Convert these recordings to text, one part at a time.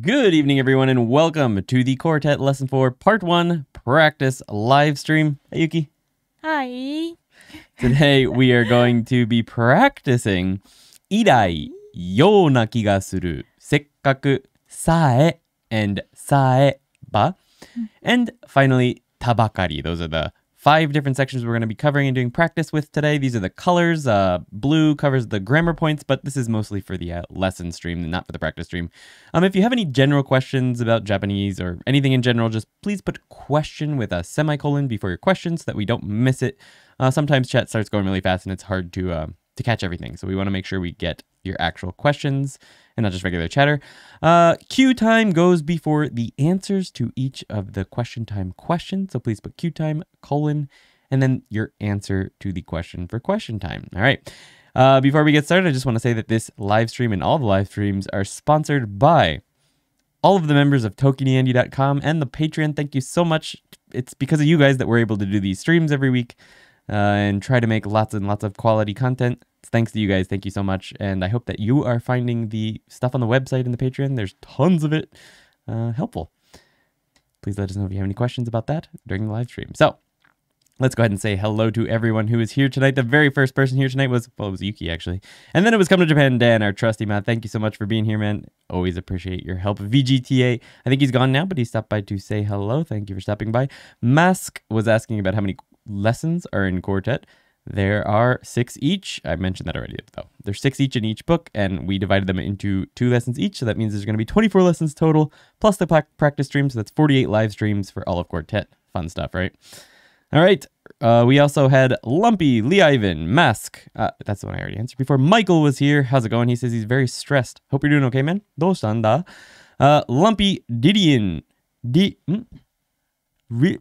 Good evening, everyone, and welcome to the Quartet Lesson 4 Part 1 Practice live stream. Hey, Yuki. Hi. Today, we are going to be practicing 以来ような気がするせっかくさえ and さえば hmm. and finally たばかり those are the five different sections we're going to be covering and doing practice with today. These are the colors. Uh, blue covers the grammar points, but this is mostly for the uh, lesson stream, not for the practice stream. Um, if you have any general questions about Japanese or anything in general, just please put question with a semicolon before your question so that we don't miss it. Uh, sometimes chat starts going really fast and it's hard to, uh, to catch everything, so we want to make sure we get your actual questions and not just regular chatter. Uh, Q time goes before the answers to each of the question time questions. So please put Q time colon and then your answer to the question for question time. All right. Uh, before we get started, I just want to say that this live stream and all the live streams are sponsored by all of the members of tokenyandy.com and the Patreon. Thank you so much. It's because of you guys that we're able to do these streams every week uh, and try to make lots and lots of quality content thanks to you guys. Thank you so much. And I hope that you are finding the stuff on the website and the Patreon, there's tons of it, uh, helpful. Please let us know if you have any questions about that during the live stream. So let's go ahead and say hello to everyone who is here tonight. The very first person here tonight was, well, it was Yuki, actually. And then it was Come to Japan Dan, our trusty man. Thank you so much for being here, man. Always appreciate your help. VGTA, I think he's gone now, but he stopped by to say hello. Thank you for stopping by. Mask was asking about how many lessons are in quartet. There are six each. I mentioned that already, though. There's six each in each book, and we divided them into two lessons each. So that means there's going to be 24 lessons total, plus the practice stream. So that's 48 live streams for all of Quartet. Fun stuff, right? All right. Uh, we also had Lumpy, Lee Ivan, Mask. Uh, that's the one I already answered before. Michael was here. How's it going? He says he's very stressed. Hope you're doing okay, man. Doshanda. Uh, Lumpy, Didian. Di. Hmm? Re-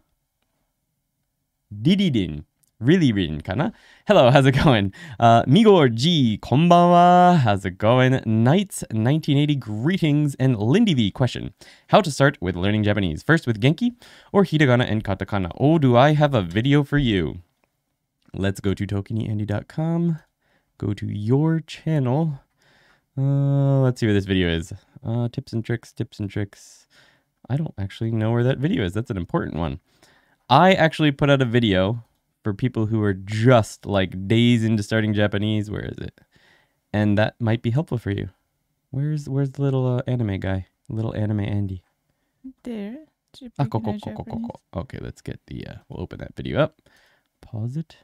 Dididin really reading kana. Hello, how's it going? Uh, Migor G, konbanwa, how's it going? Knights 1980 greetings and Lindy V question. How to start with learning Japanese? First with Genki or Hiragana and Katakana? Oh, do I have a video for you? Let's go to tokiniandy.com. Go to your channel. Uh, let's see where this video is. Uh, tips and tricks, tips and tricks. I don't actually know where that video is. That's an important one. I actually put out a video for people who are just like days into starting Japanese. Where is it? And that might be helpful for you. Where's where's the little uh, anime guy? Little anime Andy. There. Ah, go, go, go, go, go, go. Okay, let's get the. Uh, we'll open that video up. Pause it.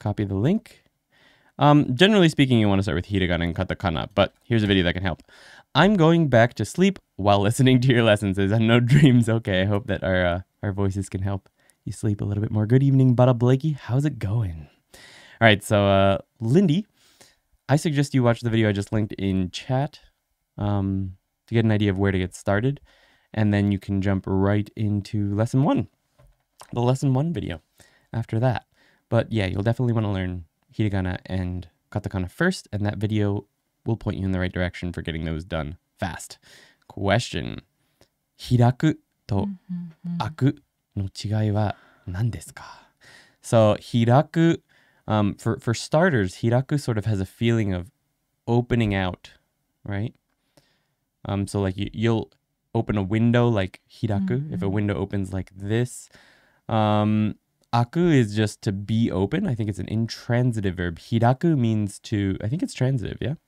Copy the link. Um, generally speaking, you want to start with hiragana and katakana, but here's a video that can help. I'm going back to sleep while listening to your lessons. Is no dreams. Okay, I hope that our uh, our voices can help you sleep a little bit more. Good evening, Bada Blakey. How's it going? All right, so uh, Lindy, I suggest you watch the video I just linked in chat um, to get an idea of where to get started. And then you can jump right into lesson one, the lesson one video after that. But yeah, you'll definitely want to learn hiragana and katakana first, and that video will point you in the right direction for getting those done fast. Question. Hiraku to mm-hmm. aku の違いは何ですか So hiraku, um, for for starters, hiraku sort of has a feeling of opening out, right? Um, so like you, will open a window like hiraku mm -hmm. if a mm-hmm. window opens like this. Um, aku is just to be open. I think it's an intransitive verb. Hiraku means to. I think it's transitive. Yeah,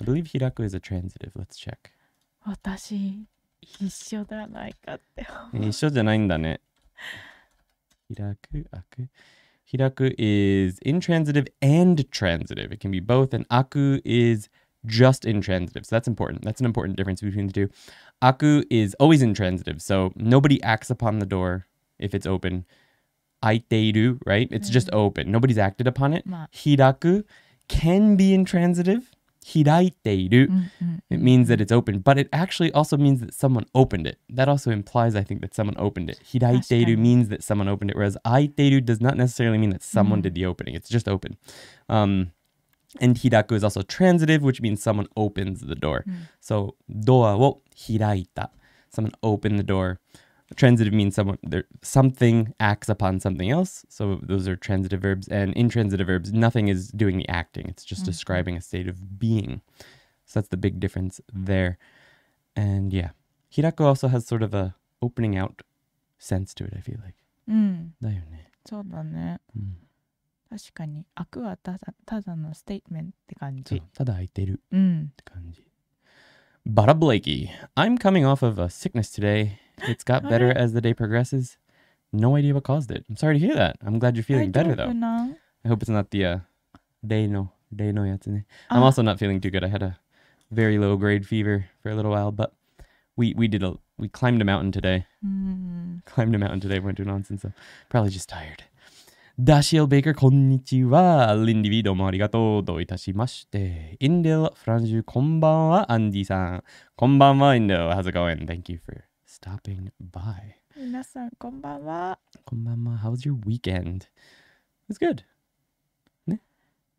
I believe hiraku is a transitive. Let's check. 私一緒じゃないかって一緒じゃないんだね。Hiraku, aku. Hiraku is intransitive and transitive. It can be both, and aku is just intransitive. So that's important. That's an important difference between the two. Aku is always intransitive, so nobody acts upon the door if it's open. Aiteiru, right? It's mm. just open. Nobody's acted upon it. Hiraku can be intransitive hiraiteiru. Mm-hmm. It means that it's open, but it actually also means that someone opened it. That also implies, I think, that someone opened it. Hiraiteiru means that someone opened it, whereas aiteiru does not necessarily mean that someone mm-hmm. did the opening. It's just open. Um, and hidaku is also transitive, which means someone opens the door. Mm. So, doa wo hiraita. Someone opened the door. Transitive means someone there, something acts upon something else. So those are transitive verbs. And intransitive verbs, nothing is doing the acting. It's just mm. describing a state of being. So that's the big difference there. And yeah, Hirako also has sort of a opening out sense to it. I feel like. うん。だよね。そうだね。うん。確かに、開くはただただのステートメントって感じ。ただ開いてる。うん。って感じ。Bada mm. Blakey, I'm coming off of a sickness today. It's got better as the day progresses. No idea what caused it. I'm sorry to hear that. I'm glad you're feeling I better though. Know. I hope it's not the uh, day no day no yatsune. I'm uh. also not feeling too good. I had a very low grade fever for a little while, but we we did a we climbed a mountain today. Mm. Climbed a mountain today. Went to nonsense. so probably just tired. Andy-san. How's it going? Thank you for stopping by. Minasan, konbanwa. Konbanwa. How was your weekend? It was good.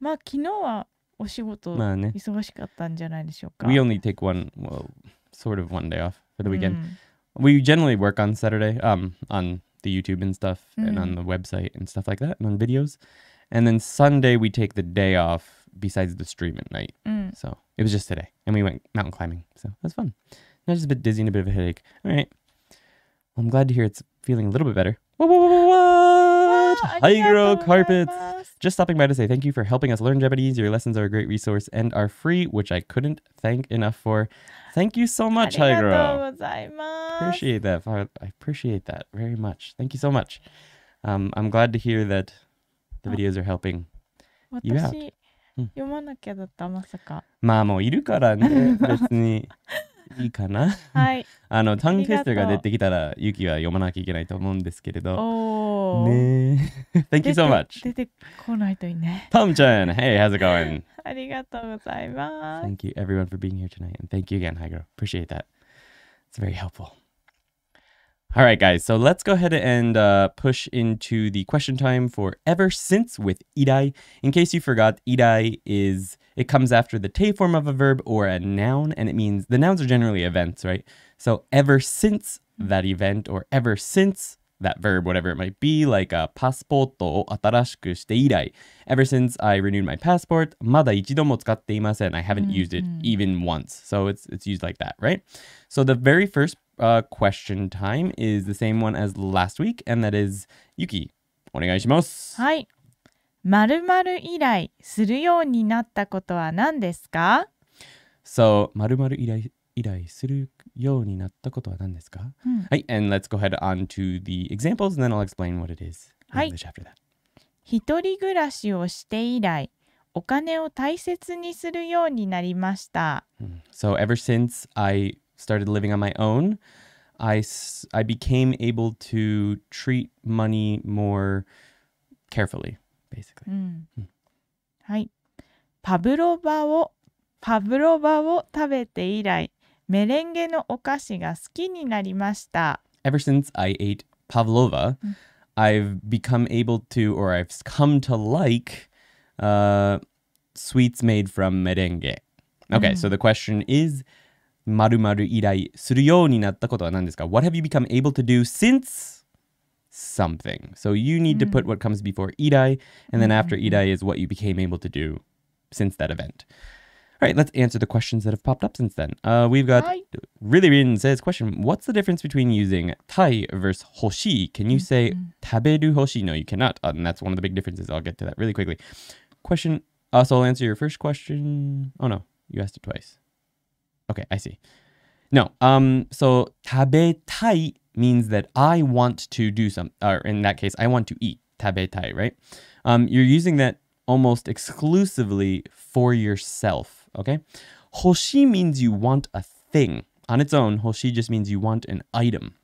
まあ昨日はお仕事忙しかったんじゃないでしょうか。We only take one, well, sort of one day off for the weekend.、うん、We mm. generally work on Saturday, um, on the YouTube and stuff, and on mm. the website and stuff like that, and on videos. And then Sunday we take the day off besides the stream at night. Mm. So it was just today, and we went mountain climbing. So that's fun. I'm just a bit dizzy and a bit of a headache. All right. Well, I'm glad to hear it's feeling a little bit better. Whoa, whoa, whoa, what? Hygro carpets. Just stopping by to say thank you for helping us learn Japanese. Your lessons are a great resource and are free, which I couldn't thank enough for. Thank you so much, Hygro. Appreciate that. I appreciate that very much. Thank you so much. Um, I'm glad to hear that the oh. videos are helping you out. 読まなきゃだったまさか。まあもういるからね、別に。いいかな。はい。あのタンクテストが出てきたら、ユキは読まなきゃいけないと思うんですけれど。おー。ね Thank you so much. 出てこないといいね。ムちゃん、Hey, how's it going? ありがとうございます。Thank you everyone for being here tonight, and thank you again, h i g i r Appreciate that. It's very helpful. All right, guys, so let's go ahead and uh, push into the question time for Ever Since with Idai. In case you forgot, Idai is, it comes after the te form of a verb or a noun, and it means, the nouns are generally events, right? So ever since that event or ever since that verb, whatever it might be, like uh, passporto atarashiku shite idai. Ever since I renewed my passport, mada ichido mo and I haven't mm -hmm. used it mm-hmm. even once. So it's, it's used like that, right? So the very first uh, question time is the same one as last week, and that is Yuki. お願いします。はい。まるまる以来するようになったことは何ですか So, まるまる以来以来するようになったことは何ですか、うん、はい。And let's go ahead on to the examples, and then I'll explain what it is. はい。一人暮らしをして以来、お金を大切にするようになりました。So, ever since I started living on my own, I, I became able to treat money more carefully, basically. Mm. Hmm. Ever since I ate pavlova, hmm. I've become able to, or I've come to like, uh, sweets made from merengue. Okay, mm. so the question is. 〇〇以来するようになったことは何ですか ?What have you become able to do since something? So you need to put mm. what comes before irai, and then after mm-hmm. irai is what you became able to do since that event. All right, let's answer the questions that have popped up since then. Uh, we've got Hi. Really Rin says, question, what's the difference between using tai versus hoshi? Can you say mm-hmm. taberu hoshi? No, you cannot. Uh, and that's one of the big differences. I'll get to that really quickly. Question, uh, so I'll answer your first question. Oh, no, you asked it twice. Okay, I see. No, um, so tai means that I want to do some, or in that case, I want to eat tai, right? Um, you're using that almost exclusively for yourself, okay? Hoshi means you want a thing. On its own, hoshi just means you want an item.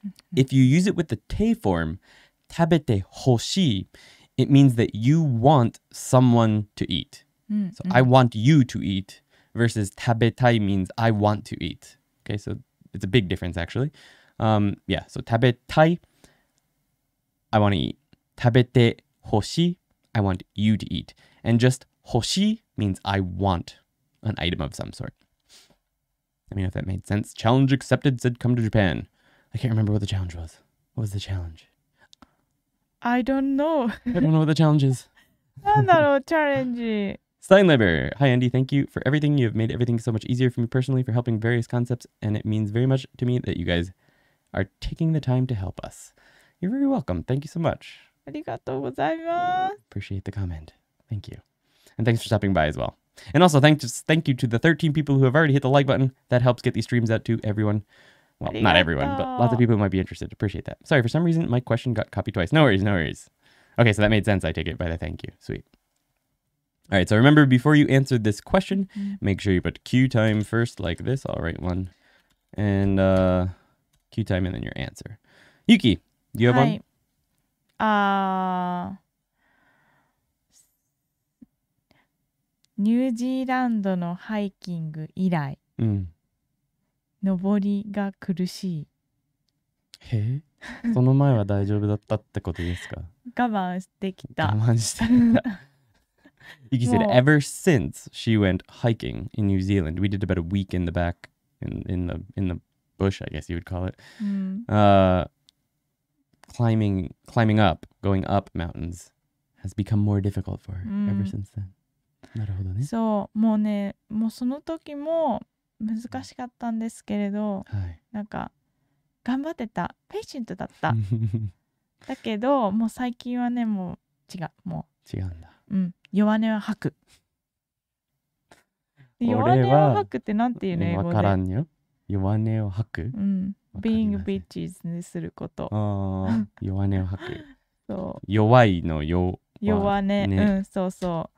Mm-hmm. If you use it with the te form, tabete hoshi, it means that you want someone to eat. Mm, so I mm-hmm. want you to eat versus tabetai means I want to eat. Okay, so it's a big difference actually. Um, yeah, so tabetai, I want to eat. Tabete hoshi, I want you to eat. And just hoshi means I want an item of some sort. I mean, if that made sense. Challenge accepted said come to Japan. I can't remember what the challenge was. What was the challenge? I don't know. I don't know what the challenge is. なんだろう、チャレンジ。Steinleber, hi Andy, thank you for everything. You have made everything so much easier for me personally for helping various concepts, and it means very much to me that you guys are taking the time to help us. You're very welcome. Thank you so much. Arigato gozaimasu. Appreciate the comment. Thank you. And thanks for stopping by as well. And also thanks thank you to the 13 people who have already hit the like button. That helps get these streams out to everyone. Well, Arigato. not everyone, but lots of people who might be interested. Appreciate that. Sorry, for some reason my question got copied twice. No worries, no worries. Okay, so that made sense, I take it, by the thank you. Sweet. All right, so remember before you answer this question, make sure you put Q time first like this. All right, one. And uh, Q time and then your answer. Yuki, do you have はい、あーニュージーランドのハイキング以来、うん。登りが苦しい。へえその前は大丈夫だったってことですか我慢してきた。我慢してた。Yuki said, Aw. ever since she went hiking in New Zealand, we did about a week in the back in in the in the bush, I guess you would call it. Mm. Uh, climbing climbing up, going up mountains, has become more difficult for her ever mm. since then. なるほどね。そうもうねもうその時も難しかったんですけれどはい。なんか頑張ってたペイシェントだった違だけどもう最近はねもう違うもうんだ。うん、弱音は吐く。弱音を吐くってなんていうの英語で。からんよ。弱音を吐く。うん。being bitches にすること。弱音を吐く。そう。弱いのよ。弱音、ね。うん、そうそ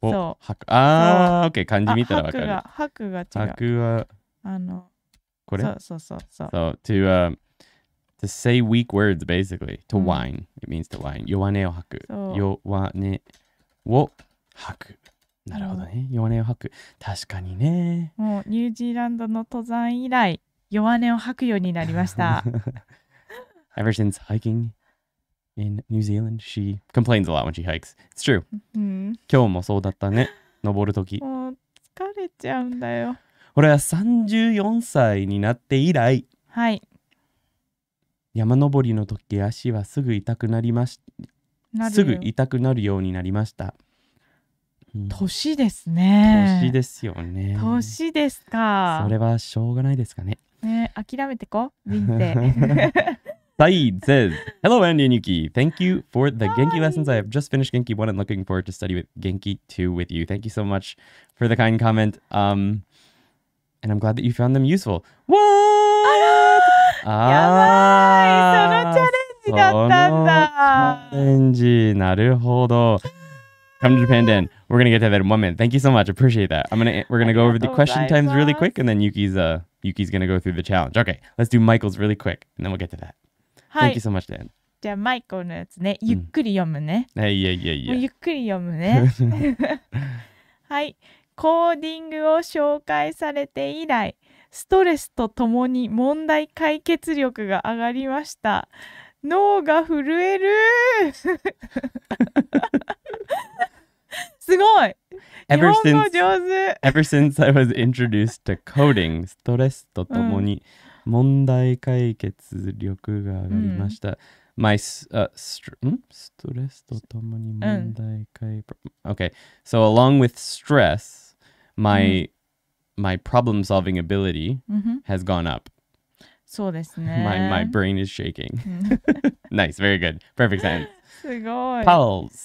う。そう。吐く。ああ、オッケー、漢字見たらわかる。吐くが、吐くが違う。吐くは、あの、これそうそうそうそう。そう、to、uh, to say weak words basically to whine、it means to whine 弱音を吐く弱音を吐く。なるほどね。弱音を吐く。確かにね。もうニュージーランドの登山以来、弱音を吐くようになりました。Ever since hiking in New Zealand, she complains a lot when she hikes. It's true.、うん、今日もそうだったね。登るとき。もう疲れちゃうんだよ。俺は34歳になって以来。はい。山登りの時足はすぐ痛くなりました。すぐ痛くなるようになりました。年ですね。年ですよね。年ですか。それはしょうがないですかね。ね、諦めてこ、人生。s a e says, Hello, Andy and Yuki. Thank you for the Genki lessons. I have just finished Genki 1 and looking forward to study with Genki 2 with you. Thank you so much for the kind comment. Um, and I'm glad that you found them useful. What? あーやばいそのチャレチだったんだ。チャレンジ、なるほど。Come to Japan then. We're gonna get to that in one minute. Thank you so much. Appreciate that. I'm gonna we're gonna go over the question times really quick, and then Yuki's uh Yuki's gonna go through the challenge. Okay, let's do Michael's really quick, and then we'll get to that. Thank you so much, Dan. じゃあマイコのやつね、ゆっくり読むね。いやいやいや。ゆっくり読むね。はい。コーディングを紹介されて以来、ストレスとともに問題解決力が上がりました。脳が震えるすごい Ever since, ever since I was introduced to coding, ストレスとともに問題解決力が上がりました。うん my uh, str- stress okay so along with stress my mm. my problem solving ability mm-hmm. has gone up そうですね。My, my brain is shaking. nice, very good. Perfect sentence. すごい。パウズ。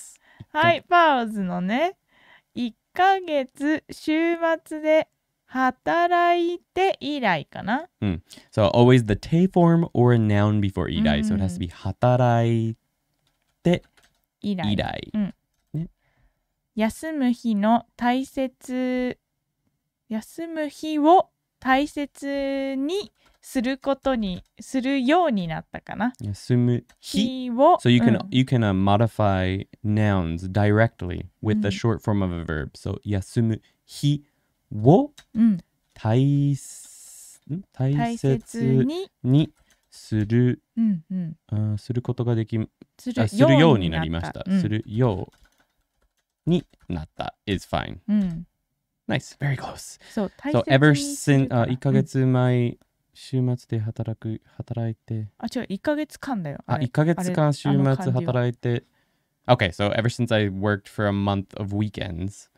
はい、パウズのね、1ヶ月週末で働いて以来かな。うん。So always the te form or a noun before 以来。So it has to be 働いて以来。以来うんね、休む日の大切、休む日を大切に。することにするようになったかな。住む日を。So you can、うん、you can、modify nouns directly with the short form of a verb. So 休む日を大,、うん、大切にする、うんうんあ、することができするあするようになりました。うん、するようになった is fine.、うん Nice, very close. So, so ever since、uh, 1ヶ月前週末で働く働いてあ違う1か月間だよあ1か月間週末働いて Okay, so ever since I worked for a month of weekends,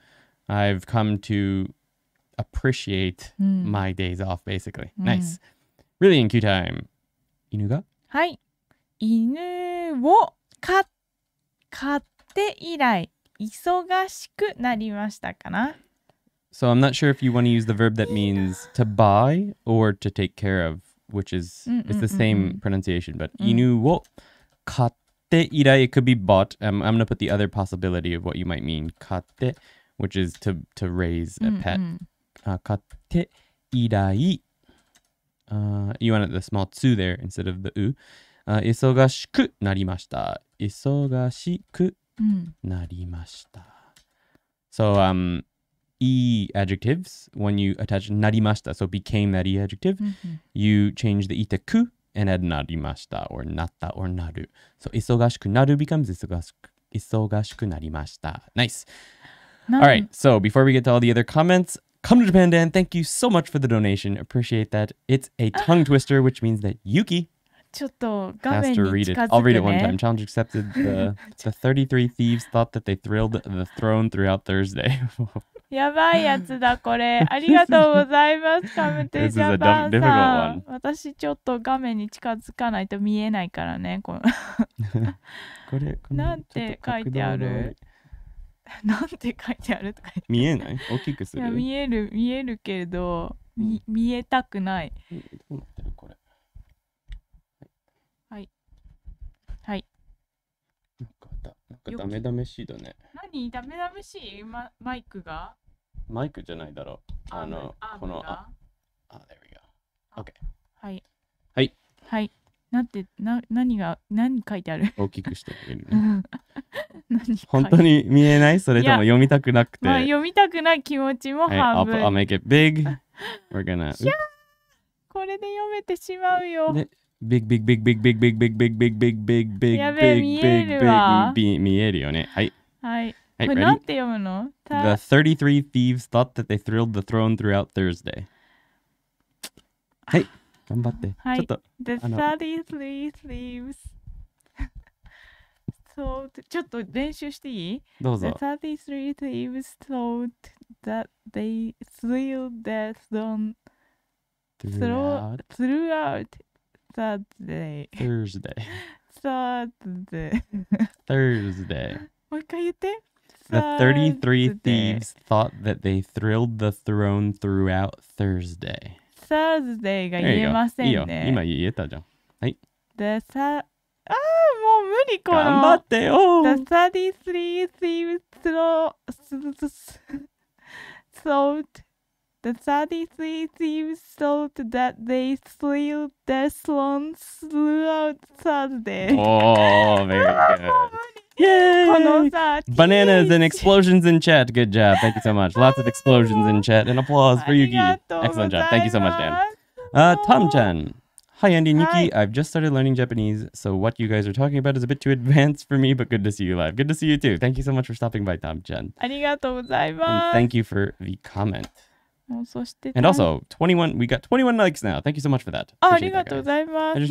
I've come to appreciate my days off basically. Nice. Really in cute time. 犬がはい。犬を飼って以来忙しくなりましたかな So I'm not sure if you want to use the verb that means to buy or to take care of, which is Mm-mm-mm-mm. it's mm, the mm, same mm. pronunciation. But inu wo kate irai, it could be bought. Um, I'm gonna put the other possibility of what you might mean kate, which is to to raise a pet. Uh, kate irai. Uh, you wanted the small tsu there instead of the u. Uh, 忙しく narimashita. 忙しく narimashita. So um e adjectives, when you attach narimashita, so became that e adjective, mm-hmm. you change the itaku ku and add narimashita or natta or naru. So isogashiku naru becomes isogashiku, isogashiku narimashita. Nice. No. All right. So before we get to all the other comments, come to Japan, Dan. Thank you so much for the donation. Appreciate that. It's a tongue twister, which means that Yuki i will read it one time. Challenge accepted. The, the 33 thieves thought that they thrilled the throne throughout Thursday. やばいやつだこれ。ありがとうございます、カムテジャパンさん。私ちょっと画面に近づかないと見えないからね。こ これなんて書いてある なんて書いてあるとか見えない大きくする見える見えるけど、うん、見えたくない。どうなってるこれなんかダメダメしいだね。何ダメダメしい、ママイクがマイクじゃないだろう。あの、この、あ、あ、there we go. OK。はい。はい。はい。なって、な、何が、何書いてある大きくしてくれるね。何本当に見えないそれとも読みたくなくて。まあ、読みたくない気持ちも半分。I'll, I'll make it big. We're gonna. これで読めてしまうよ。big big big big big big big big big big big big やべえ big 見え big るわ big 見えるよね。はい。はい。はこい、れなん ready? て読むの The た33 thieves thought that they thrilled the throne throughout Thursday. はい。頑張って。はいちょっと。The あの33 Thieves そうちょっと練習していいどう The ぞ。33 Thieves thought that they thrilled the throne throughout throughout Thursday. Thursday. Thursday. Thursday. What can you The 33 thieves thought that they thrilled the throne throughout Thursday. Thursday が言えませんね。いいよ。今言えたじゃん。はい。The さあーもう無理この。頑張ってよ。The ah, 33 thieves thought thought the thirty-three teams showed that they slew their slons throughout Thursday. Oh, very good. Yay! Bananas and explosions in chat. Good job. Thank you so much. Lots of explosions in chat and applause for Yuki. Excellent job. Thank you so much, Dan. Uh, Tom-chan. Hi, Andy and Yuki. I've just started learning Japanese, so what you guys are talking about is a bit too advanced for me, but good to see you live. Good to see you too. Thank you so much for stopping by, Tom Chen. Arigatou gozaimasu. And thank you for the comment. And also, 21, we got 21 likes now. Thank you so much for that. Oh, I just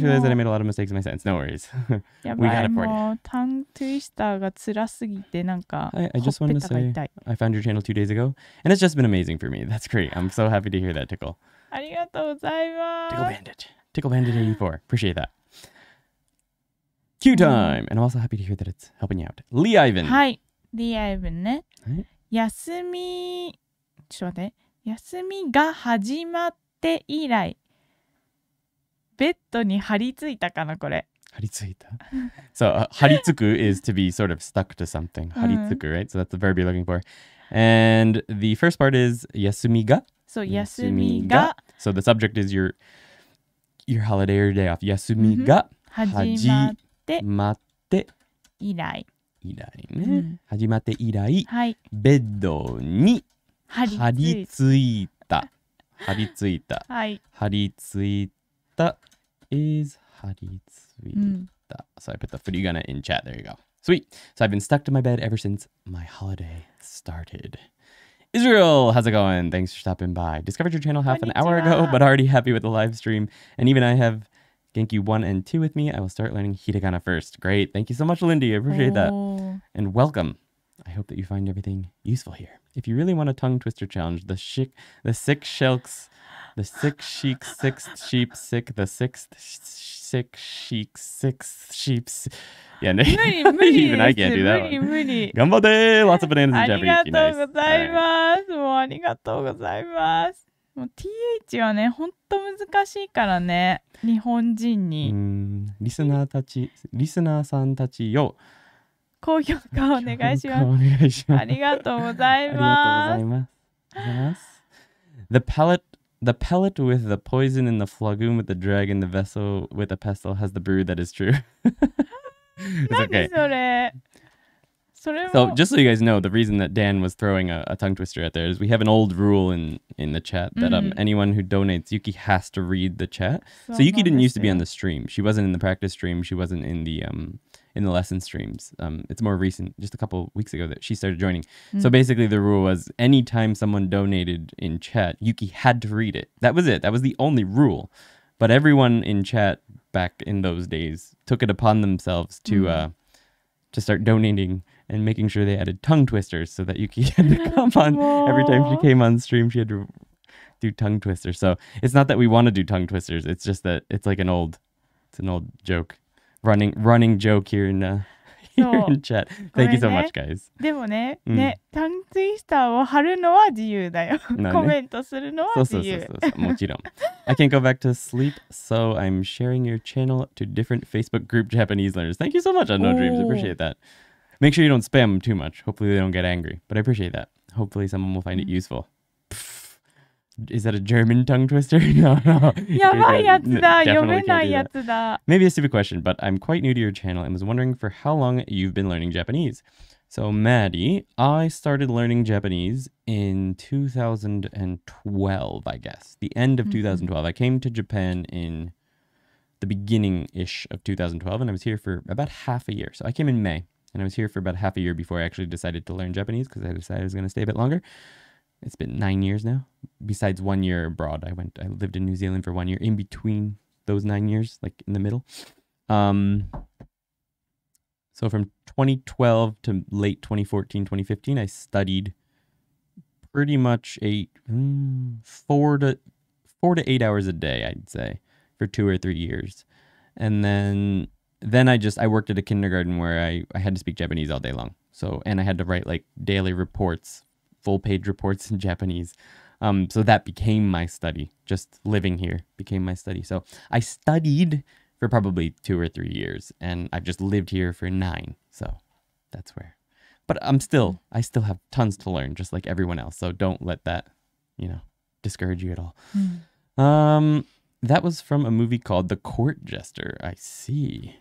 realized that I made a lot of mistakes in my sentence. No worries. we got it for you. もう、タントゥイスターが辛すぎて、なんか、I, I just wanted to say, I found your channel two days ago, and it's just been amazing for me. That's great. I'm so happy to hear that, Tickle. Tickle Bandit. Tickle Bandit 84. Appreciate that. Q time! And I'm also happy to hear that it's helping you out. Lee Ivan. Lee Ivan Wait. 休みが始まって以来ベッドに張り付いたかなこれ。張り付いた。so、張り付く is to be sort of stuck to something. 張り付く、right? So that's the verb you're looking for. And the first part is 休みが。So 休みが。So the subject is your your holiday or day off. 休みが始まってまって以来。以来ね。始まって以来、はい、ベッドに張り付いた。張り付いた。はい。張り付いた is So I put the furigana in chat. There you go. Sweet. So I've been stuck to my bed ever since my holiday started. Israel, how's it going? Thanks for stopping by. Discovered your channel half an hour ago, but already happy with the live stream. And even I have Genki 1 and 2 with me. I will start learning hiragana first. Great. Thank you so much, Lindy. I appreciate oh. that. And welcome. I hope that you find everything useful here. If you really want a tongue twister challenge, the chic, the six shilks, the six sheik, sixth sheep, sick, the sixth sick sheik, sixth sheeps. Yeah, no, even I can't do that. 無理無理 one. Gambade! Lots of bananas and jabberwocky. ありがとうございます。Nice. もうありがとうございます。もう TH はね、ほんと難しいからね、日本人に。うん、リスナーたち、リスナーさんたちよ。うん The pellet the pellet with the poison and the flagoon with the dragon, the vessel with the pestle has the brew that is true. it's okay. So just so you guys know, the reason that Dan was throwing a, a tongue twister out there is we have an old rule in in the chat that um, mm -hmm. anyone who donates Yuki has to read the chat. So, so Yuki didn't used to be on the stream. She wasn't in the practice stream. She wasn't in the um in the lesson streams. Um, it's more recent, just a couple weeks ago that she started joining. Mm. So basically, the rule was anytime someone donated in chat, Yuki had to read it. That was it. That was the only rule. But everyone in chat back in those days took it upon themselves to mm. uh, to start donating and making sure they added tongue twisters so that Yuki had to come on every time she came on stream. She had to do tongue twisters. So it's not that we want to do tongue twisters. It's just that it's like an old, it's an old joke running running joke here in uh, here in chat. Thank you so much, guys. I can can't go back to sleep, so I'm sharing your channel to different Facebook group Japanese learners. Thank you so much, Unknown Dreams. Oh. Appreciate that. Make sure you don't spam too much. Hopefully they don't get angry, but I appreciate that. Hopefully someone will find it mm. useful is that a German tongue twister? No, no. Maybe a stupid question, but I'm quite new to your channel and was wondering for how long you've been learning Japanese. So, Maddie, I started learning Japanese in 2012, I guess. The end of mm -hmm. 2012. I came to Japan in the beginning ish of 2012, and I was here for about half a year. So, I came in May, and I was here for about half a year before I actually decided to learn Japanese because I decided I was going to stay a bit longer. It's been nine years now. Besides one year abroad, I went. I lived in New Zealand for one year. In between those nine years, like in the middle. Um, so from 2012 to late 2014, 2015, I studied pretty much eight, mm, four to four to eight hours a day, I'd say, for two or three years, and then then I just I worked at a kindergarten where I I had to speak Japanese all day long. So and I had to write like daily reports full page reports in Japanese. Um, so that became my study. Just living here became my study. So I studied for probably two or three years, and I've just lived here for nine. So that's where. But I'm still, I still have tons to learn, just like everyone else. So don't let that, you know, discourage you at all. Mm. Um, that was from a movie called The Court Jester. I see.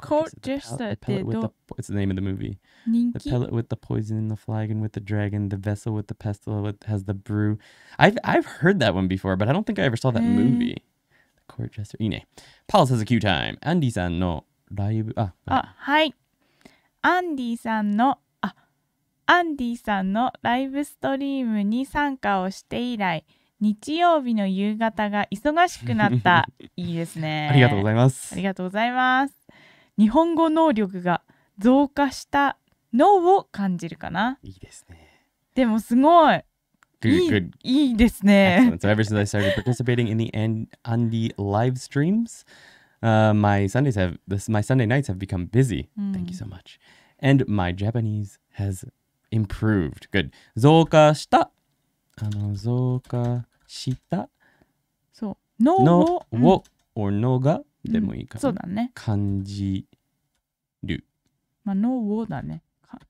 court jester ってどう It's the name of the movie. 人 The pellet with the poison i n the flagon with the dragon, the vessel with the pestle with, has the brew. I've I've heard that one before, but I don't think I ever saw that Mm. movie. The court jester. いいね。Paul's has a cute time. アンディさんのライブ、あ、あはいアンディさんのあアンディさんのライブストリームに参加をして以来日曜日の夕方が忙しくなったいいですねありがとうございます。ありがとうございます日本語能力が増加したのを感じるかな。いいですね。でもすごい。Good, good. いいですね。Excellent. So ever since I started participating in the and y live streams, uh, my Sundays have this my Sunday nights have become busy. Thank you so much. And my Japanese has improved. Good. 増加した。あの増加した。そう。のを、のを or のがでもいいかな、そうだね感じるまあの」をだね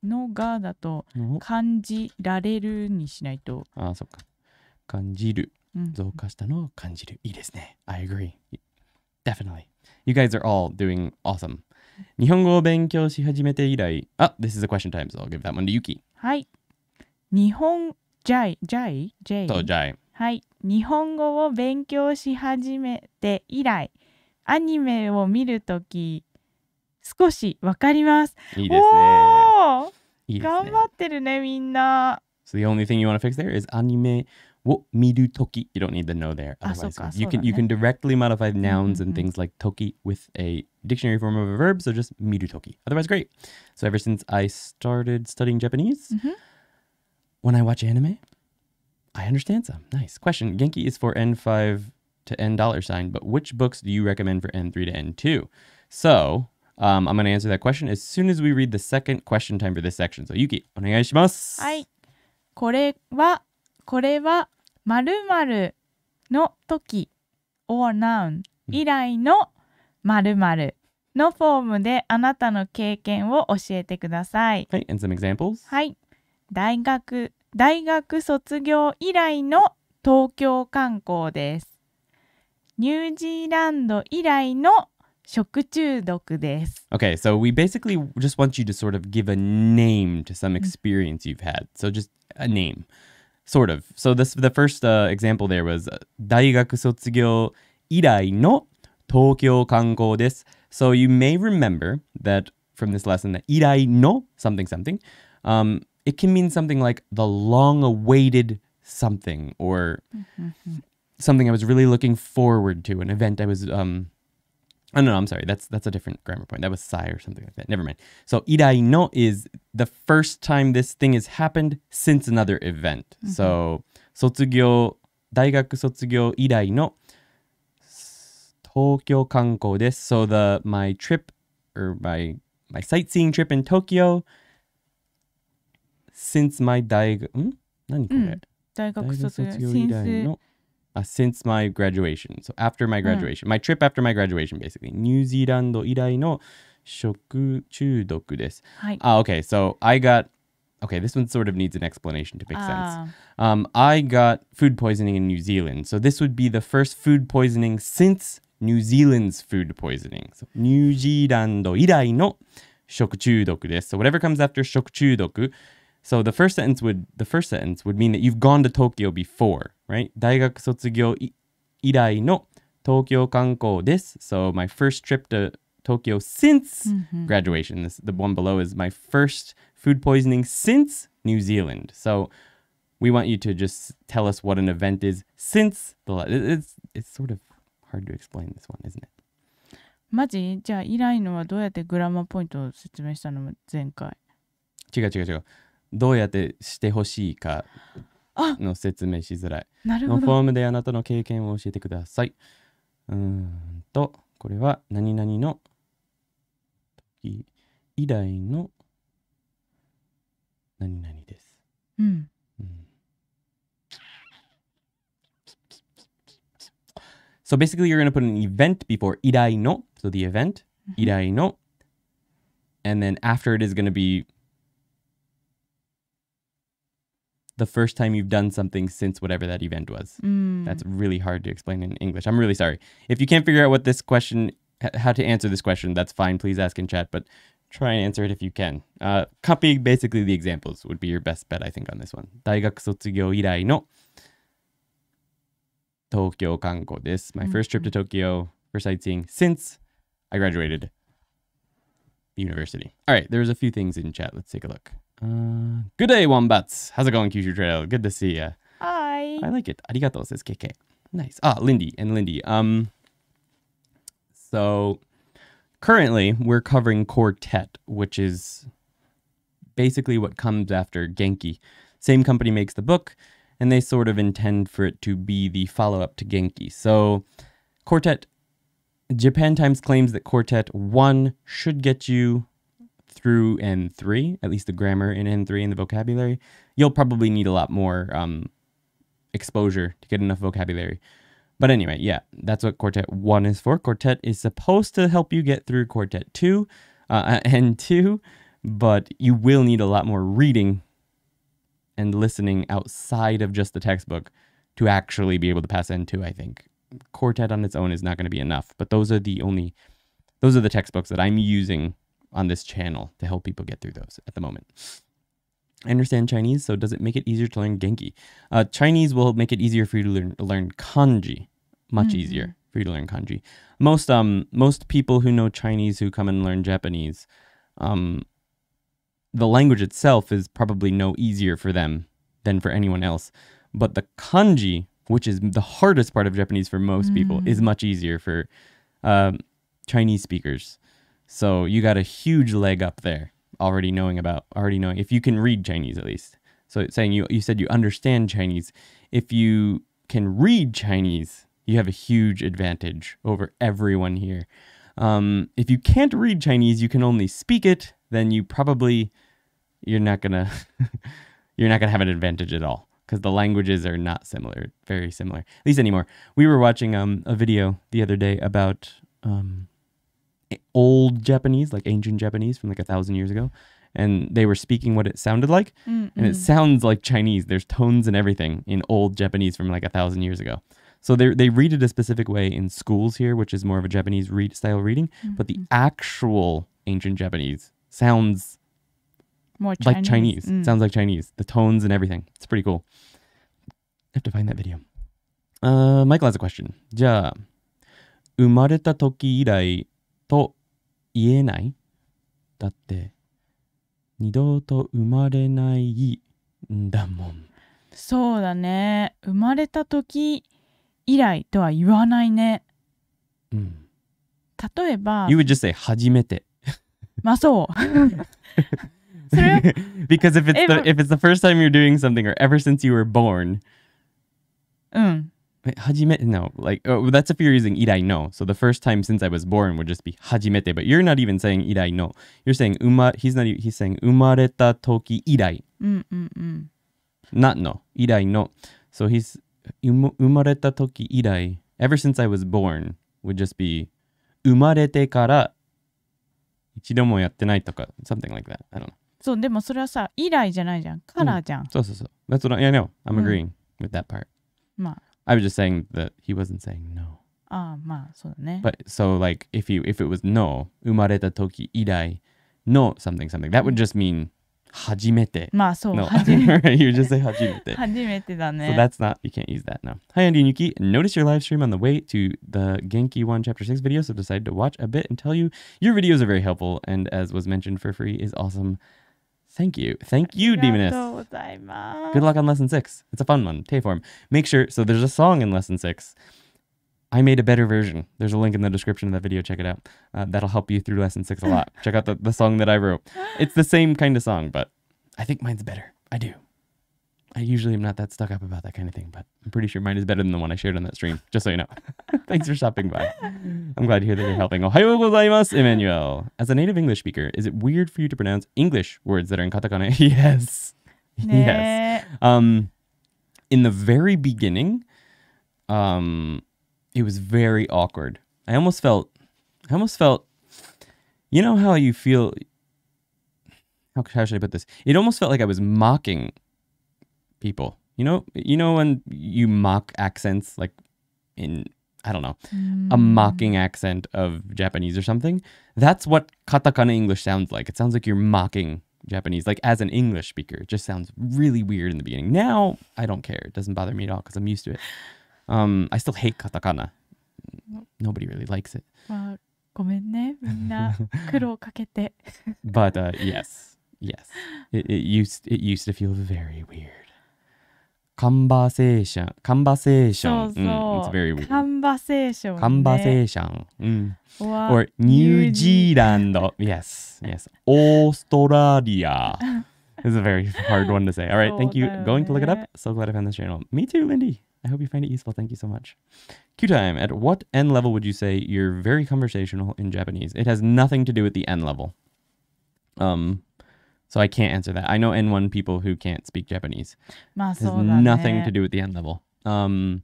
のがだと感じられるにしないとあそっか感じる増加したのを感じるいいですね I agree definitely you guys are all doing awesome 日本語を勉強し始めて以来あ this is a question time so I'll give that one to Yuki はい日本ジャイジャイジャイそうジャイはい日本語を勉強し始めて以来アニメを見るとき少しわかります。いいですね。いいすね頑張ってるね、みんな。So the only thing you want to fix there is アニメを見るとき。You don't need the no there. Otherwise, you can, you can directly modify nouns and things like toki with a dictionary form of a verb, so just 見るとき。Otherwise, great. So ever since I started studying Japanese, when I watch anime, I understand some. Nice. Question Genki is for N5 to N dollar sign, but which books do you recommend for N3 to N2? So um, I'm going to answer that question as soon as we read the second question time for this section. So Yuki, お願いします。はい。これは、これは〇〇の時 or noun 以来の〇〇のフォームであなたの経験を教えてください。はい。And some examples. はい。大学、大学卒業以来の東京観光です。ニュージーランド以来の食中毒です。Okay, so we basically just want you to sort of give a name to some mm-hmm. experience you've had. So just a name, sort of. So this the first uh, example there was uh, So you may remember that from this lesson that 依頼 no something something, um, it can mean something like the long awaited something or mm-hmm something I was really looking forward to, an event I was um Oh no, know, I'm sorry. That's that's a different grammar point. That was sai or something like that. Never mind. So idai no is the first time this thing has happened since another event. Mm-hmm. So sotsugyo, daigaku sotsugyo irai no Tokyo kanko So the my trip or my my sightseeing trip in Tokyo since my daig hmm? 何これ、うん、大学卒業 hmm. since uh, since my graduation. So after my hmm. graduation, mm. my trip after my graduation, basically. ニュージーランド以来の食中毒です。はい。Uh, ah, okay, so I got okay, this one sort of needs an explanation to make sense. Ah. Um, I got food poisoning in New Zealand. So this would be the first food poisoning since New Zealand's food poisoning. So, ニュージーランド以来の食中毒です. So whatever comes after 食中毒, so the first sentence would the first sentence would mean that you've gone to Tokyo before right? 大学卒業以来の東京観光です。So my first trip to Tokyo since mm-hmm. graduation. This, the one below is my first food poisoning since New Zealand. So we want you to just tell us what an event is since the it's it's sort of hard to explain this one, isn't it? マジじゃあ以来のはどうやってグラマーポイントを説明したの前回違う違う違うどうやってしてほしいかの説明しづらい。なるほど。のフォームであなたの経験を教えてください。うんと、これは何々の時以来の何々です。うん。うん So basically, you're g o n n a put an event before 依頼の so the event, 依頼の and then after it is g o n n a be the first time you've done something since whatever that event was. Mm. That's really hard to explain in English. I'm really sorry. If you can't figure out what this question, how to answer this question, that's fine. Please ask in chat, but try and answer it if you can. Uh, copying basically the examples would be your best bet, I think, on this one. 大学卒業以来の東京観光です。My first trip to mm-hmm. Tokyo for sightseeing since I graduated university. All right, there's a few things in chat. Let's take a look. Uh, good day, Wombats. How's it going, Kyushu Trail? Good to see you. Hi. I like it. Arigato, says KK. Nice. Ah, Lindy and Lindy. Um, so currently we're covering Quartet, which is basically what comes after Genki. Same company makes the book, and they sort of intend for it to be the follow-up to Genki. So Quartet, Japan Times claims that Quartet 1 should get you through N3, at least the grammar in N3 and the vocabulary, you'll probably need a lot more um, exposure to get enough vocabulary. But anyway, yeah, that's what Quartet 1 is for. Quartet is supposed to help you get through Quartet 2 uh, and 2, but you will need a lot more reading and listening outside of just the textbook to actually be able to pass N2, I think. Quartet on its own is not going to be enough, but those are the only, those are the textbooks that I'm using on this channel to help people get through those at the moment. I understand Chinese, so does it make it easier to learn Genki? Uh, Chinese will make it easier for you to learn, learn kanji, much mm -hmm. easier for you to learn kanji. Most um most people who know Chinese who come and learn Japanese, um, the language itself is probably no easier for them than for anyone else, but the kanji, which is the hardest part of Japanese for most mm. people, is mm-hmm. much easier for um, Chinese speakers. So you got a huge leg up there already knowing about already knowing if you can read Chinese at least. So saying you you said you understand Chinese. If you can read Chinese, you have a huge advantage over everyone here. Um, if you can't read Chinese, you can only speak it. Then you probably you're not gonna you're not gonna have an advantage at all because the languages are not similar, very similar, at least anymore. We were watching um, a video the other day about um, old Japanese, like ancient Japanese from like a thousand years ago, and they were speaking what it sounded like, mm and it sounds like Chinese. There's tones and everything in old Japanese from like a thousand years ago. So they they read it a specific way in schools here, which is more of a Japanese read style reading, mm-hmm. but the actual ancient Japanese sounds more Chinese. like Chinese. Mm. Sounds like Chinese. The tones and everything. It's pretty cool. I have to find that video. Uh, Michael has a question. じゃあ、生まれた時以来と言えないだって二度と生まれないんだもんそうだね生まれた時以来とは言わないねうん例えば You would just say 初めてまあそうそれ Because if it's, the, if it's the first time you're doing something or ever since you were born うん hajimete? No, like oh, that's if you're using irai no. So the first time since I was born would just be hajimete. But you're not even saying irai no. You're saying uma. He's not. He's saying umareta toki irai. Mm-mm-mm. Not no. Irai no. So he's umareta toki irai. Ever since I was born would just be umarete kara. Something like that. I don't know. That's what I, yeah, no, I'm mm. with that part. まあ。I was just saying that he wasn't saying no. Ah, ma, so But so, like if you if it was no, umareta toki 生まれた時以来 no something something that would just mean hajimete. Ma, so 初めて。まあそう。No. 初めて。you just say hajimete. Hajimete da ne. So that's not you can't use that now. Hi Andy and Yuki. Notice your live stream on the way to the Genki One Chapter Six video, so decided to watch a bit and tell you your videos are very helpful and as was mentioned for free is awesome. Thank you. Thank you, Demoness. Good luck on lesson six. It's a fun one. Tayform. Make sure, so there's a song in lesson six. I made a better version. There's a link in the description of that video. Check it out. Uh, that'll help you through lesson six a lot. Check out the, the song that I wrote. It's the same kind of song, but I think mine's better. I do. I usually am not that stuck up about that kind of thing, but I'm pretty sure mine is better than the one I shared on that stream, just so you know. Thanks for stopping by. I'm glad to hear that you're helping. Ohio gozaimasu, Emmanuel. As a native English speaker, is it weird for you to pronounce English words that are in katakana? yes. Yes. Um, in the very beginning, um, it was very awkward. I almost felt, I almost felt, you know how you feel, how, how should I put this? It almost felt like I was mocking people. You know, you know when you mock accents, like in I don't know, mm. a mocking accent of Japanese or something. That's what katakana English sounds like. It sounds like you're mocking Japanese, like as an English speaker. It just sounds really weird in the beginning. Now I don't care. It doesn't bother me at all because I'm used to it. Um, I still hate katakana. Nobody really likes it. but uh, yes, yes, it, it used it used to feel very weird. カンバセーション。カンバセーション。そうそう。It's mm, very weird. Mm. New Zealand. yes. yes. This is a very hard one to say. All right, thank you. Going to look it up. So glad I found this channel. Me too, Lindy. I hope you find it useful. Thank you so much. Q time. At what N level would you say you're very conversational in Japanese? It has nothing to do with the N level. Um, so I can't answer that. I know N1 people who can't speak Japanese. It has nothing to do with the N level. Um,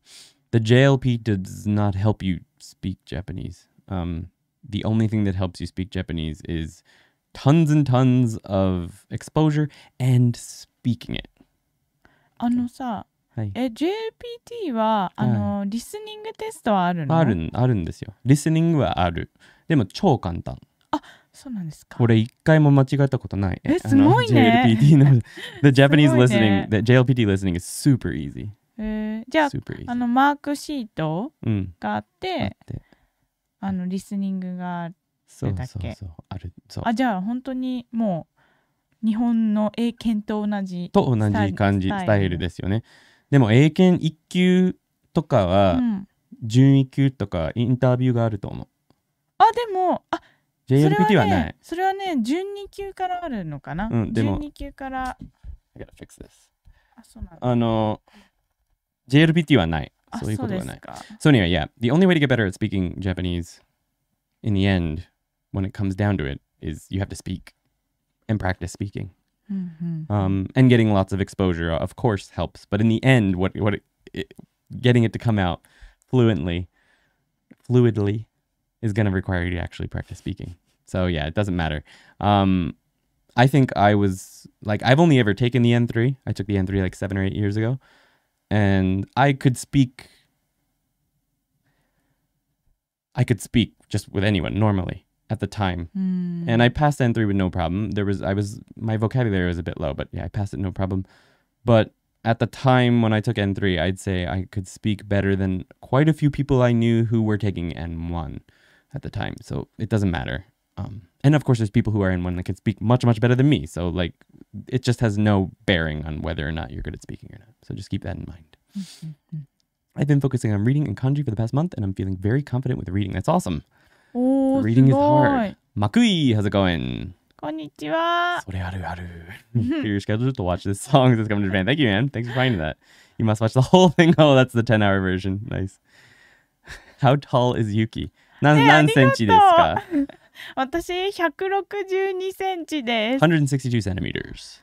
the JLP does not help you speak Japanese. Um, the only thing that helps you speak Japanese is tons and tons of exposure and speaking it. あのさ、はい、え eh, JLPT そうなんですか俺一回も間違えたことない。え、すごいね。JLPT の The Japanese listening, the JLPT listening is super easy. じゃあのマークシートがあってあのリスニングがあるそうそうそう。ある。あじゃあ本当にもう日本の英検と同じと同じ感じ、スタイルですよね。でも英検1級とかは、準一級とかインタビューがあると思う。あでもあ JLPT はないそれはね,それはね12級からあるのかな、うん、でも12級から JLPT はないそういうことはない So anyway yeah the only way to get better at speaking Japanese in the end when it comes down to it is you have to speak and practice speaking mm-hmm. um, and getting lots of exposure of course helps but in the end what what it, it, getting it to come out fluently fluidly is going to require you to actually practice speaking. So yeah, it doesn't matter. Um, I think I was like I've only ever taken the N3. I took the N3 like seven or eight years ago, and I could speak. I could speak just with anyone normally at the time, mm. and I passed N3 with no problem. There was I was my vocabulary was a bit low, but yeah, I passed it no problem. But at the time when I took N3, I'd say I could speak better than quite a few people I knew who were taking N1 at the time. So it doesn't matter. Um, and of course, there's people who are in one that can speak much, much better than me. So like, it just has no bearing on whether or not you're good at speaking or not. So just keep that in mind. Mm-hmm. I've been focusing on reading and kanji for the past month, and I'm feeling very confident with reading. That's awesome. Oh, reading is hard. Makui, how's it going? Konnichiwa. You're scheduled to watch this song that's coming to Japan. Thank you, man. Thanks for finding that. You must watch the whole thing. Oh, that's the 10 hour version. Nice. How tall is Yuki? 何何センチですか私162センチです。162 centimeters.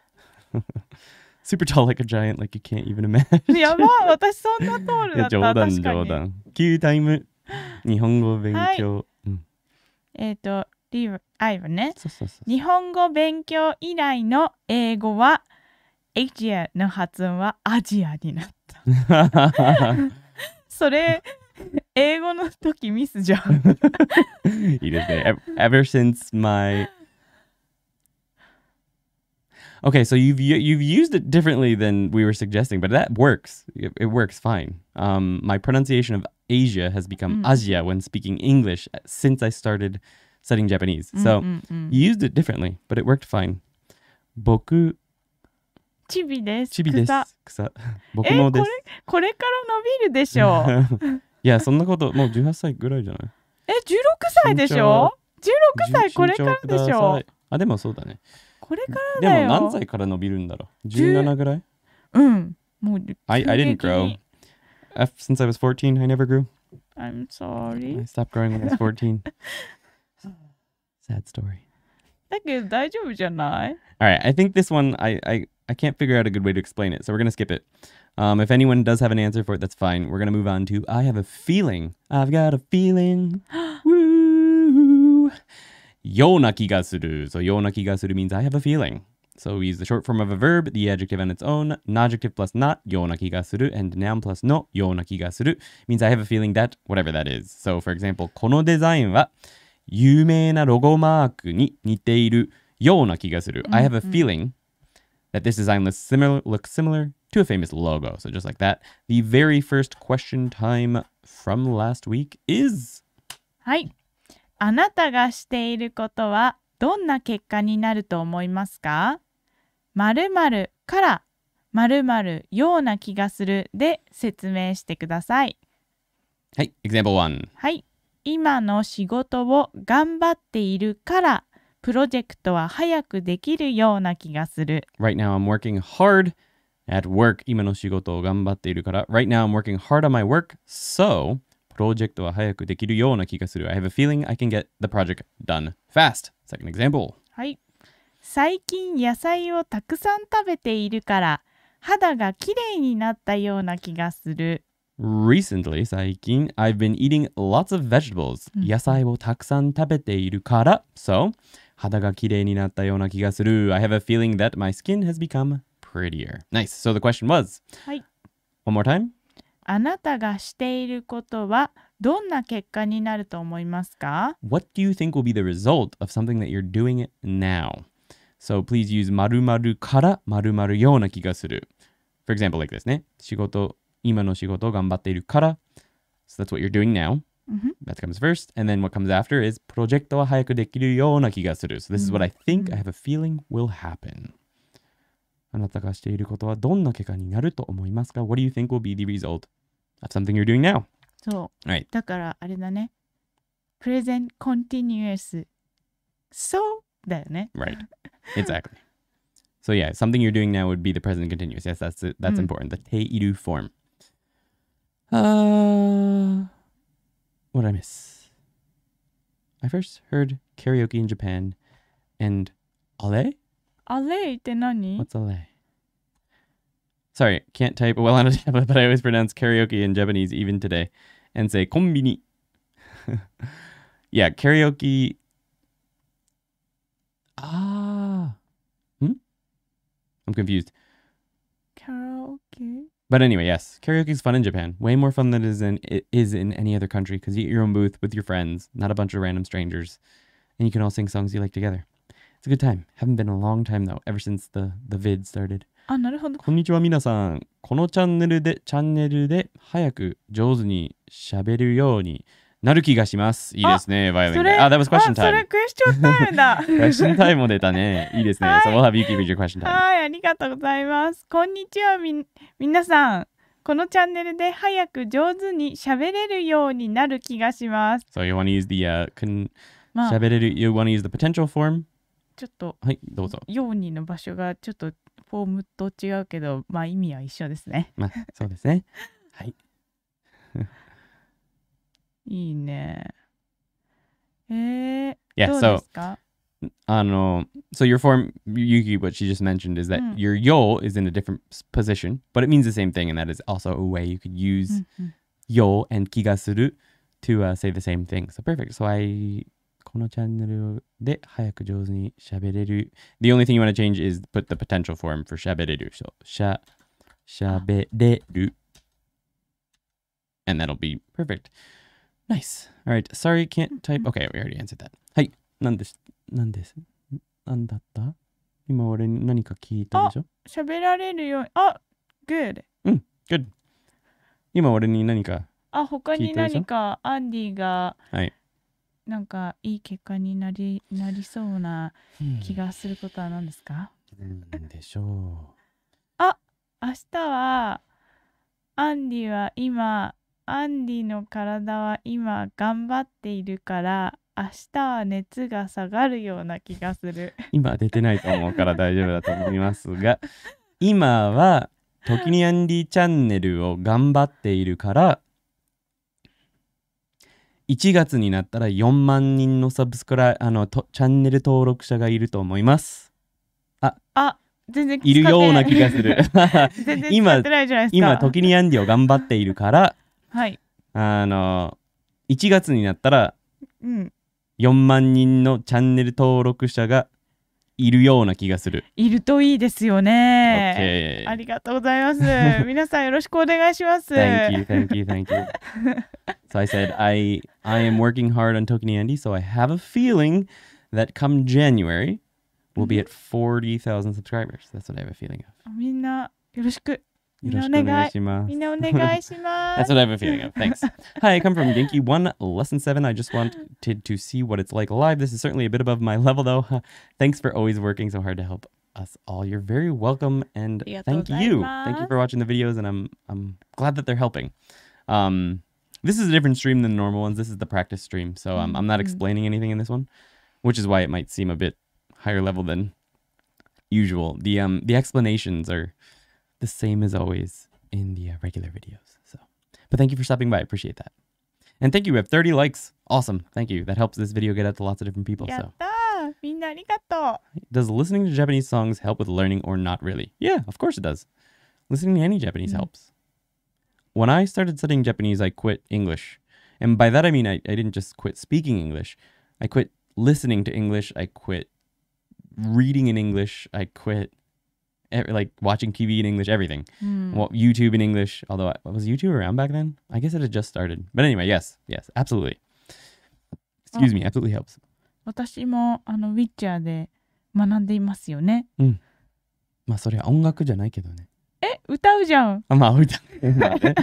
Super tall like a giant like you can't even imagine. やば私そんなトールだった冗談冗談。9タイム日本語勉強。はいうん、えっ、ー、と、リーブ、アイブねそうそうそう。日本語勉強以来の英語はエジアの発音はアジアになった。それ英語の時ミスじゃん。いいですね。Ever since my Okay, so you've you've used it differently than we were suggesting, but that works. It, it works fine. Um, my pronunciation of Asia has become mm. Asia when speaking English since I started studying Japanese. Mm, so mm, you mm. used it differently, but it worked fine. 僕チビです。チビです。草。僕もです。えー、これこれから伸びるでしょう。いや、そんなこと、もう18歳ぐらいじゃないえ、16歳でしょ ?16 歳これからでしょあ、でもそうだね。これからだよ。でも何歳から伸びるんだろう ?17 ぐらいうん。もう I, I didn't grow. Since I was 14, I never grew. I'm sorry. I stopped growing when I was 14. Sad story. だけど大丈夫じゃない Alright, I think this one, I, I, I can't figure out a good way to explain it, so we're gonna skip it. Um, if anyone does have an answer for it, that's fine. We're gonna move on to I have a feeling. I've got a feeling. Woo! Yonaki gasuru. So yonaki gasuru means I have a feeling. So we use the short form of a verb, the adjective on its own, adjective plus not, yonaki gasuru, and noun plus no, yonaki gasuru, means I have a feeling that, whatever that is. So for example, I have a mm-hmm. feeling that this design looks similar, looks similar to a famous logo. So just like that, the very first question time from last week is はい。あなたがしていることはどんな結果になると思いますか〇〇から〇〇ような気がするで説明してください。はい。Example 1. はい。今の仕事を頑張っているからプロジェクトは早くできるような気がする。Right now I'm working hard at work. 今の仕事を頑張っているから。Right now I'm working hard on my work. So, プロジェクトは早くできるような気がする。I have a feeling I can get the project done fast. Second example. はい。最近野菜をたくさん食べているから肌がきれいになったような気がする。Recently, 最近、I've been eating lots of vegetables.、野菜をたくさん食べているから。So, 肌が綺麗になったような気がする。I have a feeling that my skin has become prettier. Nice. So the question was. はい。One more time. あなたがしていることはどんな結果になると思いますか ?What do you think will be the result of something that you're doing now? So please use 〇〇から〇〇ような気がする。For example, like this ね。仕事、今の仕事を頑張っているから。So that's what you're doing now. Mm-hmm. That comes first. And then what comes after is project wa hayaku dekiru yona kiga suru. So this is what I mm-hmm. think, I have a feeling will happen. あなたがしていることはどんな結果になると思いますか ?What do you think will be the result of something you're doing now? So right. Present continuous. So right. Exactly. so yeah, something you're doing now would be the present continuous. Yes, that's That's mm. important. The te iru form. Uh what did I miss? I first heard karaoke in Japan and ale? Ale te nani? What's ale? Sorry, can't type well on a tablet, but I always pronounce karaoke in Japanese even today and say kombini. yeah, karaoke. Ah. Hmm? I'm confused. Karaoke? But anyway, yes, karaoke is fun in Japan. Way more fun than it is in it is in any other country because you get your own booth with your friends, not a bunch of random strangers, and you can all sing songs you like together. It's a good time. Haven't been a long time though, ever since the the vid started. あ、なるほど。こんにちは、皆さん。このチャンネルで、チャンネルで早く上手に喋るように ah, なる気がします。いいですね、バイオリン。あ、that was q それクエスチョンタイムだ。クエスチョンタイムも出たね。いいですね。はい、so we'll have you はい、ありがとうございます。こんにちは、み、皆さん。このチャンネルで早く上手に喋れるようになる気がします。そう、you w a n use the、uh, can 喋れる、you w a n use the potential form? ちょっと、はい、どうぞ。ようにの場所がちょっとフォームと違うけど、まあ意味は一緒ですね。まあ、そうですね。はい。いいね。えー、yeah, どうですか so your form yuki, what she just mentioned is that mm. your yo is in a different position, but it means the same thing, and that is also a way you could use mm-hmm. yo and kigasuru to uh, say the same thing. So perfect. So I The only thing you want to change is put the potential form for 喋れる so ah. and しゃ、喋れる。And that'll be perfect. Nice. All right. Sorry, can't type. Okay, we already answered that. はい。なんです。なんです。なんだった今俺に何か聞いたでしょ喋られるように。あ、good。うん、good。今俺に何かあ、他に何かアンディが、はい、なんかいい結果になりなりそうな気がすることは何ですか、ん、でしょう。あ、明日はアンディは今アンディの体は今頑張っているから明日は熱が下がるような気がする今出てないと思うから大丈夫だと思いますが今は「時にアンディチャンネル」を頑張っているから1月になったら4万人のサブスクライあのとチャンネル登録者がいると思います。ああ全然いるような気がする。今、今、時にアンディを頑張っているから、はいあの1月になったらうん4万人のチャンネル登録者がいるような気がするいるといいですよね。ありがとうございます。皆さんよろしくお願いします。thank you, thank you, thank you. so I said I I am working hard on Tokini Andy, so I have a feeling that come January we'll be at 40,000 subscribers. That's what I have a feeling of. みんなよろしく That's what I have a feeling of. Thanks. Hi, I come from Genki 1, Lesson 7. I just wanted to see what it's like live. This is certainly a bit above my level, though. Thanks for always working so hard to help us all. You're very welcome, and thank you. Thank you for watching the videos, and I'm, I'm glad that they're helping. Um, this is a different stream than the normal ones. This is the practice stream, so um, I'm not mm-hmm. explaining anything in this one, which is why it might seem a bit higher level than usual. The um the explanations are the same as always in the uh, regular videos. So, but thank you for stopping by. I appreciate that. And thank you. We have 30 likes. Awesome. Thank you. That helps this video get out to lots of different people. So. Does listening to Japanese songs help with learning or not really? Yeah, of course it does. Listening to any Japanese mm. helps. When I started studying Japanese, I quit English. And by that I mean I, I didn't just quit speaking English. I quit listening to English. I quit reading in English. I quit like watching TV in English, everything. Mm. Well, YouTube in English, although I, was YouTube around back then? I guess it had just started. But anyway, yes, yes, absolutely. Excuse me, absolutely helps. 私もあのウィッチャーで学んでいますよね。うん。まあそれは音楽じゃないけどね。え、歌うじゃん。あ、まあ歌。まあね、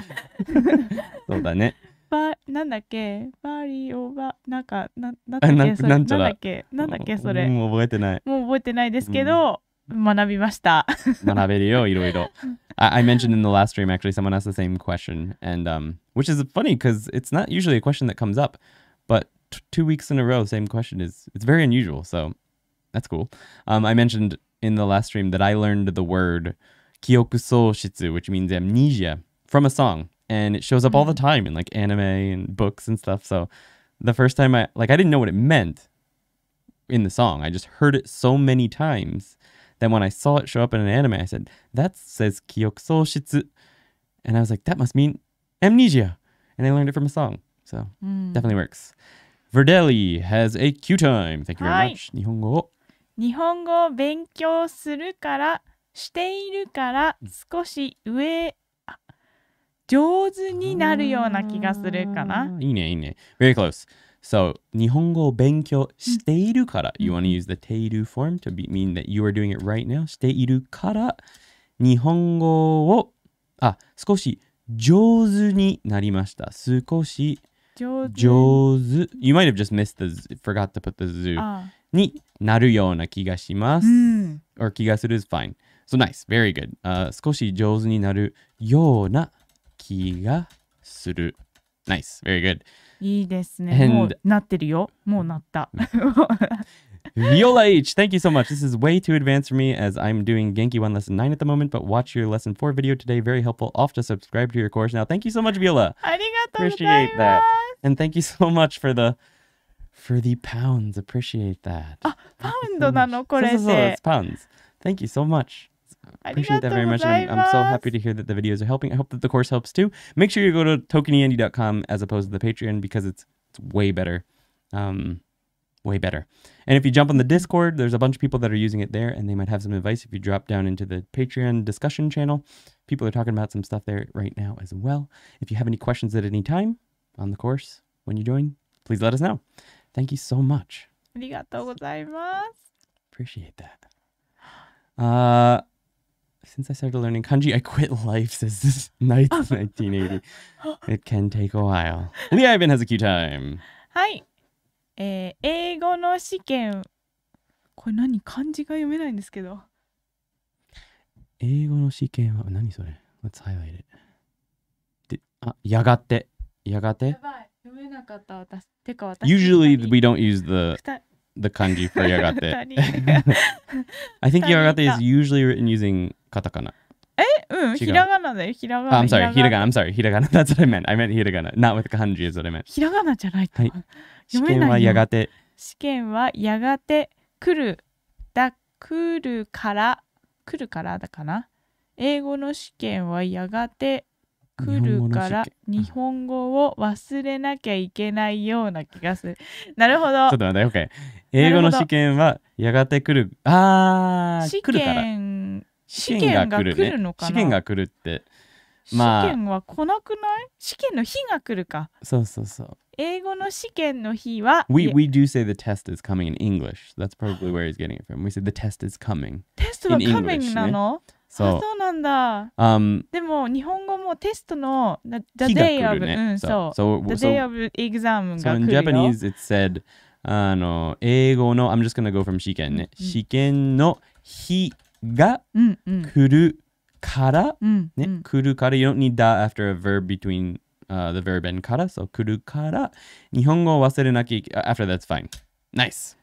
そうだね。ば、なんだっけ、バリオバ、なんか、な、なんだっけ、なんだっけ、なんだっけ、それ。もう覚えてない。もう覚えてないですけど。うん学びました。学べるよ、いろいろ。I, I mentioned in the last stream actually someone asked the same question and um, which is funny because it's not usually a question that comes up, but two weeks in a row same question is it's very unusual. So that's cool. Um, I mentioned in the last stream that I learned the word kyokusoshitsu, which means amnesia, from a song, and it shows up all the mm. time in like anime and books and stuff. So the first time I like I didn't know what it meant in the song. I just heard it so many times then when I saw it show up in an anime, I said, that says Kyokusoshitsu. And I was like, that must mean amnesia. And I learned it from a song. So mm. definitely works. Verdelli has a time. Thank you very much. 日本語を日本語を勉強するからしているから少し上上手になるような気がするかな。いいね、いいね。Very ah, close. So, 日本語を勉強しているから、you want to use the ている form to be, mean that you are doing it right now. しているから、日本語を、あ、少し上手になりました。少し上手。You might have just missed the, forgot to put the zoo. になるような気がします。うん、or 気がする is fine. So nice, very good.、Uh, 少し上手になるような気がする。Nice, very good. いいですね。もうなってるよ。もうなった。Viola H, thank you so much. This is way too advanced for me as I'm doing Genki 1 Lesson 9 at the moment, but watch your Lesson 4 video today. Very helpful. Off to subscribe to your course now. Thank you so much, Viola. Appreciate that. And thank you so much for the for the pounds. Appreciate that. Ah, pound so なのこれで。そうそうそう、it's pounds. Thank you so much. I appreciate that very much. I'm, I'm, so happy to hear that the videos are helping. I hope that the course helps too. Make sure you go to tokeniandy.com as opposed to the Patreon because it's it's way better. Um, way better. And if you jump on the Discord, there's a bunch of people that are using it there and they might have some advice if you drop down into the Patreon discussion channel. People are talking about some stuff there right now as well. If you have any questions at any time on the course when you join, please let us know. Thank you so much. Arigatou gozaimasu. Appreciate that. Uh Since I started learning kanji, I quit life, s i n c e this night 1980. It can take a while. Lee Ivan has a cute time. はい。えー、英語の試験。これ何漢字が読めないんですけど。英語の試験は何それ ?Let's highlight it. で、あ、やがて。やがてやばい。読めなかった私。てか私。Usually we don't use the the kanji for yagate. I think yagate is usually written using katakana. え、うん、ひらがなだよ、ひらがな。I'm sorry, ひらがな、I'm sorry, ひらがな。That's what I meant. I meant ひらがな。Not with kanji is what I meant. ひらがなじゃないと。はい、試験はやがて。試験はやがて来る。だ、来るから、来るからだかな。英語の試験はやがて来るから日本語を忘れなきゃいけないような気がする。なるほど。ちょっと待って、OK。英語の試験はやがて来る。あー、試験試験が来る、ね、試験が来るって。まあ、試験は来なくない試験の日が来るか。そうそうそう。英語の試験の日は。We, we do say the test is coming in English. That's probably where he's getting it from. We say the test is coming. テストは coming なの、ねそうそうなんだ、um, でも日本語もテストの The day of、ね、うん、そう、so, The day of exam が来るよ So in Japanese it said あの英語の I'm just gonna go from 試験ね、うん、試験の日が来るから、うん、ね、来るから you don't need that after a verb between、uh, the verb and から so 来るから日本語を忘れなきゃ after that's fine nice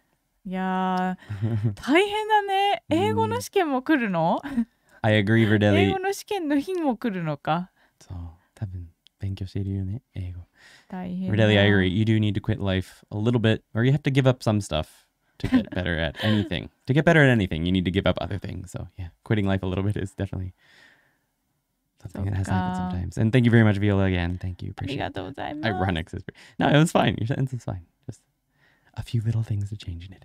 いやー大変だね英語の試験も来るの I agree, really. 英語の試験の日も来るのか。そう、多分勉強しているよね、英語。大変。Really, I agree. You do need to quit life a little bit, or you have to give up some stuff to get better at anything. to get better at anything, you need to give up other things. So yeah, quitting life a little bit is definitely something that has happened sometimes. And thank you very much, Viola, again. Thank you. Appreciate it. Ironic, sister. No, it was fine. Your sentence is fine. Just a few little things to change in it.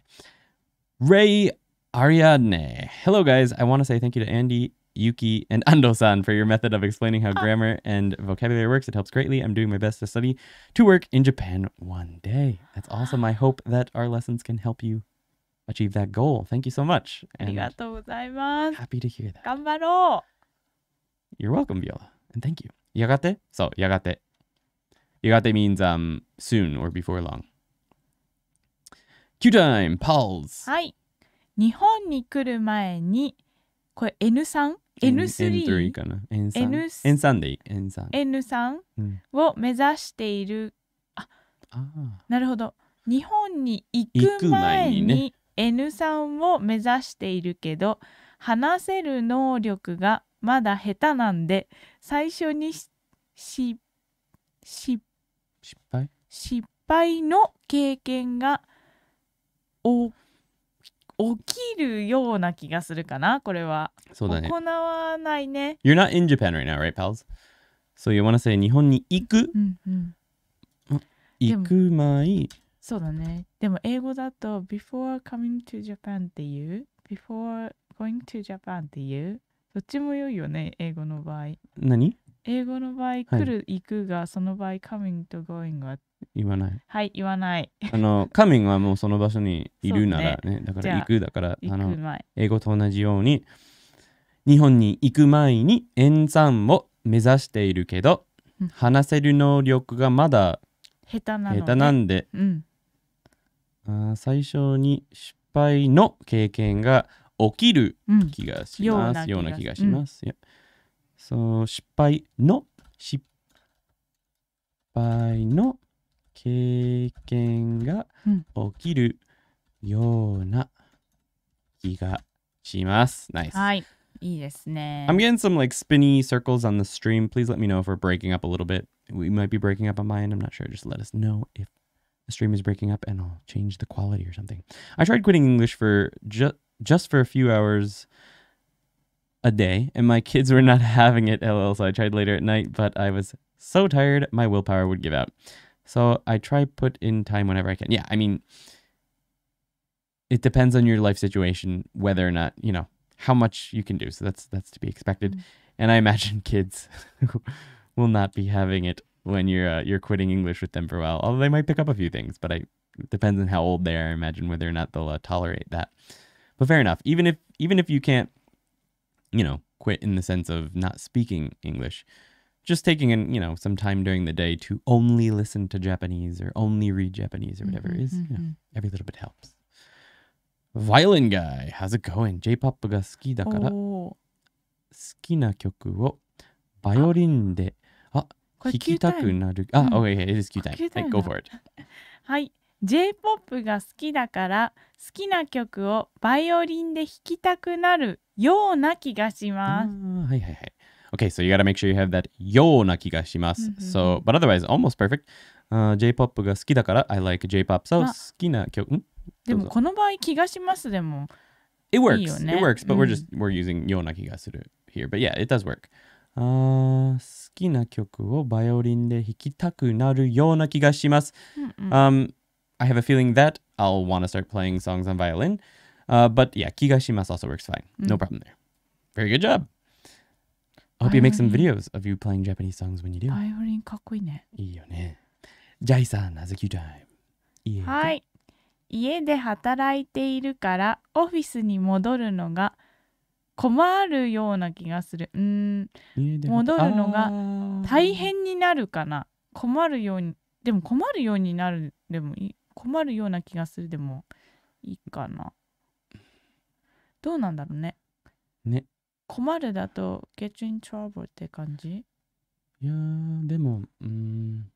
Ray Ariadne. Hello, guys. I want to say thank you to Andy, Yuki, and Ando-san for your method of explaining how ah. grammar and vocabulary works. It helps greatly. I'm doing my best to study to work in Japan one day. That's awesome. I hope that our lessons can help you achieve that goal. Thank you so much. And happy to hear that. 頑張ろう. You're welcome, Viola. And thank you. Yagate? So, yagate. Yagate means um soon or before long. Q time, pals. Hi. 日本に来る前にこれ N3? N3 かな N3, N3 でいい N3, N3 を目指している、ああなるほど日本に行く前に N3 を目指しているけど、話せる能力がまだ下手なんで最初にしし失敗失敗の経験が多起きるような気がするかな、これは。そうだね。行わないね。You're not in Japan right now, right, pals? So you wanna say 日本に行く、うんうん、行くまい。そうだね。でも英語だと before coming to Japan っていう before going to Japan っていうどっちも良いよね、英語の場合。何英語の場合、来る、行くが、その場合、coming と going は言わない。はい、言わない。あの、coming はもうその場所にいるならね、だから行くだから、行あの、英語と同じように、日本に行く前に演算を目指しているけどうん、話せる能力がまだ下手なの、下手なんで、うん。あ最初に失敗の経験が起きる気がします。ような気がします。その失敗の、失敗の経験が起きるような気がします。Nice. はい。いいですね。I'm getting some like spinny circles on the stream. Please let me know if we're breaking up a little bit. We might be breaking up on my end. I'm not sure. Just let us know if the stream is breaking up and I'll change the quality or something. I tried quitting English for ju- just for a few hours a day, and my kids were not having it, LL. So I tried later at night, but I was so tired, my willpower would give out. So I try put in time whenever I can. Yeah, I mean, it depends on your life situation whether or not you know how much you can do. So that's that's to be expected. Mm. And I imagine kids will not be having it when you're uh, you're quitting English with them for a while. Although they might pick up a few things, but I depends on how old they are. I imagine whether or not they'll uh, tolerate that. But fair enough. Even if even if you can't you know, quit in the sense of not speaking English. Just taking in, you know, some time during the day to only listen to Japanese or only read Japanese or whatever mm-hmm, is, mm-hmm. you know, mm-hmm. every little bit helps. Violin guy, how's it going? J-pop が好きだから、好きな曲をバイオリンで、あ、弾きたくなる。あ、okay, oh. ah, ah, mm. okay, is cute. time. Like, go for it. Hi. J-POP が好きだから好きな曲をバイオリンで弾きたくなるような気がします。はいはいはい。Okay, so you gotta make sure you have that ような気がします。so, but otherwise, almost perfect.、Uh, J-POP が好きだから I like J-Pop. So, 好きな曲。でもこの場合気がしますでも。It works. いいよね、it works, but we're just we're using ような気がする here. But yeah, it does work. あ好きな曲をバイオリンで弾きたくなるような気がします。うんうん um, I have a feeling that I'll want to start playing songs on violin. Uh, but yeah, Kigashimas also works fine. Mm. No problem there. Very good job. I hope you make some videos of you playing Japanese songs when you do. バイオリンかっこいいね。いいよね。ジャイさん、ナズキュタイム。はい。家で働いているからオフィスに戻るのが困るような気がする。うん。戻るのが大変になるかな。困るように。でも困るようになるでもいい困るような気がするでもいいかなどうなんだろうねね困るだと get in trouble って感じいやでもうん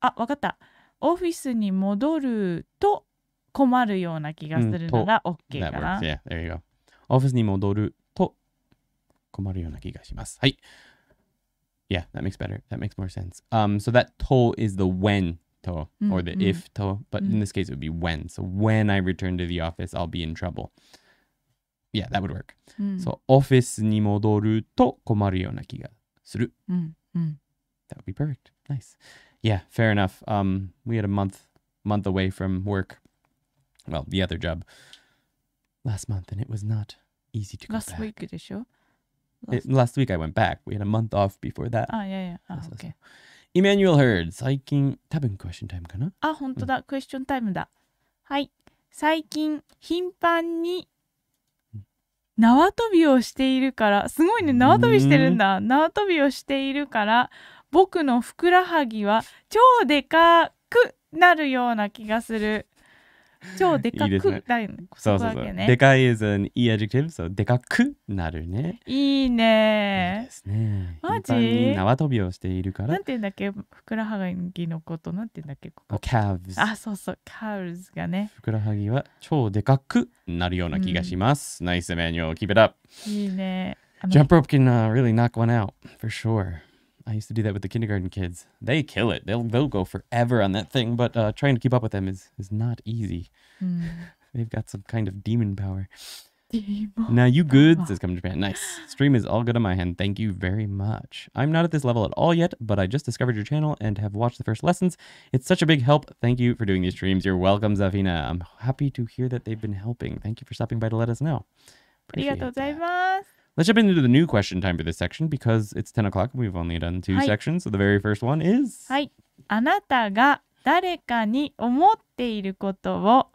あわかったオフィスに戻ると困るような気がするなら OK かな、yeah, オフィスに戻ると困るような気がしますはい Yeah, that makes better. That makes more sense. Um, so that to is the when to or mm, the mm. if to, but mm-hmm. in mm. this case it would be when. So when I return to the office, I'll be in trouble. Yeah, that would work. Mm. So office ni modoru to komaru yo ki ga suru. That would be perfect. Nice. Yeah, fair enough. Um, we had a month month away from work. Well, the other job last month, and it was not easy to go last back. week, でしょ? Last... It, last week I went back. We had a month off before that. Ah, yeah, yeah. Ah, okay. So. イマニュエル・ヘル最近、多分クエスチョンタイムかなあ、本当だ、うん、クエスチョンタイムだ。はい。最近、頻繁に縄跳びをしているから、すごいね、縄跳びしてるんだ。ん縄跳びをしているから、僕のふくらはぎは超でかくなるような気がする。超でかくなる、ね、そうそうそう。でかい is an e adjective, そう、でかくなるね。いいね。マジ縄跳びをしているから。なんて言うんだっけ、ふくらはぎのこと、なんて言うんだっけ、c a v s あ、そうそう、c a l v s がね。ふくらはぎは超でかくなるような気がします。ナイスマニュアル、keep it up。いいね。Jump rope can、really knock one out, for sure. I used to do that with the kindergarten kids. They kill it. They'll they'll go forever on that thing, but uh, trying to keep up with them is is not easy. Mm. They've got some kind of demon power. Demon. Now you good says come to Japan. Nice. Stream is all good on my hand. Thank you very much. I'm not at this level at all yet, but I just discovered your channel and have watched the first lessons. It's such a big help. Thank you for doing these streams. You're welcome, Zafina. I'm happy to hear that they've been helping. Thank you for stopping by to let us know. Appreciate ありがとうございます。Let's jump into the new question time for this section because it's 10 o'clock and we've only done two sections. So the very first one is はい。あなたが誰かに思っていることを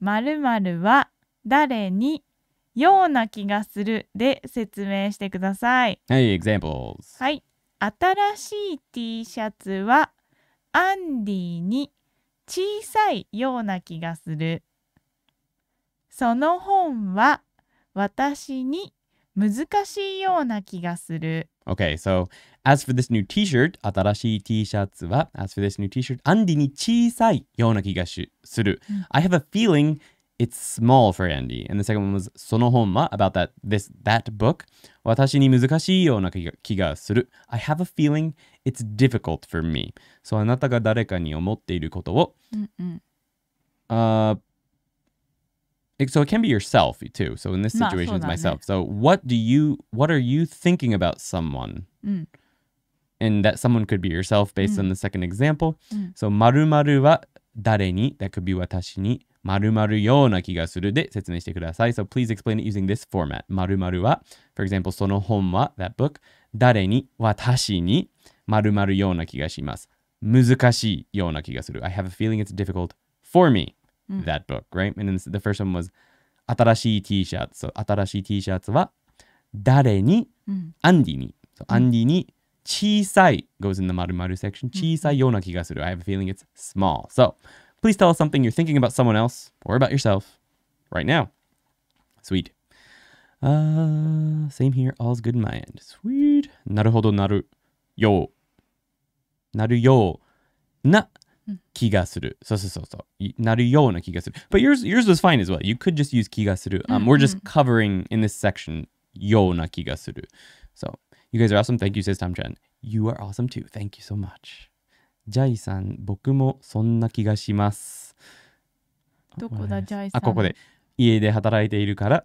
〇〇は誰にような気がするで説明してください。h e examples. はい。新しい T シャツはアンディに小さいような気がする。その本は私に難しいような気がする。Okay, so as for this new t-shirt, 新しい T シャツは、as for this new t-shirt, アンディに小さいような気がする。I have a feeling it's small for Andy. And the second one was その本は about that, this, that book. 私に難しいような気がする。I have a feeling it's difficult for me. そう、あなたが誰かに思っていることを、うんうん、あ so it can be yourself too. So in this situation, it's myself. So what do you? What are you thinking about someone? Mm. And that someone could be yourself based on mm. the second example. Mm. So maru wa dare ni that could be watashi ni. So please explain it using this format. for example, that book, その本は、that I have a feeling it's difficult for me. Mm. that book, right? And then the first one was 新しい T シャツ。So, 新しい T シャツは誰に、うん、アンディに。So, アンディに小さい goes in the maru section. Mm-hmm. I have a feeling it's small. So, please tell us something you're thinking about someone else or about yourself right now. Sweet. Uh, same here. All's good in my end. Sweet. なるほどなるよ。なるよ。な気がする。そうそうそうそう。なるような気がする。But yours, yours was fine as well. You could just use 気がする。Um, we're just covering in this section ような気がする。So, you guys are awesome. Thank you, says Tom Chan. You are awesome too. Thank you so much. ジャイさん、僕もそんな気がします。どこだ、ジャイさん。あ、ここで。家で働いているから、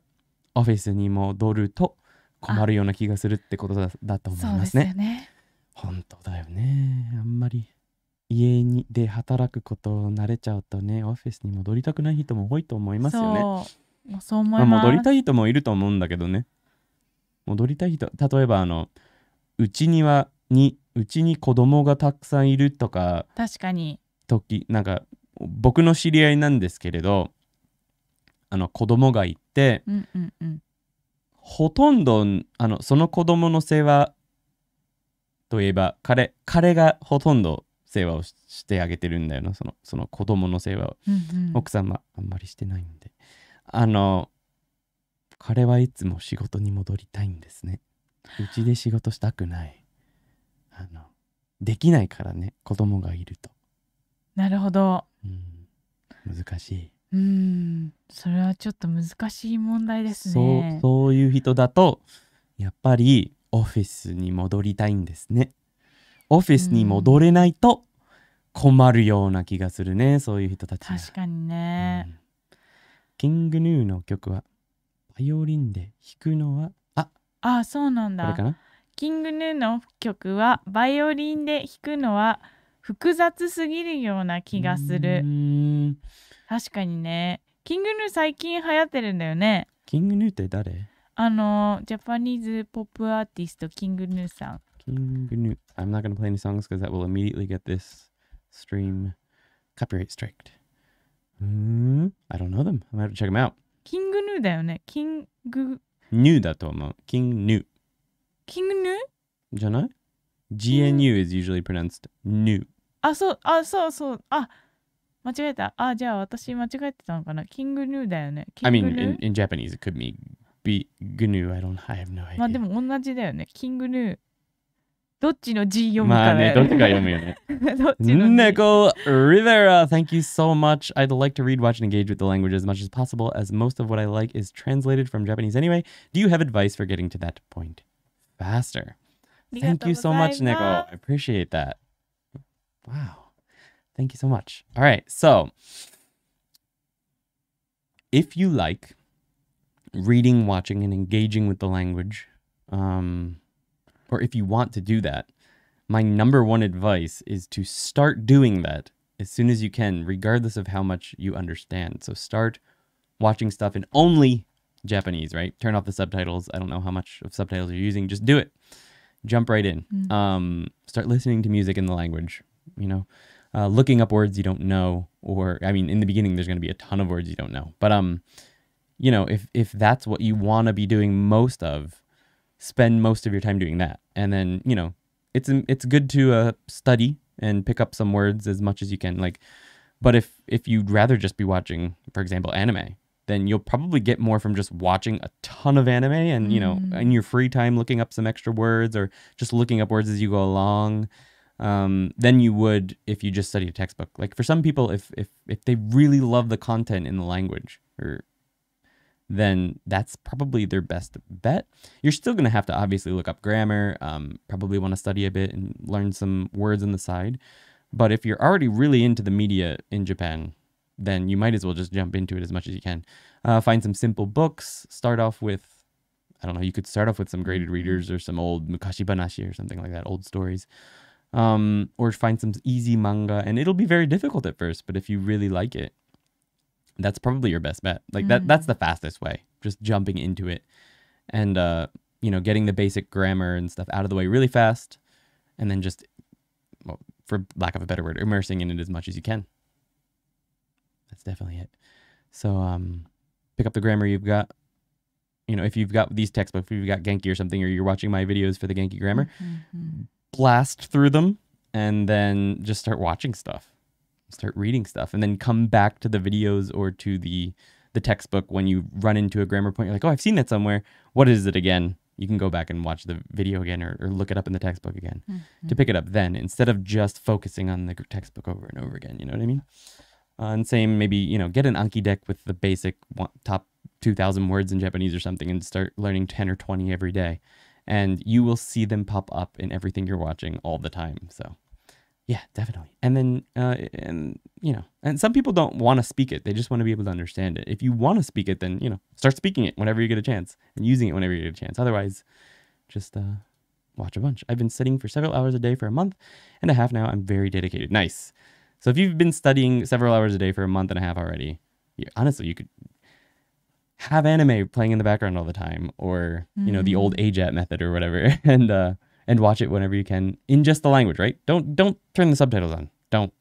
オフィスに戻ると困るような気がするってことだだと思いますね。そうですよね。本当だよね。あんまり。家にで働くことを慣れちゃうとねオフィスに戻りたくない人も多いと思いますよね。そうそう思います、まあ、戻りたい人もいると思うんだけどね戻りたい人例えばあのうちにはにうちに子供がたくさんいるとか確かに時なんか僕の知り合いなんですけれどあの子供がいて、うんうんうん、ほとんどあのその子供の世話といえば彼彼がほとんど世話をしてあげてるんだよなそのその子供の世話を、うんうん、奥様あんまりしてないんであの彼はいつも仕事に戻りたいんですねうちで仕事したくないあのできないからね子供がいるとなるほど、うん、難しいうんそれはちょっと難しい問題ですねそうそういう人だとやっぱりオフィスに戻りたいんですねオフィスに戻れないと困るような気がするね、うん、そういう人たち確かにね、うん、キングヌーの曲はバイオリンで弾くのはああそうなんだキングヌーの曲はバイオリンで弾くのは複雑すぎるような気がする確かにねキングヌー最近流行ってるんだよねキングヌーって誰あのジャパニーズポップアーティストキングヌーさん I'm not going to play any songs because that will immediately get this stream copyright striked. Mm, I don't know them. I'm going to have to check them out. King Nu だよね。キング。Nu だと思う。King Nu. King Nu? じゃない ?GNU is usually pronounced Nu. あ、そう、あ、そうそう。あ、間違えた。あ、じゃあ私間違えてたのかな。King Nu だよね。I mean, in, in Japanese it could be be GNU. I don't, I have no idea. まあでも同じだよね。King Nu. どっちの G 読むかまあね、どっちか読むよね。どっちの G? Nico Rivera, thank you so much. I'd like to read, watch, and engage with the language as much as possible, as most of what I like is translated from Japanese anyway. Do you have advice for getting to that point faster? Thank you so much, Nico. I appreciate that. Wow. Thank you so much. All right. So, if you like reading, watching, and engaging with the language, um, or if you want to do that, my number one advice is to start doing that as soon as you can, regardless of how much you understand. So start watching stuff in only Japanese, right? Turn off the subtitles. I don't know how much of subtitles you're using. Just do it. Jump right in. Mm. Um, start listening to music in the language, you know, uh, looking up words you don't know, or I mean, in the beginning, there's going to be a ton of words you don't know. But, um, you know, if, if that's what you want to be doing most of, spend most of your time doing that. And then, you know, it's it's good to uh, study and pick up some words as much as you can like but if if you'd rather just be watching for example anime then you'll probably get more from just watching a ton of anime and you know mm-hmm. in your free time looking up some extra words or just looking up words as you go along um, than you would if you just study a textbook like for some people if if if they really love the content in the language or then that's probably their best bet. You're still going to have to obviously look up grammar, um, probably want to study a bit and learn some words on the side. But if you're already really into the media in Japan, then you might as well just jump into it as much as you can. Uh, find some simple books. Start off with, I don't know, you could start off with some graded mm-hmm. readers or some old Mukashi Banashi or something like that, old stories. Um, or find some easy manga. And it'll be very difficult at first, but if you really like it, that's probably your best bet. Like mm. that that's mm. the fastest way, just jumping into it and uh, you know, getting the basic grammar and stuff out of the way really fast and then just well, for lack of a better word, immersing in it as much as you can. That's definitely it. So um pick up the grammar you've got. You know, if you've got these textbooks, if you've got Genki or something, or you're watching my videos for the Genki grammar, mm -hmm. blast through them and then just start watching stuff start reading stuff and then come back to the videos or to the the textbook when you run into a grammar point you're like oh i've seen that somewhere what is it again you can go back and watch the video again or, or look it up in the textbook again mm-hmm. to pick it up then instead of just focusing on the textbook over and over again you know what i mean uh, and same maybe you know get an anki deck with the basic one, top 2000 words in japanese or something and start learning 10 or 20 every day and you will see them pop up in everything you're watching all the time so yeah, definitely. And then, uh, and you know, and some people don't want to speak it; they just want to be able to understand it. If you want to speak it, then you know, start speaking it whenever you get a chance and using it whenever you get a chance. Otherwise, just uh, watch a bunch. I've been studying for several hours a day for a month and a half now. I'm very dedicated. Nice. So if you've been studying several hours a day for a month and a half already, you, honestly, you could have anime playing in the background all the time, or you know, the old mm. AJAT method or whatever, and uh, and watch it whenever you can in just the language, right? Don't don't turn the subtitles on. Don't.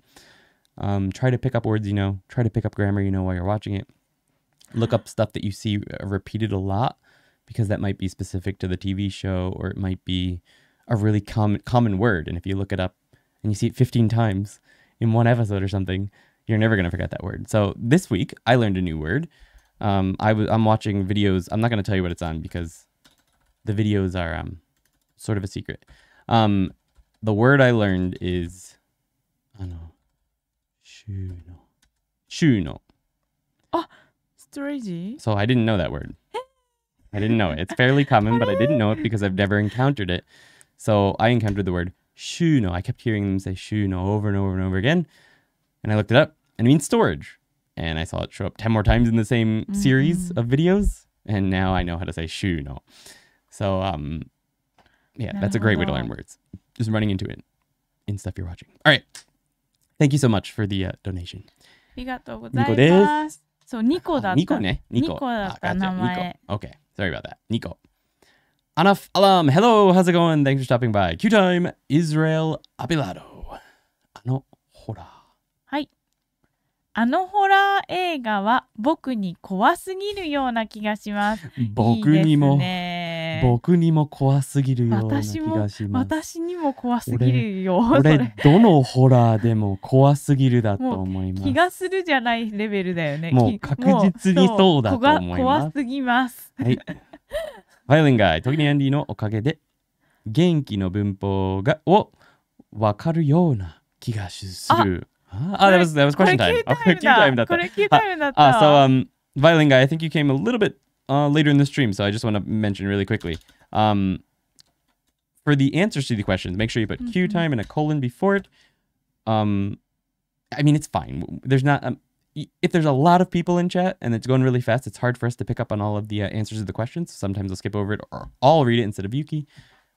Um, try to pick up words you know. Try to pick up grammar you know while you're watching it. Look up stuff that you see uh, repeated a lot because that might be specific to the TV show or it might be a really common common word. And if you look it up and you see it 15 times in one episode or something, you're never gonna forget that word. So this week I learned a new word. Um, I was I'm watching videos. I'm not gonna tell you what it's on because the videos are um, sort of a secret. Um, the word I learned is, I know, shuno, shuno. Oh, ah, strange. So I didn't know that word. I didn't know it. It's fairly common, but I didn't know it because I've never encountered it. So I encountered the word shuno. I kept hearing them say shuno over and over and over again, and I looked it up, and it means storage. And I saw it show up ten more times in the same mm -hmm. series of videos, and now I know how to say shuno. So um, yeah, that's a great way to learn words. Just running into it in stuff you're watching. All right. Thank you so much for the uh, donation. ありがとうございます。ニコです。そう、ニコだった。ニコね。ニコ。ニコだった名前。Nico. Ah, ah, okay. Sorry about that. Nico. Anaf Alam. Hello. How's it going? Thanks for stopping by. Q time. Israel Abilado. あのホラー。はい。あのホラー映画は僕に怖すぎるような気がします。僕にも。いいですね僕にも怖すぎるような気がします私にも怖すぎるよ俺どのホラーでも怖すぎるだと思います気がするじゃないレベルだよねもう確実にそうだと思います怖すぎますはいバ イオリンガイトギニアンディのおかげで元気の文法がをわかるような気がするあ、だめ a t だめ、s t これ Q t i m だった。これ Q t i m だった。あ、so um, Violin guy, I think you came a little bit uh, later in the stream, so I just want to mention really quickly. Um, for the answers to the questions, make sure you put mm -hmm. Q mm-hmm. time and a colon before it. Um, I mean, it's fine. There's not, um, if there's a lot of people in chat and it's going really fast, it's hard for us to pick up on all of the uh, answers to the questions. Sometimes I'll skip over it or I'll read it instead of Yuki,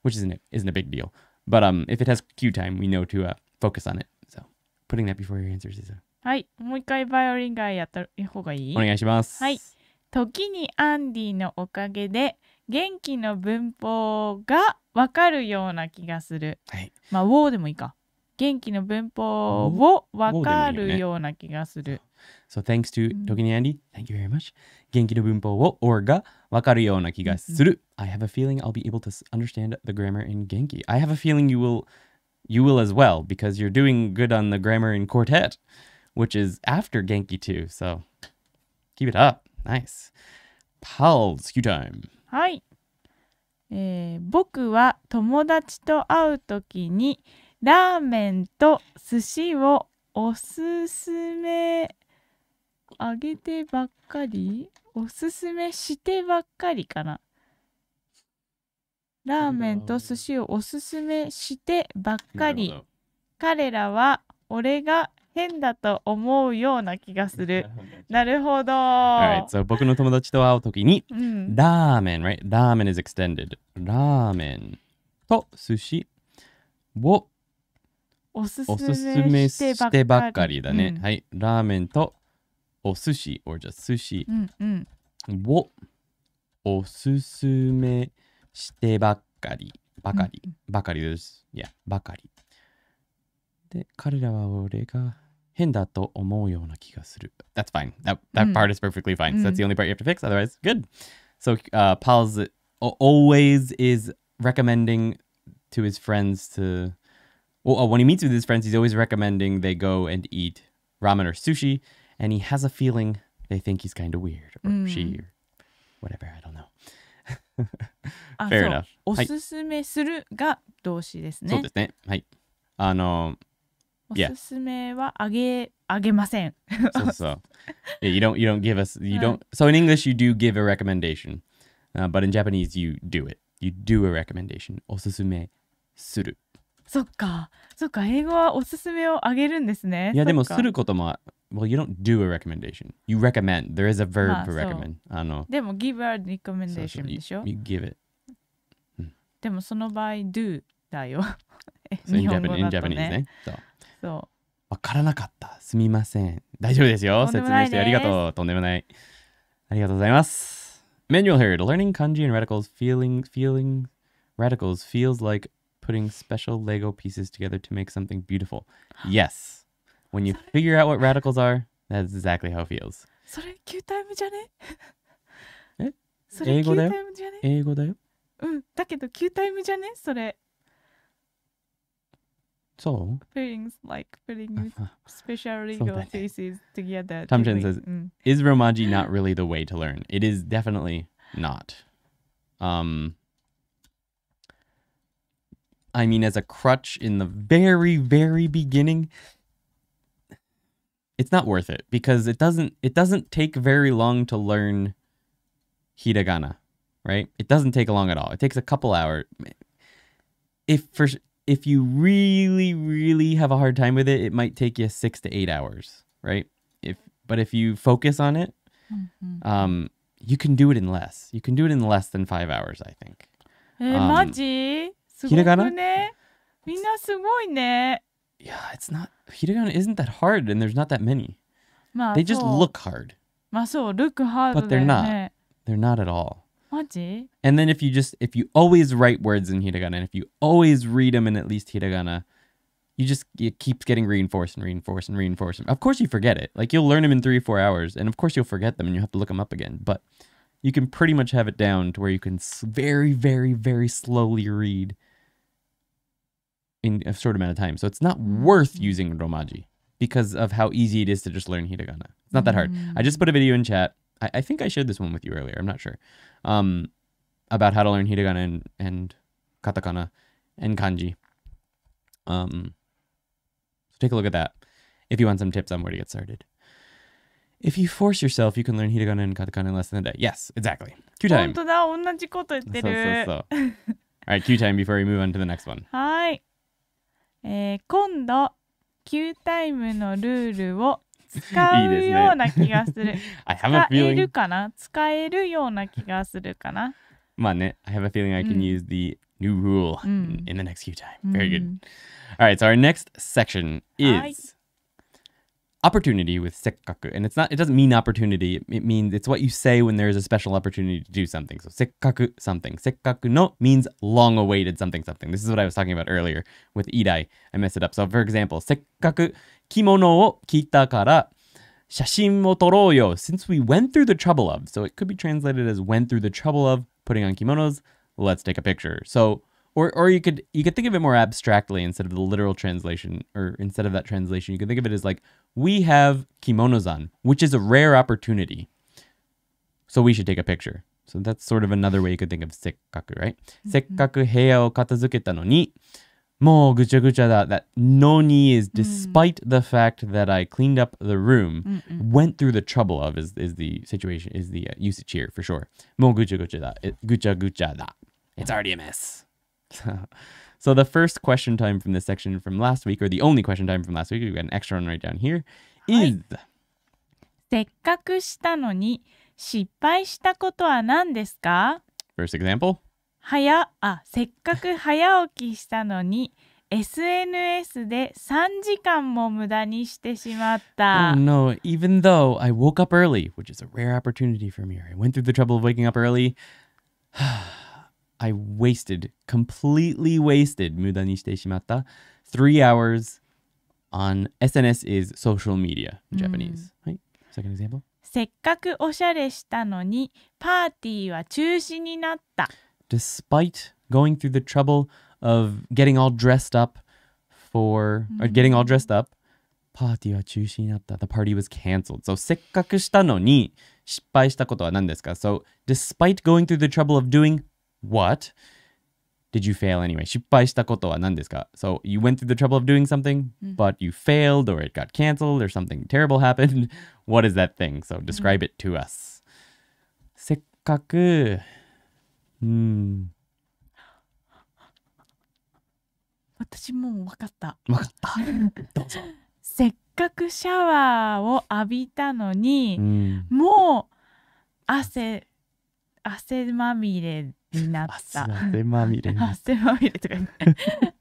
which isn't, isn't a big deal. But um, if it has Q time, we know to uh, focus on it. So putting that before your answers is a... はい、もう一回バイオリンガイやった方がいいお願いします。はい。時にアンディのおかげで元気の文法がわかるような気がする。はい、まあ、ウォーでもいいか。元気の文法をわかるような気がする。So thanks to Togini Andy, thank you very much. 元気の文法を or がわかるような気がする。I have a feeling I'll be able to understand the grammar in Genki. I have a feeling you will you will as well because you're doing good on the grammar in quartet, which is after Genki too. So keep it up. Nice. Pal, s you time. はい。えー、僕は友達と会うときにラーメンと寿司をおすすめあげてばっかりおすすめしてばっかりかな。ラーメンと寿司をおすすめしてばっかり。彼らは俺が変だと思うような気がする。なるほど。Alright, so 僕の友達と会うときに、ラーメン、right? ラーメン is extended. ラーメンと寿司をおすすめしてばっかりだね。うん、はい、ラーメンとお寿司、or just 寿司をおすすめしてばっかり。ばかり、ばかりです。いや、ばかり。で、彼らは俺が変だと思うような気がする。That's fine. That, that mm. part is perfectly fine. So that's the mm. only part you have to fix. Otherwise, good. So uh, Paul's uh, always is recommending to his friends to. Well, uh, when he meets with his friends, he's always recommending they go and eat ramen or sushi. And he has a feeling they think he's kind of weird or mm. she or whatever. I don't know. Ah, Fair enough. おすすめするが動詞ですね。そうですね。はい。あの、おすすめはあげあげません。そうそう。Yeah, you don't you don't give us you don't so in English you do give a recommendation, uh, but in Japanese you do it. You do a recommendation. おすすめする。そっか。そっか。英語はおすすめをあげるんですね。いやでもすることも Well, you don't do a recommendation. You recommend. There is a verb for recommend. あの。でも give a recommendation でしょ you, give it. でもその場合 do だよ。日本語だとね。in Japanese ね。そう。そう。わからなかった。すみません。大丈夫ですよ。説明してありがとう。とんでもない。ありがとうございます。Manual h e r d Learning kanji and radicals feeling feeling radicals feels like putting special Lego pieces together to make something beautiful. Yes. When you figure out what radicals are, that's exactly how it feels. それ Q タイムじゃねえそれ Q タイムじゃね英語だよ。うん、だけど Q タイムじゃねそれ。So things like pudding special cases together. Tamchen says, mm. "Is romaji not really the way to learn? It is definitely not. Um, I mean, as a crutch in the very, very beginning, it's not worth it because it doesn't it doesn't take very long to learn hiragana, right? It doesn't take long at all. It takes a couple hours. If for if you really, really have a hard time with it, it might take you six to eight hours, right? If but if you focus on it, mm-hmm. um, you can do it in less. You can do it in less than five hours, I think. Eh, um, Yeah, it's not hiragana isn't that hard and there's not that many. They just look hard. But they're not. Eh. They're not at all. 뭐지? And then if you just if you always write words in hiragana and if you always read them in at least hiragana, you just it keeps getting reinforced and reinforced and reinforced. Of course you forget it. Like you'll learn them in 3 or 4 hours and of course you'll forget them and you have to look them up again, but you can pretty much have it down to where you can very very very slowly read in a short amount of time. So it's not worth mm. using romaji because of how easy it is to just learn hiragana. It's not that hard. Mm. I just mm. put a video in chat I, I think I shared this one with you earlier. I'm not sure. Um, about how to learn hiragana and, and katakana and kanji. Um, so take a look at that if you want some tips on where to get started. If you force yourself, you can learn hiragana and katakana in less than a day. Yes, exactly. Q time. All right, Q time before we move on to the next one. Hi. え今度 Q タイムのルールを使うような気がする。いいね、使えるかな使えるような気がするかなまあね、I have a feeling I can use the new rule in the next few times. Very mm. good. All right, so our next section is opportunity with sekkaku. And it's not it doesn't mean opportunity. It, it means it's what you say when there is a special opportunity to do something. So sekkaku something. Sekkaku no means long awaited something something. This is what I was talking about earlier with idai. I messed it up. So for example, sekkaku 着物を着たから写真を撮ろうよ since we went through the trouble of. So it could be translated as went through the trouble of putting on kimonos. Let's take a picture. So or or you could you could think of it more abstractly instead of the literal translation or instead of that translation you could think of it as like we have kimonos on which is a rare opportunity so we should take a picture so that's sort of another way you could think of sekkaku right mm-hmm. sekkaku heya katazuketa no ni もうぐちゃぐちゃだ that noni is mm. despite the fact that I cleaned up the room went through the trouble of is, is the situation is the uh, usage here for sure mo gucha gucha da it's already a mess so the first question time from this section from last week or the only question time from last week we've got an extra one right down here せっかくしたのに失敗したことは何ですか first example 早あせっかく早起きしたのに SNS で3時間も無駄にしてしまった。Oh no, even though I woke up early, which is a rare opportunity for me, I went through the trouble of waking up early. I wasted, completely wasted, 無駄にしてしまった three hours on SNS is social media in Japanese.、うん、はい、second example. せっかくおしゃれしたのにパーティーは中止になった。despite going through the trouble of getting all dressed up for mm-hmm. or getting all dressed up. The party was canceled. So So despite going through the trouble of doing what, did you fail anyway? So you went through the trouble of doing something, mm. but you failed or it got canceled or something terrible happened. What is that thing? So describe mm. it to us. せっかくうん。私もう分かった。分かった。どうぞ。せっかくシャワーを浴びたのに、うん、もう汗汗まみれになった。汗まみれ。汗まみれとか言って。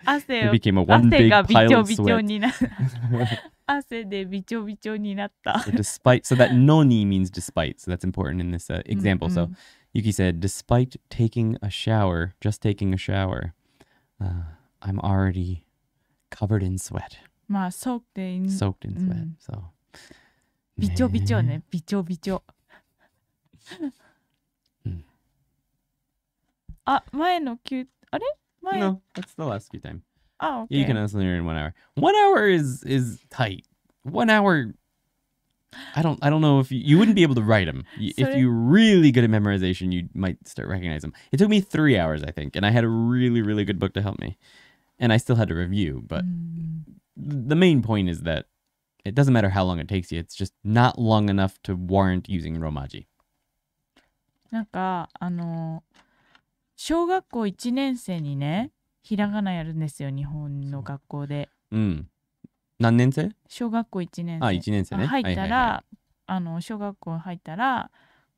汗を汗がびちょびちょになった。汗でびちょびちょになった。so despite, so that noni means despite, so that's important in this uh, example. Mm h m So Yuki said, despite taking a shower, just taking a shower, uh, I'm already covered in sweat. 막 in, soaked in sweat. 음. Mm. So 비죠비죠네. 비죠비죠. あ、前の休あれ前 No, that's the last few time. Oh, ah, okay. You can answer hear in one hour. One hour is is tight. One hour I don't. I don't know if you, you wouldn't be able to write them. So if you're really good at memorization, you might start recognizing them. It took me three hours, I think, and I had a really, really good book to help me, and I still had to review. But mm. the main point is that it doesn't matter how long it takes you. It's just not long enough to warrant using Romaji. なんかあの小学校何年生小学校1年生あ1年生ね入ったら、はいはいはい、あの小学校入ったら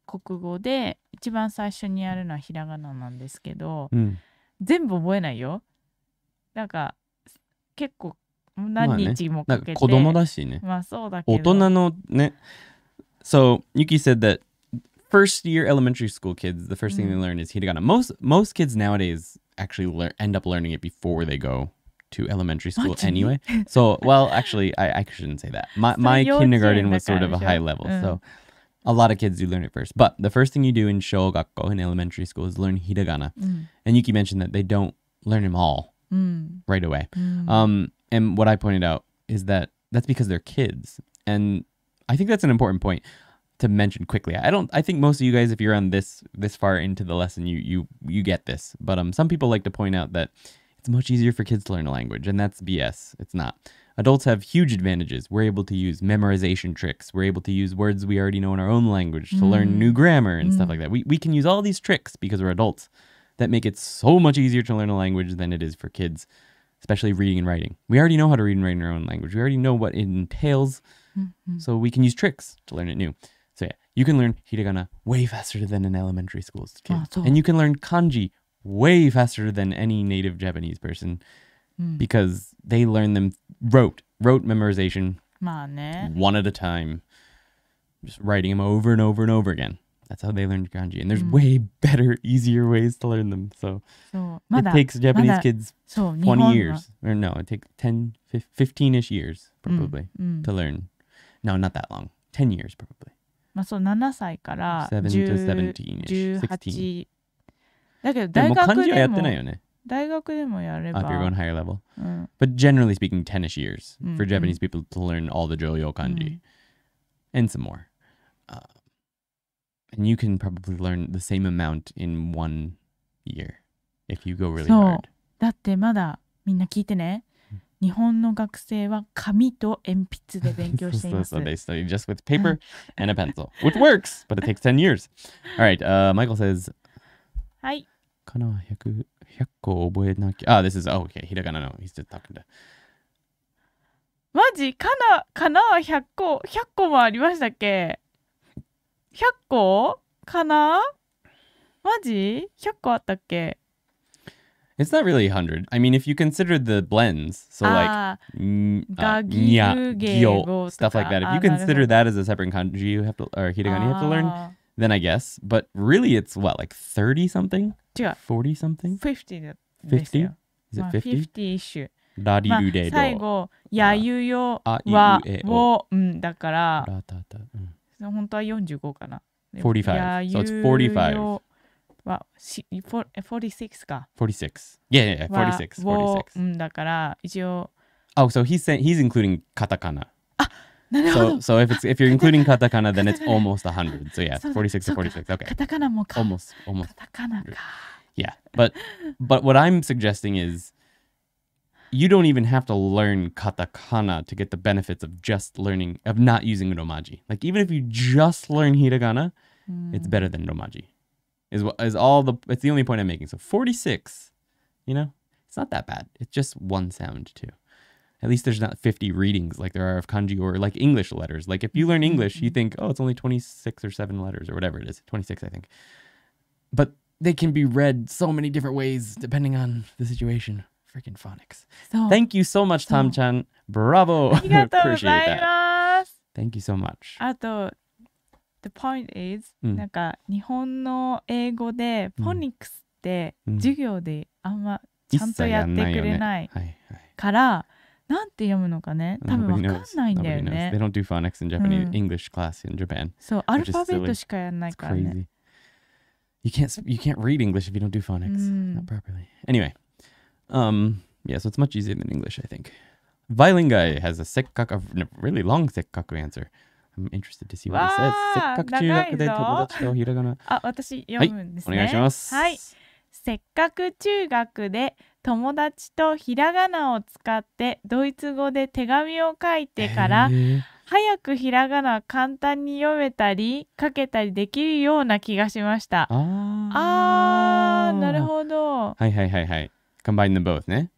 国語で一番最初にやるのはひらがななんですけど、うん、全部覚えないよなんか結構何日もかけて、まあね、子供だしねまあそうだけど大人のね So Yuki said that first year elementary school kids the first thing they learn is hiragana most most kids nowadays actually learn, end up learning it before they go to elementary school anyway. So, well, actually, I, I shouldn't say that. My, my kindergarten was sort of a high level. So, mm. a lot of kids do learn it first. But the first thing you do in shogakko in elementary school is learn hiragana. Mm. And Yuki mentioned that they don't learn them all mm. right away. Mm. Um, and what I pointed out is that that's because they're kids. And I think that's an important point to mention quickly. I don't I think most of you guys if you're on this this far into the lesson you you you get this. But um some people like to point out that it's much easier for kids to learn a language, and that's BS. It's not. Adults have huge advantages. We're able to use memorization tricks. We're able to use words we already know in our own language to mm. learn new mm. grammar and mm. stuff like that. We, we can use all these tricks because we're adults that make it so much easier to learn a language than it is for kids, especially reading and writing. We already know how to read and write in our own language. We already know what it entails. Mm -hmm. So we can use tricks to learn it new. So yeah, you can learn hiragana way faster than in elementary schools. And you can learn kanji way faster than any native Japanese person mm. because they learn them rote, rote memorization, one at a time, just writing them over and over and over again. That's how they learned kanji, and there's mm. way better, easier ways to learn them. So, so it takes Japanese kids 20 years, or no, it takes 10, 15 ish years hmm. probably mm. to learn. No, not that long, 10 years probably. まあ、そう7歳から7 to 17 18だけど大学でもやよね。大学でもやれば。If you're going higher level. But generally speaking, 10-ish years for Japanese people to learn all the Joyo k a n i and some more. Uh, and you can probably learn the same amount in one year if you go really hard. だってまだみんな聞いてね。日本の学生は紙と鉛筆で勉強しています。so, so they study just with paper and a pencil, which works, but it takes 10 years. All right, uh, Michael says. はい。かな 100, ?100 個覚えなきゃ。あ、this is, oh, okay, Hiragana no. He's just talking to. マジかな、かなは100個、100個もありましたっけ ?100 個かなマジ ?100 個あったっけ It's not really 100. I mean, if you consider the blends, so ah. like n- uh, stuff like that, if you ah, consider that as a separate kanji, you have to, or hiragana, you have to learn ah then I guess. But really, it's what like thirty something, 違う forty something, 50だです 50? よ Is ま it あ fifty? 50一種ラデまィルレあ、ド。最後「やゆよあはあいうえ」おを、うん、だからラタタうん本当は45かな。でも45や um, mm. So ゆ it's 45よはしフォ46か。46. Eh, yeah, yeah, yeah は 46. をう 46. ん、だから一応 um, Oh, so he's saying he's including katakana. Ah, so if it's if you're including katakana, then it's almost 100. So yeah, 46 to 46. Okay. Katakana mo ka. Almost, almost. Katakana ka. Yeah, but but what I'm suggesting is you don't even have to learn katakana to get the benefits of just learning of not using romaji. Like even if you just learn hiragana, mm. it's better than romaji. Is what is all the it's the only point I'm making. So 46, you know, it's not that bad. It's just one sound too at least there's not 50 readings like there are of kanji or like English letters. Like if you learn mm-hmm, English, you mm-hmm. think, oh, it's only 26 or 7 letters or whatever it is. 26, I think. But they can be read so many different ways depending on the situation. Freaking phonics. So, Thank you so much, so, Tam chan. Bravo. Appreciate that. Thank you so much. あと The point is, mm. mm. mm. is、うん、なんか日本の英語でフォニックスって授業であんまちゃんとやってくれないから、うんうんはいはいなんて読むのかね多分わかんないんだよね。They don't do phonics in Japanese,、うん、English class in Japan. そう、アルファベットしかやらないからね。You can't, you can't read English if you don't do phonics、うん、not properly. Anyway, um, yeah, so it's much easier than English, I think. Vilingai has a sekkaku, a really long sekkaku answer. I'm interested to see what he says. せっかく中学で友達とひらがな。あ、私読むんですね。はい、お願いします。はい。せっかく中学で友達とひらがなを使ってドイツ語で手紙を書いてから早くひらがな簡単に読めたり書けたりできるような気がしましたあーなるほどはいはいはいはい combine them both ね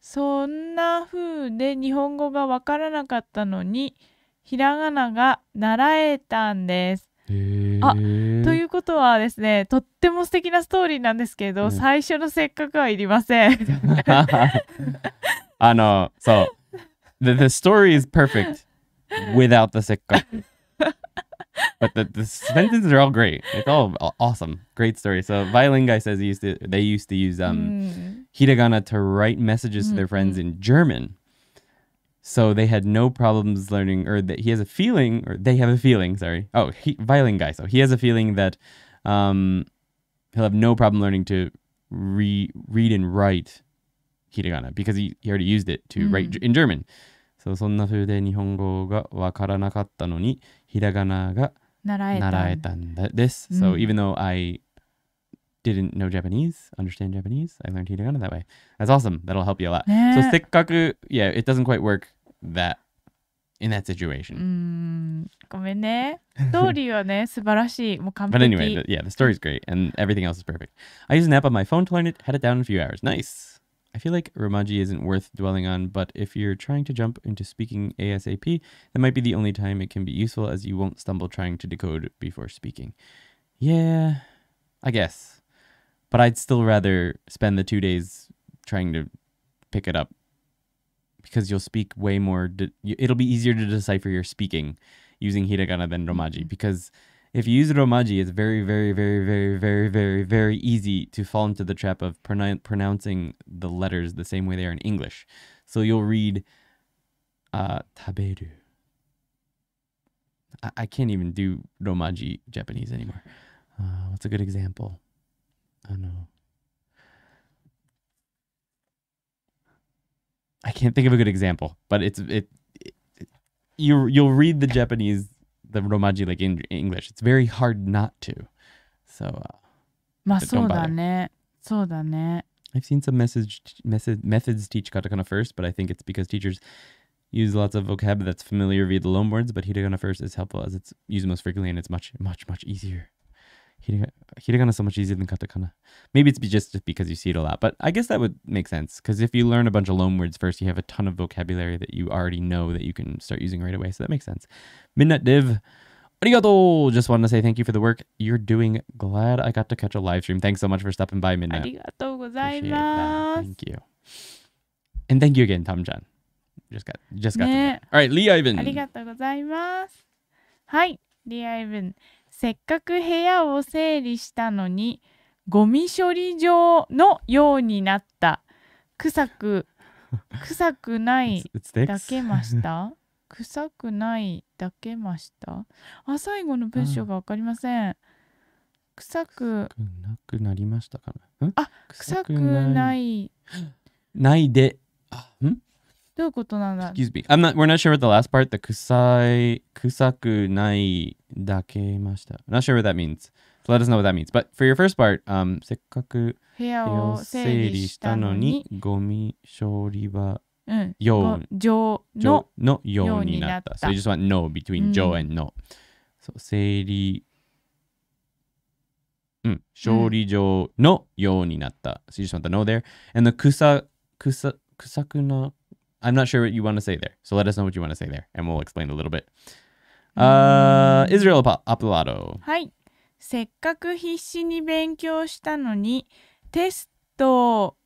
そんな風で日本語がわからなかったのにひらがなが習えたんですあということはですねとっても素敵なストーリーなんですけど、うん、最初のせっかくはいりません。あのそう。The, the story is perfect without the せっかく。but the, the sentences are all great. It's all awesome. Great story. So Violin Guy says he used to, they used to use um, hiragana to write messages to their friends in German. So they had no problems learning, or that he has a feeling, or they have a feeling, sorry. Oh, he, violin guy. So he has a feeling that um, he'll have no problem learning to re- read and write hiragana because he, he already used it to mm. write in German. So そんな風で日本語がわからなかったのに、ひらがなが習えた,習えたんだです。Mm. So mm. even though I didn't know Japanese, understand Japanese, I learned hiragana that way. That's awesome. That'll help you a lot. So せっかく yeah, it doesn't quite work that in that situation. Mm, but anyway, the, yeah, the story's great and everything else is perfect. I used an app on my phone to learn it, had it down in a few hours. Nice. I feel like Romaji isn't worth dwelling on, but if you're trying to jump into speaking ASAP, that might be the only time it can be useful as you won't stumble trying to decode before speaking. Yeah, I guess. But I'd still rather spend the two days trying to pick it up because you'll speak way more. it'll be easier to decipher your speaking using hiragana than romaji mm-hmm. because if you use romaji, it's very, very, very, very, very, very, very easy to fall into the trap of pronouncing the letters the same way they are in English. So you'll read uh, taberu. I, I can't even do romaji Japanese anymore. Uh, what's a good example? I don't know. I can't think of a good example, but it's it, it, you you'll read the Japanese the romaji like in English. It's very hard not to. So uh, i have seen some message method, methods teach katakana first, but I think it's because teachers use lots of vocab that's familiar via the loan words, but hiragana first is helpful as it's used most frequently and it's much, much, much easier. Hiragana, is so much easier than katakana. Maybe it's just, because you see it a lot, but I guess that would make sense because if you learn a bunch of loan words first, you have a ton of vocabulary that you already know that you can start using right away. So that makes sense. Midnight Div, arigato! Just wanted to say thank you for the work you're doing. Glad I got to catch a live stream. Thanks so much for stopping by, Midnight. Arigato gozaimasu. Thank you. And thank you again, Tom-chan. Just got, just got. All right, Lee Ivan. Arigato gozaimasu. Hi, Lee Ivan. せっかく部屋を整理したのにゴミ処理場のようになった臭く臭 くないだけました臭くないだけましたあ最後の文章が分かりません臭くなくなりましたかなあ臭くない ないでどういうことなんだ Excuse me. I'm not, we're not sure what the last part. The kusai, kusaku n o t sure what that means. So let us know what that means. But for your first part, um, せっかく部屋を整理したのに、ゴミ処理場よう上ののようになった。So you just want no between 上 and no. So 整理うん、勝利上のようになった。So you just want the no there. And the kusa, k 臭くな I'm not sure what you want to say there. So let us know what you want to say there, and we'll explain a little bit. Uh, Israel Apolado. はい。せっかく必死に勉強したのに、テスト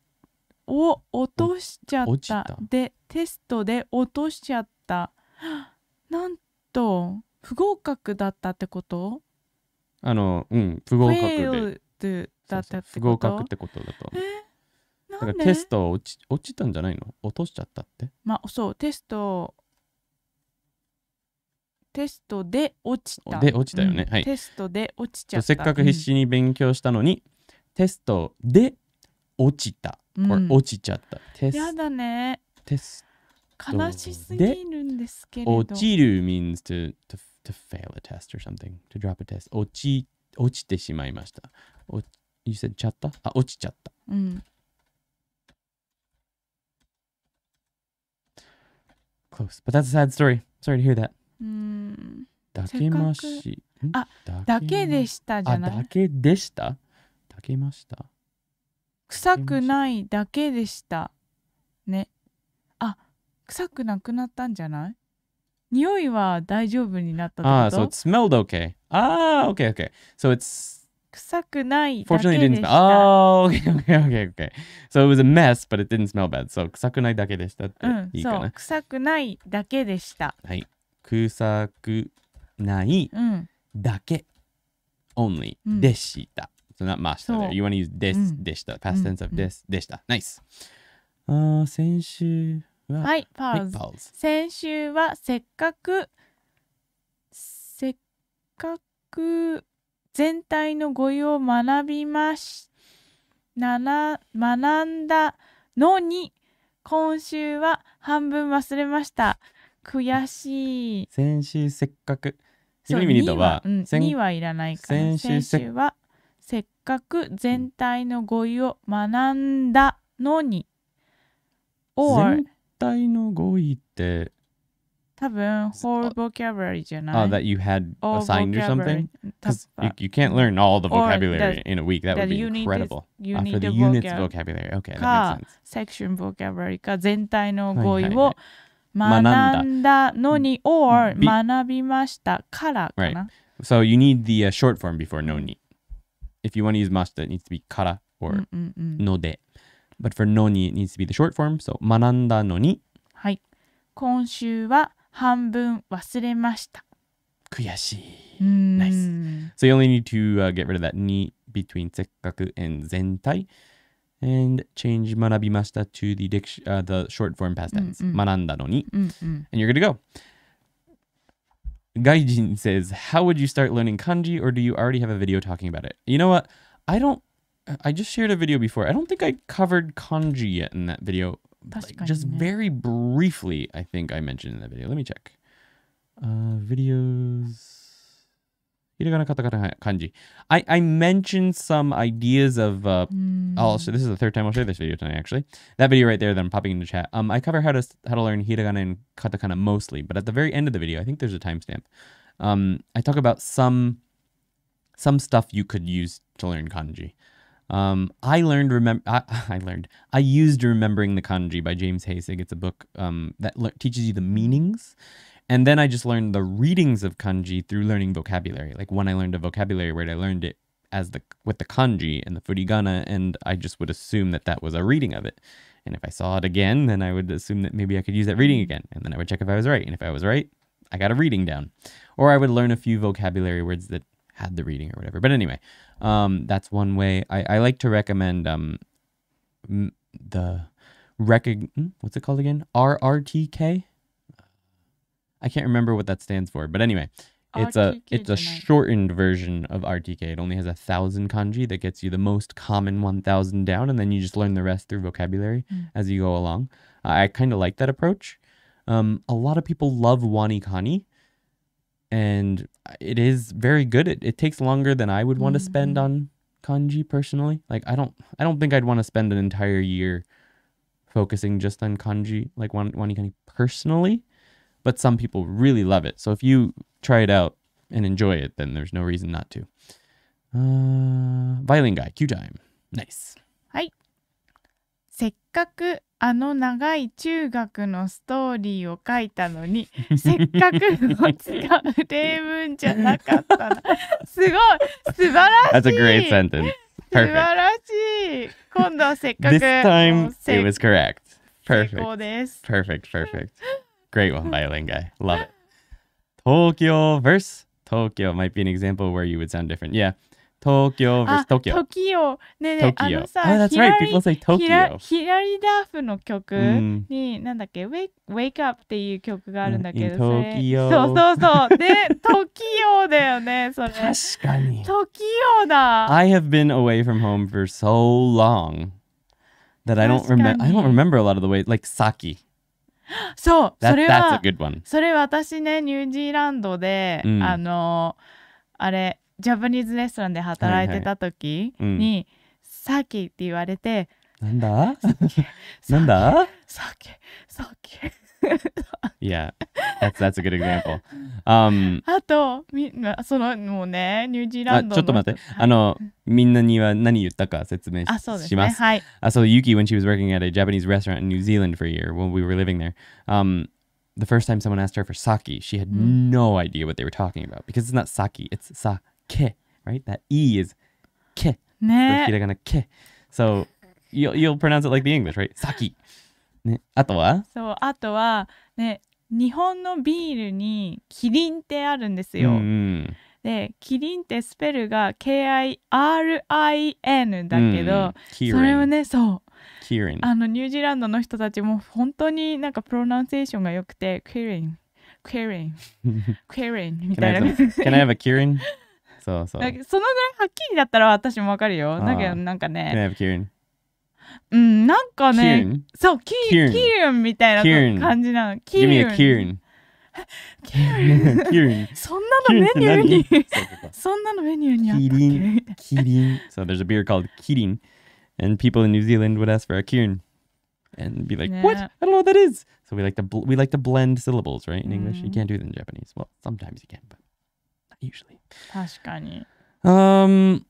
を落としちゃった。たで、テストで落としちゃった。なんと、不合格だったってことあの、うん、不合格で。だったってこと不合格ってことだと。えなんかテスト落ち落ちたんじゃないの落としちゃったってまあそうテストテストで落ちたで落ちたよね、うんはいテストで落ちちゃったせっかく必死に勉強したのに、テストで落ちた、うん落ちちゃったテスやだねテスト悲しすぎるんですけれど落ちる means to, to, to fail a test or something to drop a test 落ち落ちてしまいました落ちちゃったあ落ちちゃったうん close, but that's a sad story. Sorry to hear that. うん。だけまし。あ、だけでしたじゃない。だけでした。だけました。臭くないだけでした。ね。あ、臭くなくなったんじゃない匂いは大丈夫になったってことああ、so it smelled okay. Ah, okay, okay. So it's 臭くないだけで Fortunately, it didn't し smell. た。Oh, okay, okay, okay, okay. So it was a mess, but it didn't smell bad. So 臭くないだけでしたっうてん、いいかそうな。臭くないだけでした。はい。臭くないうん、だけ only うんでした。So not ましたそ there. う You want to use でうすんでした。Past うん tense of ですでした。Nice. あー先週ははい、パはい、ーズ。pause. 先週はせっかくせっかく全体の語彙を学びましなら学んだのに今週は半分忘れました悔しい先週せっかくは2は,、うん、2はいらないから先週先週はせっかく全体の語彙を学んだのに、うん、全体の語彙って多分 whole uh, vocabulary じゃない。Oh, that you had all assigned or something? Because mm, you, you can't learn all the vocabulary that, in a week. That, that would be incredible. Is, ah, for the unit's vocabulary. Okay, that makes sense. Section vocabulary か全体の語彙を学んだのに or Right. So you need the uh, short form before noni. If you want to use must, it needs to be から or mm, mm, node. But for noni, it needs to be the short form. So 学んだのに。はい。今週は半分忘れました。悔しい。Nice. So you only need to uh, get rid of that ni between せっかく and 全体 and change 学びました to the, uh, the short form past tense. 学んだのに。And mm, mm. mm, you're good to go. Gaijin says, How would you start learning kanji or do you already have a video talking about it? You know what? I don't. I just shared a video before. I don't think I covered kanji yet in that video like, just very briefly, I think I mentioned in that video. Let me check. Uh, videos. Hiragana, katakana, kanji. I, I mentioned some ideas of. Uh, mm. Oh, so this is the third time I'll share this video tonight. Actually, that video right there that I'm popping into chat. Um, I cover how to how to learn hiragana and katakana mostly, but at the very end of the video, I think there's a timestamp. Um, I talk about some some stuff you could use to learn kanji. Um, I learned remember. I, I, learned. I used "Remembering the Kanji" by James Hasig. It's a book um, that le- teaches you the meanings, and then I just learned the readings of kanji through learning vocabulary. Like when I learned a vocabulary word, I learned it as the with the kanji and the furigana, and I just would assume that that was a reading of it. And if I saw it again, then I would assume that maybe I could use that reading again, and then I would check if I was right. And if I was right, I got a reading down. Or I would learn a few vocabulary words that had the reading or whatever. But anyway, um, that's one way. I, I like to recommend um, the recog hmm, what's it called again? RRTK. I can't remember what that stands for, but anyway, it's RTK a it's a shortened version of RTK. It only has a thousand kanji that gets you the most common one thousand down, and then you just learn the rest through vocabulary mm. as you go along. I kind of like that approach. Um, a lot of people love Wani Kani and it is very good. It, it takes longer than I would want to spend mm. on kanji personally. Like I don't I don't think I'd want to spend an entire year focusing just on kanji, like one one kanji personally. But some people really love it. So if you try it out and enjoy it, then there's no reason not to. Uh, violin guy, Q time. Nice. せっかくあの長い中学のストーリーを書いたのにせっかくを使う例文じゃなかったなすごい素晴らしい That's a great 素晴らしい今度はせっかく This time it was correct Perfect 成 Perfect, perfect Great one violin guy Love it Tokyo verse Tokyo might be an example where you would sound different Yeah 東京 vs 東京。t o ねね、t o あのさ、oh, that's right. People say Tokyo. ヒラリダーフの曲に、mm. なんだっけ、Wake, Wake Up っていう曲があるんだけど、それ。そうそうそう。で、Tokyo だよね、それ。確かに。Tokyo だ。I have been away from home for so long that I don't remember. I don't remember a lot of the way, like Saki. そう、that, それは。That's a good one. それ私ね、ニュージーランドで、mm. あの、あれ。ジャパニーズレストランで働いてた時に、はいはいうん、サーキーって言われてなんだなんだサーキーサーキー yeah, that's that's a good example. Um, あとみそのもうねニュージーランドのちょっと待って、はい、あのみんなには何言ったか説明し,あそうです、ね、します。はい。Uh, so Yuki, when she was working at a Japanese restaurant in New Zealand for a year, when we were living there, um, the first time someone asked her for sake, she had mm. no idea what they were talking about because it's not sake, it's sake. ke, right? That e is ke. ね。ひらがなけ。So you'll you'll pronounce it like the English, right? Saki. ね。あとは？そう。あとはね、日本のビールにキリンってあるんですよ。Mm. で、キリンってスペルが K I R I N だけど、mm. それはね、そう。キリンあのニュージーランドの人たちも本当になんかプロナンセーションが良くて、キリン、キリン、キリンみたいな。Can I have a, can I have a キリン？そうそう。そのぐらいはっきりだったら私もわかるよ。だけどなんかね。うん、なんかね、そう、キュキュンみたいな感じなの。キュン。キュン。そんなのメニューに。そんなのメニューにあったっけキリン。キリン。So there's a beer called Kirin. people in New Zealand would ask for a Kirin. And be like, what? I don't know what that is. So we like to we like to blend syllables, right? In English, you mm. can't do that in Japanese. Well, sometimes you can, but usually. Um.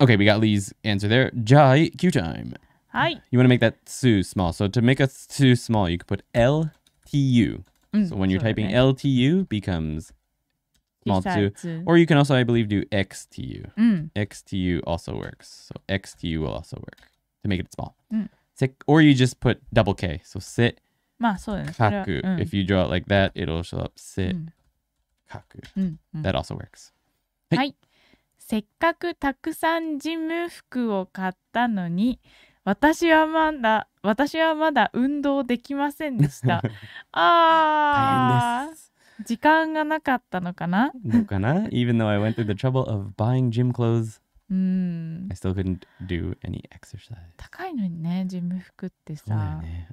okay, we got Lee's answer there. Jai, Q time. Hi. You want to make that too small. So to make a too small, you could put LTU. Mm, so when you're typing LTU becomes small two. Or you can also, I believe, do XTU. Mm. XTU also works. So XTU will also work to make it small. Mm. Or you just put double K. So sit, kaku. Mm. If you draw it like that, it'll show up sit, mm. かく、うんうん、That also works はい、はい、せっかくたくさんジム服を買ったのに私はまだ私はまだ運動できませんでしたああ時間がなかったのかなのかな Even though I went through the trouble of buying gym clothes Mm. I still couldn't do any exercise. i am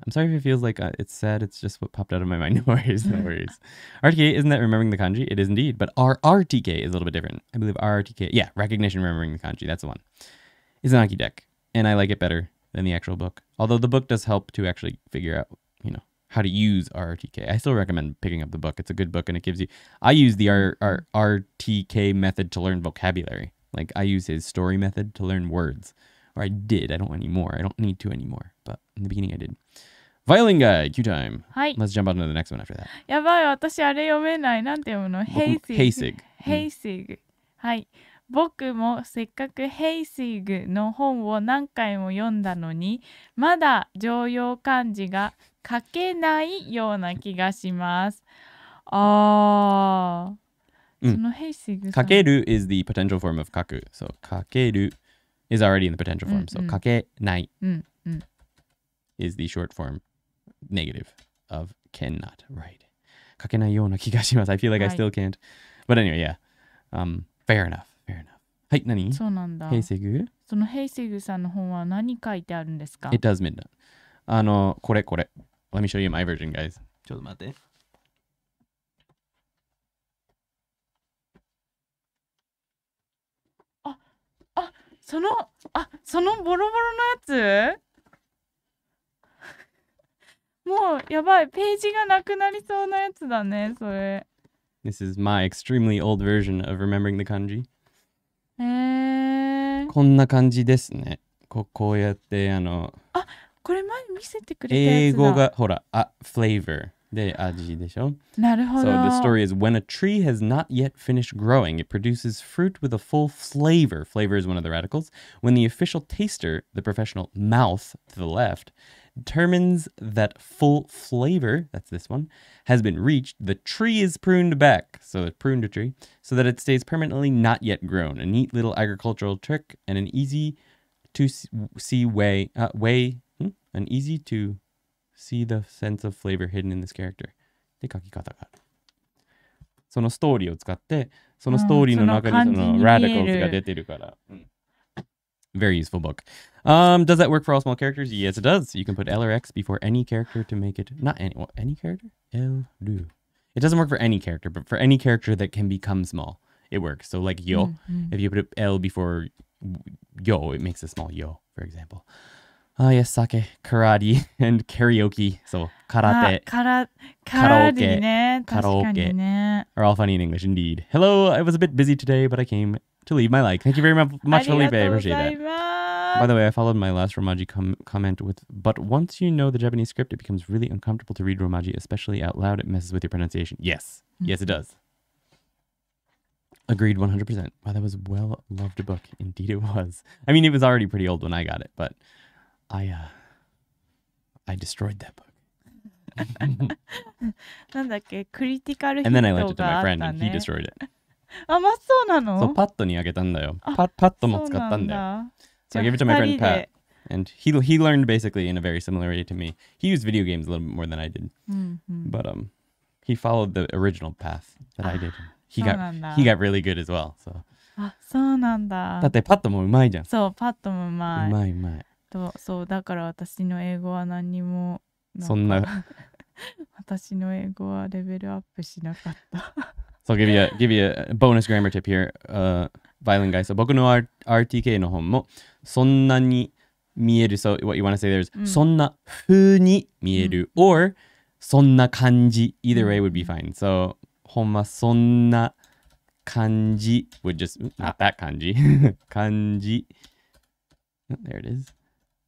sorry if it feels like uh, it's sad, it's just what popped out of my mind. No worries, no worries. RTK, isn't that remembering the kanji? It is indeed, but RRTK is a little bit different. I believe RRTK, yeah, recognition remembering the kanji, that's the one. Is an Aki deck, and I like it better than the actual book. Although the book does help to actually figure out, you know, how to use RTK. I still recommend picking up the book. It's a good book and it gives you I use the R, RTK method to learn vocabulary. Like I use his story method to learn words. Or I did. I don't anymore. I don't need to anymore. But in the beginning I did. Violin guy, Q time. はい Let's jump on to the next one after that. やばい、私あれ読めない。なんて読むのヘイシグ。ヘイシグ。はい。僕もせっかくヘイシグの本を何回も読んだのに、まだ常用漢字が書けないような気がします。ああ。そのヘイシグさん。kakeru mm. is the potential form of kaku. So kakeru is already in the potential mm, form. So うんうん。kakenai mm. is the short form negative of cannot. Right. Kakenai yo kigashimasu. I feel like I still can can't. But anyway, yeah. Um, fair enough. Fair enough. Hai, nani? そうなんだ。Hey, Segu. そのヘイシグさんの本は何書いてあるんですか It does midnight. あの、これこれ。Let uh, me show you my version, guys. ちょっと待って。その、あ、そのボロボロのやつ もうやばい、ページがなくなりそうなやつだね、それ。This is my extremely old version of remembering the kanji. えー、こんな感じですね。ここうやって、あの。あ、これ前見せてくれたやつだ英語が、ほら、あ、flavor。で味でしょなるほど。So the story is when a tree has not yet finished growing, it produces fruit with a full flavor. Flavor is one of the radicals. When the official taster, the professional mouth to the left, determines that full flavor, that's this one, has been reached, the tree is pruned back. So it pruned a tree so that it stays permanently not yet grown. A neat little agricultural trick and an easy to see way, uh, way, hmm? an easy to see the sense of flavor hidden in this character で書き方があるそのストーリーを使ってそのストーリーの中にその radicals が出てるから、うん、very useful book um does that work for all small characters yes it does you can put l or x before any character to make it not any well, any character l do it doesn't work for any character but for any character that can become small it works so like yo mm -hmm. if you put l before yo it makes a small yo for example Ah yes, sake, karate and karaoke. So karate. Ah, kara- karaoke. Karaoke. karaoke. Are all funny in English indeed. Hello, I was a bit busy today, but I came to leave my like. Thank you very much, Felipe. I appreciate that. By the way, I followed my last Romaji com- comment with, but once you know the Japanese script, it becomes really uncomfortable to read Romaji, especially out loud. It messes with your pronunciation. Yes. Mm-hmm. Yes, it does. Agreed 100%. Wow, that was well loved book. Indeed, it was. I mean, it was already pretty old when I got it, but I uh I destroyed that book. And then I lent it to my friend and he destroyed it. あ、まあそうなのそう、パッドにあげたんだよ。あパパッドも使ったんだよ。よ。So I gave it to my friend Pat, and he he learned basically in a very similar way to me. He used video games a little bit more than I did, mm-hmm. but um, he followed the original path that I did. Ah, he got he got really good as well. So あ、そうなんだ。だってパッドもうまいじゃん。そう、パッドもうまい。うまいうまい。Ah, そうそうだから私の英語は何にもそんな私の英語はレベルアップしなかった So I'll give you a, give you a bonus grammar tip here、uh, Violent Guy So 僕の R RTK の本もそんなに見える So what you want to say there is、うん、そんな風に見える、うん、or そんな感じ Either way would be fine So ほんまそんな感じ would just not that 感じ感じ oh, There it is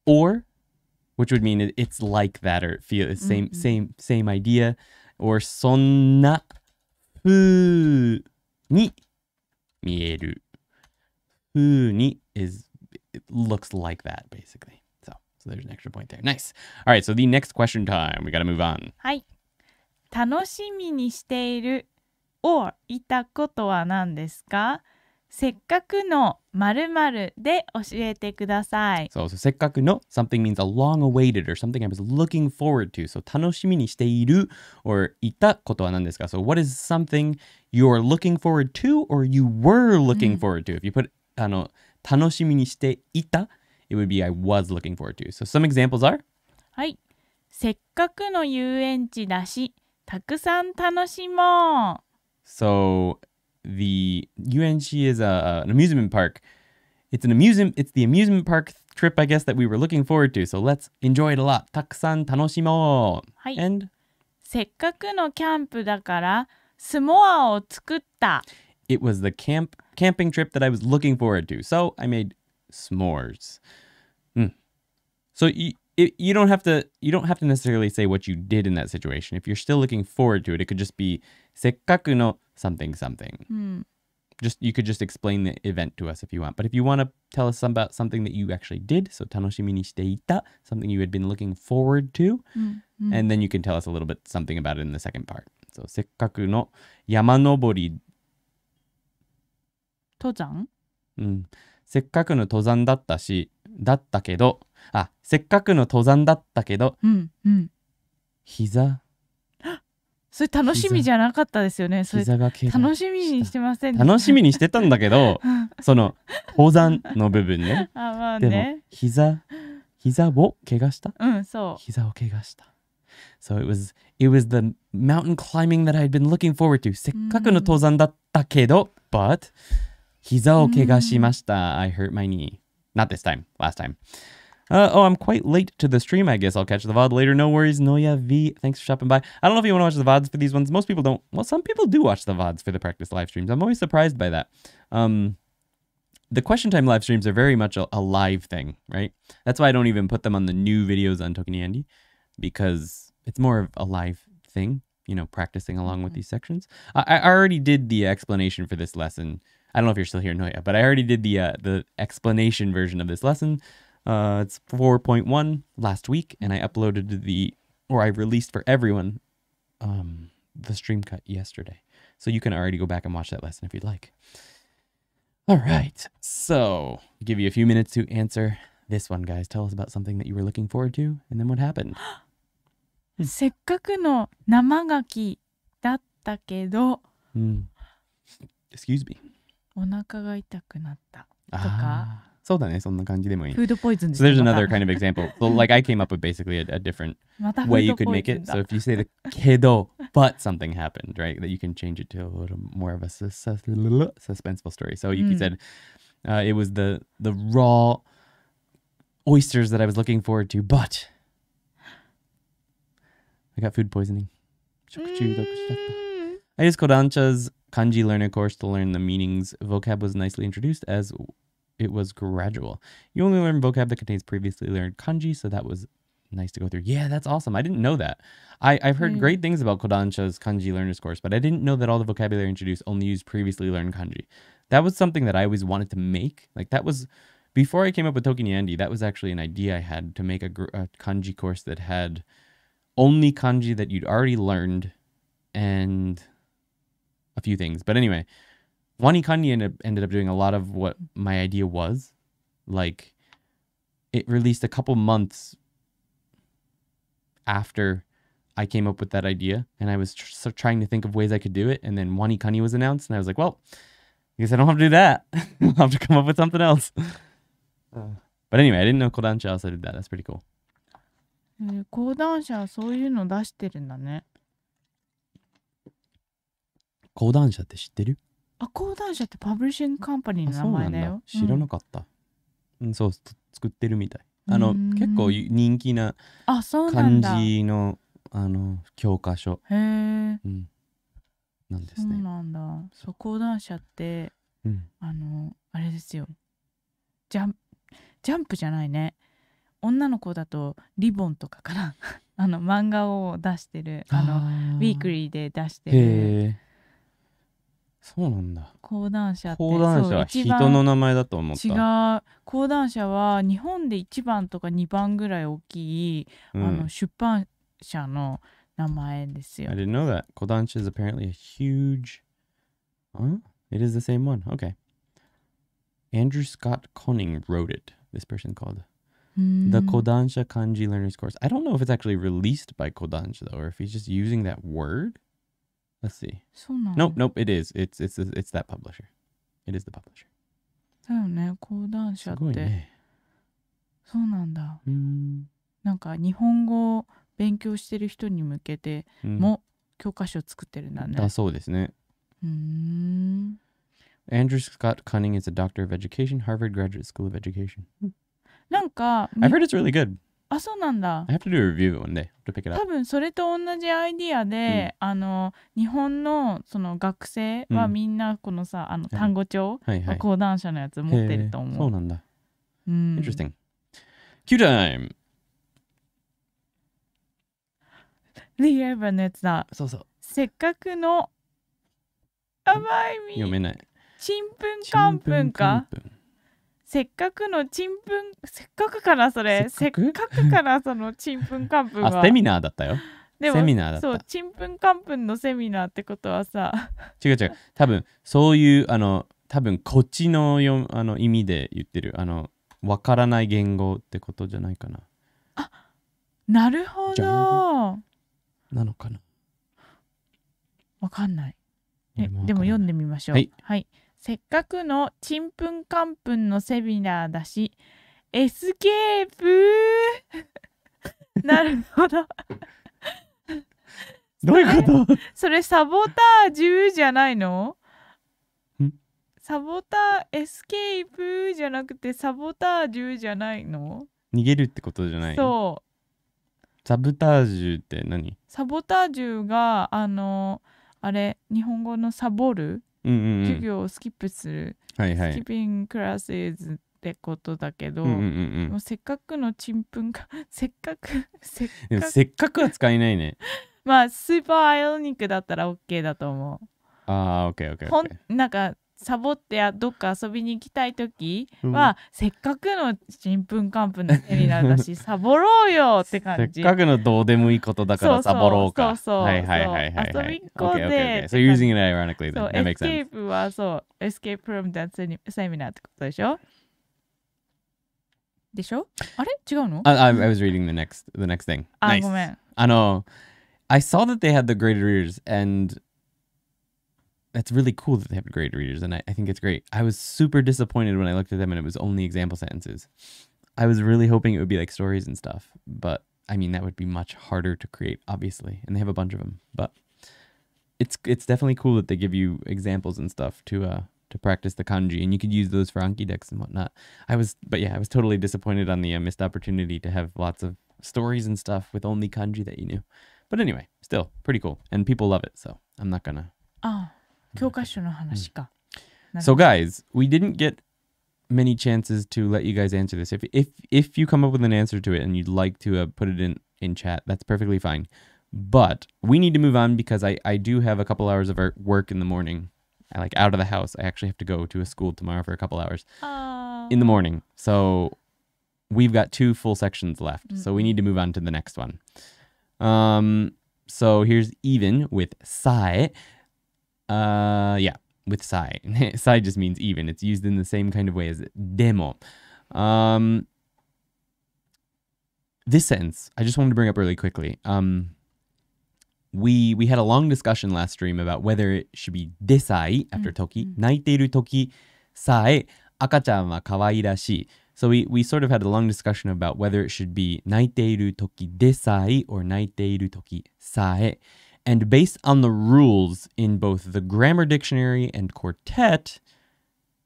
or, which would mean it, it's like that or it feel same mm -hmm. same same idea, or そんな風に見える。風に is it looks like that basically. So so there's an extra point there. Nice. All right. So the next question time. We got to move on. はい。楽しみにしている or いたことは何ですか？せっかくのまるまるで教えてください。そう、so, せっかくの something means a long awaited or something I was looking forward to. So 楽しみにしている or いたことは何ですか ?So what is something you're looking forward to or you were looking forward to?、If you put あの楽しみにしていた it would be I was looking forward to. So some examples are はい。せっかくの遊園地だし、たくさん楽しもう。So the UNG is a, an amusement park. It's an amusement. It's the amusement park trip, I guess, that we were looking forward to. So let's enjoy it a lot. たくさん楽しもう。はい。And It was the camp camping trip that I was looking forward to. So I made s'mores. Mm. So you you don't have to you don't have to necessarily say what you did in that situation. If you're still looking forward to it, it could just be せっかくの something something. Mm. Just you could just explain the event to us if you want. But if you want to tell us about something that you actually did, so tanoshimi ni shiteita, something you had been looking forward to, mm. and then you can tell us a little bit something about it in the second part. So sekkaku no yamanobori tozan. うん、せっかくの登山だったし、だったけど、あ、せっかくの登山だったけど、うんうん、膝 hmm. それ楽しみじゃなかったですよね。それ楽しみにしてません、ね、楽しみにしてたんだけど、その宝山の部分ね。あまあね。でも膝膝を怪我した。うん、そう。膝を怪我した。So it was it was the mountain climbing that I had been looking forward to. せっかくの登山だったけど、but 膝を怪我しました。I hurt my knee. Not this time. Last time. Uh, oh, I'm quite late to the stream. I guess I'll catch the VOD later. No worries. Noya V, thanks for stopping by. I don't know if you want to watch the VODs for these ones. Most people don't. Well, some people do watch the VODs for the practice live streams. I'm always surprised by that. Um, the question time live streams are very much a, a, live thing, right? That's why I don't even put them on the new videos on Token Andy because it's more of a live thing, you know, practicing along with mm-hmm. these sections. I, I already did the explanation for this lesson. I don't know if you're still here, Noya, but I already did the uh, the explanation version of this lesson. Uh, it's 4.1 last week, and I uploaded the, or I released for everyone um, the stream cut yesterday. So you can already go back and watch that lesson if you'd like. All right. So I'll give you a few minutes to answer this one, guys. Tell us about something that you were looking forward to and then what happened. せっかくの生牡蠣だったけど、うん、Excuse me お腹が痛くなったとかそうだね、そんな感じでもいい。Food So there's another kind of example. so like I came up with basically a, a different way you could make it. So if you say the kedo, but something happened, right? That you can change it to a little more of a sus- suspenseful story. So you hmm. said uh, it was the the raw oysters that I was looking forward to, but I got food poisoning. Hmm. I used Kodansha's kanji learner course to learn the meanings. Vocab was nicely introduced as it was gradual. You only learn vocab that contains previously learned kanji, so that was nice to go through. Yeah, that's awesome. I didn't know that. I, I've heard mm. great things about Kodansha's kanji learners course, but I didn't know that all the vocabulary introduced only used previously learned kanji. That was something that I always wanted to make. Like that was before I came up with Tokiniandi. That was actually an idea I had to make a, a kanji course that had only kanji that you'd already learned and a few things. But anyway, Wani Kanye ended, ended up doing a lot of what my idea was. Like, it released a couple months after I came up with that idea, and I was tr trying to think of ways I could do it. And then Wani Kanye was announced, and I was like, well, I guess I don't have to do that. I'll have to come up with something else. Uh, but anyway, I didn't know Kodansha also did that. That's pretty cool. so you're know? あ講談社ってパブリッシングカンパニーの名前だよ知らなかった、うん、そう作ってるみたいあの結構人気な感じのあの教科書へえ、うん、なんですねそうなんだそう講談社って、うん、あのあれですよジャンジャンプじゃないね女の子だとリボンとかから あの漫画を出してるあのウィークリーで出してるそうなんだ講談社って講談社は人の名前だと思った違う講談社は日本で1番とか2番ぐらい大きい、うん、あの出版社の名前ですよ I didn't know that 講談社 is apparently a huge huh? It is the same one okay Andrew Scott Conning wrote it this person called The Kodansha Kanji Learners Course. I don't know if it's actually released by Kodansha though, or if he's just using that word. Let's see. Nope, nope, it is. It's, it's, it's that publisher. It is the publisher. だよね、講談社って。ね、そうなんだ。んなんか日本語を勉強してる人に向けても教科書を作ってるんだね。だそうですね。うん。Andrew Scott Cunning is a doctor of education, Harvard Graduate School of Education. なんか。I've heard it's really good. あそうなんだ I have to do a review one day to pick it up 多分それと同じアイディアで、あの日本のその学生はみんなこのさ、あの単語帳、はいはい、講談社のやつ持ってると思うそうなんだ、うん、Interesting Q time リエヴァのやつだそうそうせっかくの甘いみ読めないちんぷんかんぷんかせっかくのちんぷんせっかくからそれせっかくからそのちんぷんかんぷんはあセミナーだったよでもセミナーだったそうちんぷんかんぷんのセミナーってことはさ違う違う多分そういうあの多分こっちのよあの意味で言ってるあのわからない言語ってことじゃないかなあなるほどなのかなわかんないでも読んでみましょうはい、はいせっかくのちんぷんかんぷんのセミナーだし、エスケープ なるほど どういうことそれサボタージュじゃないのサボタエスケープじゃなくてサボタージュじゃないの逃げるってことじゃないそうサボタージュって何サボタージュがあのあれ日本語のサボる授業をスキップする、はいはい、スキピングクラスってことだけど、うんうんうん、もうせっかくのちんぷんが せっかく せっかくせっかくは使えないね まあスーパーアイオニックだったら OK だと思うああ OKOK なんかサボってどっか遊びに行きたい時は、うん、せっかくのちんぷんかんぷんのセミナーだしサボろうよって感じせっかくのどうでもいいことだからサボろうかそうそうはいはいはいはい、はい、遊びっこで okay, okay, okay. So you're using it ironically then that makes sense エスケープはそうエスケープ from that seminar ってことでしょでしょあれ違うの I, I was reading the next the next thing あ、nice. ごめんあの I saw that they had the graded readers and that's really cool that they have grade readers, and I, I think it's great. I was super disappointed when I looked at them and it was only example sentences. I was really hoping it would be like stories and stuff, but I mean that would be much harder to create, obviously, and they have a bunch of them. But it's it's definitely cool that they give you examples and stuff to uh to practice the kanji, and you could use those for anki decks and whatnot. I was, but yeah, I was totally disappointed on the uh, missed opportunity to have lots of stories and stuff with only kanji that you knew. But anyway, still pretty cool, and people love it, so I'm not gonna. Oh. 教科書の話か。So guys, we didn't get many chances to let you guys answer this. If if if you come up with an answer to it and you'd like to uh, put it in in chat, that's perfectly fine. But we need to move on because I I do have a couple hours of work in the morning. I like out of the house. I actually have to go to a school tomorrow for a couple hours in the morning. So we've got two full sections left. Mm. So we need to move on to the next one. Um so here's even with Sai. Uh, yeah, with sai. sai just means even. It's used in the same kind of way as demo. Um, this sentence, I just wanted to bring up really quickly. Um, we we had a long discussion last stream about whether it should be desai after mm-hmm. toki, mm-hmm. dashi. So we we sort of had a long discussion about whether it should be toki desai or sai. And based on the rules in both the grammar dictionary and quartet,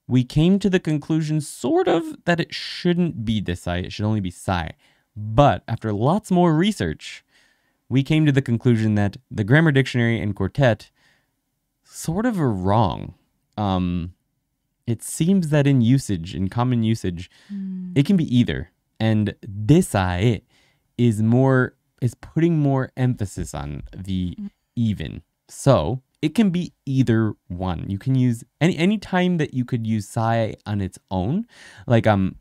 we came to the conclusion, sort of, that it shouldn't be this i. it should only be psi. But after lots more research, we came to the conclusion that the grammar dictionary and quartet sort of are wrong. Um, it seems that in usage, in common usage, mm. it can be either. And this i is more is putting more emphasis on the mm-hmm. even. So it can be either one. You can use any any time that you could use psi on its own, like um,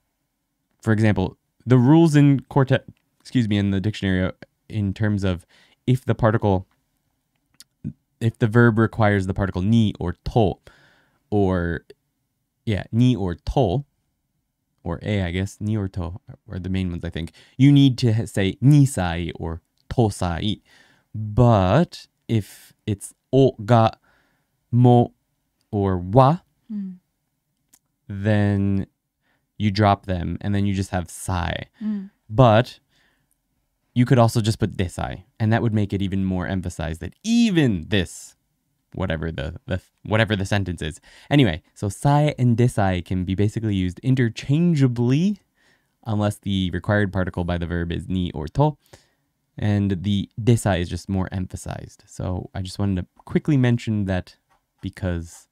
for example, the rules in quartet, excuse me, in the dictionary in terms of if the particle, if the verb requires the particle ni or to, or yeah ni or to, or A, I guess, ni or to are the main ones, I think. You need to say ni sai or to sai. But if it's o, ga, mo, or wa, mm. then you drop them and then you just have sai. Mm. But you could also just put desai, and that would make it even more emphasized that even this whatever the, the whatever the sentence is. Anyway, so sai and desai can be basically used interchangeably unless the required particle by the verb is ni or to. And the desai is just more emphasized. So I just wanted to quickly mention that because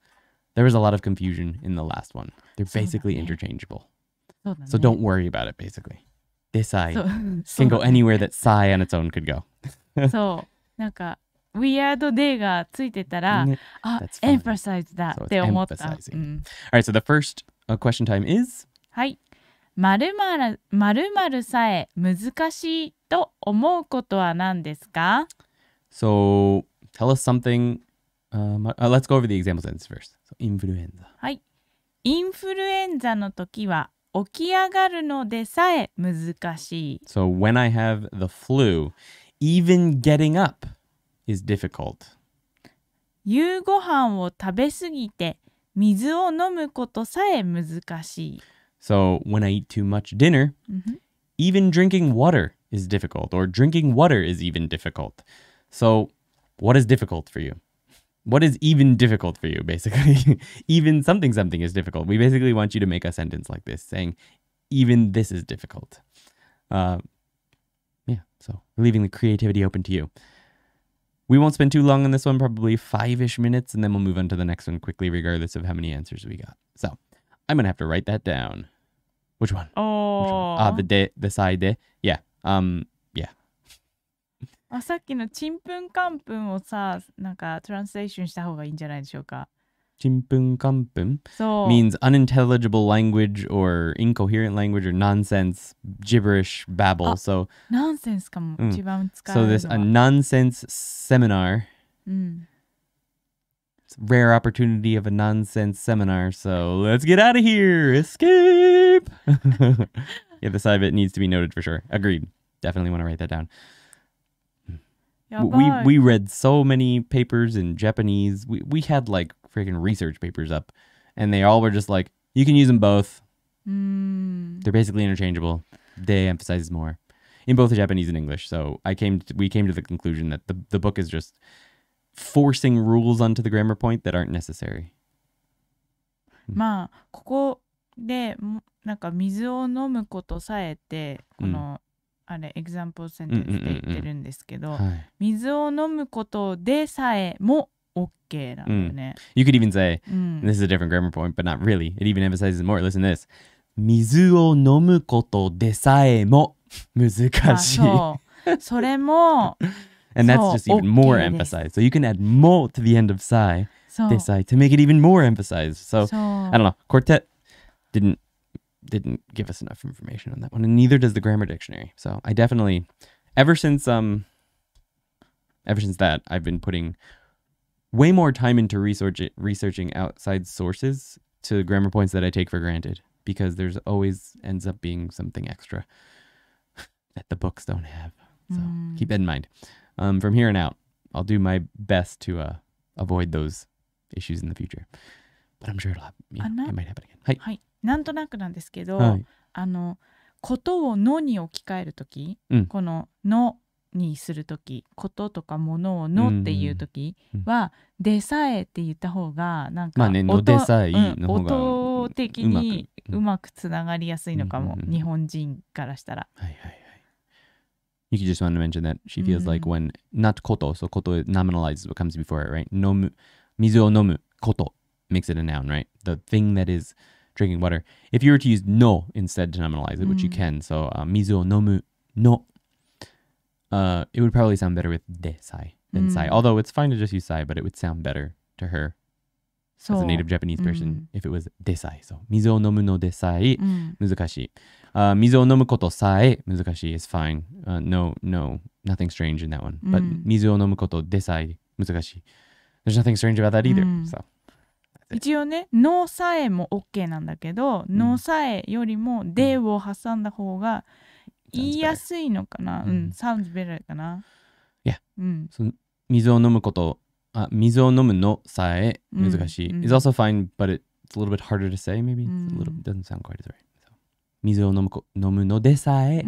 there was a lot of confusion in the last one. They're basically interchangeable. So don't worry about it, basically. Desai can go anywhere that sai on its own could go. So, ウィアードデーがついてたら、ね、あ、エ m p h a s i だって思った。So、うん、Alright, so the first、question time is? はい。まるまるさえ難しいと思うことは何ですか So, tell us something. Uh, let's go over the example sentence first. So, インフルエンザ。はい。インフルエンザの時は起き上がるのでさえ難しい。So, when I have the flu, even getting up is difficult. 夕ご飯を食べすぎて水を飲むことさえ難しい。So, when I eat too much dinner, -hmm. even drinking water is difficult, or drinking water is even difficult. So, what is difficult for you? What is even difficult for you, basically? even something something is difficult. We basically want you to make a sentence like this saying, even this is difficult. Uh, yeah, so leaving the creativity open to you. We won't spend too long on this one, probably five ish minutes, and then we'll move on to the next one quickly, regardless of how many answers we got. So I'm going to have to write that down. Which one? Oh. Ah, the de, the side de. Yeah. Um, yeah. あさっきのちんぷんかんぷんをさ、なんかトランスレーションした方がいいんじゃないでしょうか。chimpun kampun so, means unintelligible language or incoherent language or nonsense, gibberish babble. Oh, so nonsense かも、mm. 一番使うのは。So this a nonsense seminar. Mm. Rare opportunity of a nonsense seminar. So let's get out of here. Escape. yeah, the side of it needs to be noted for sure. Agreed. Definitely want to write that down. Mm. We we read so many papers in Japanese. We we had like freaking research papers up, and they all were just like, you can use them both. Mm. They're basically interchangeable. They emphasizes more in both the Japanese and English. So I came, to, we came to the conclusion that the the book is just forcing rules onto the grammar point that aren't necessary. Hmm. まあここでなんか水を飲むことさえてこの、うん、あれエグザンプルセンテンスで言ってるんですけど、水を飲むことでさえも OK you could even say, this is a different grammar point, but not really. It even emphasizes more. Listen to this. 水を飲むことでさえも難あしい。そう。それも、And that's So, just even more emphasized. So you can add mo to the end of sai, desai to make it even more emphasized. So I don't know. Quartet didn't didn't give us enough information on that one, and neither does the grammar dictionary. So I definitely, ever since um, ever since that, I've been putting way more time into research researching outside sources to grammar points that I take for granted because there's always ends up being something extra that the books don't have. So mm. keep that in mind. Um, from here on out, I'll do my best to uh, avoid those issues in the future. But I'm sure it'll happen. You ah, know, it might happen again. Hi. はい。はい。なんとなくなんですけど、はい、あの、ことをのに置き換えるとき、うん、こののにする時こととかものを「の」っていう時は「でさえ」って言った方がなんか音,、音的にうまくつながりやすいのかも、日本人からしたら。はいはいはい You just want to mention that she feels like when not koto, so koto nominalizes what comes before it, right? Nomu, mizu o nomu, koto makes it a noun, right? The thing that is drinking water. If you were to use no instead to nominalize it, which you can, so uh, mizu o nomu no Uh, it would probably sound better with desai than sai. Although it's fine to just use sai, but it would sound better to her そ as う a native Japanese person if it was desai. So 水を飲むのでさえうん難しい。Uh, 水を飲むことさえ難しい is fine. Uh, no, no, nothing strange in that one. But うん水を飲むことでさえ難しい。There's nothing strange about that either. うん So 一応ね「の」さえも OK なんだけど「の」さえよりも「で」を挟んだ方が言いやすいのかな、うん、sounds better かな。Yeah. also fine, but it's a little bit harder to say, maybe. It's doesn't sound quite as right. So, 水を飲む,飲むのでさえ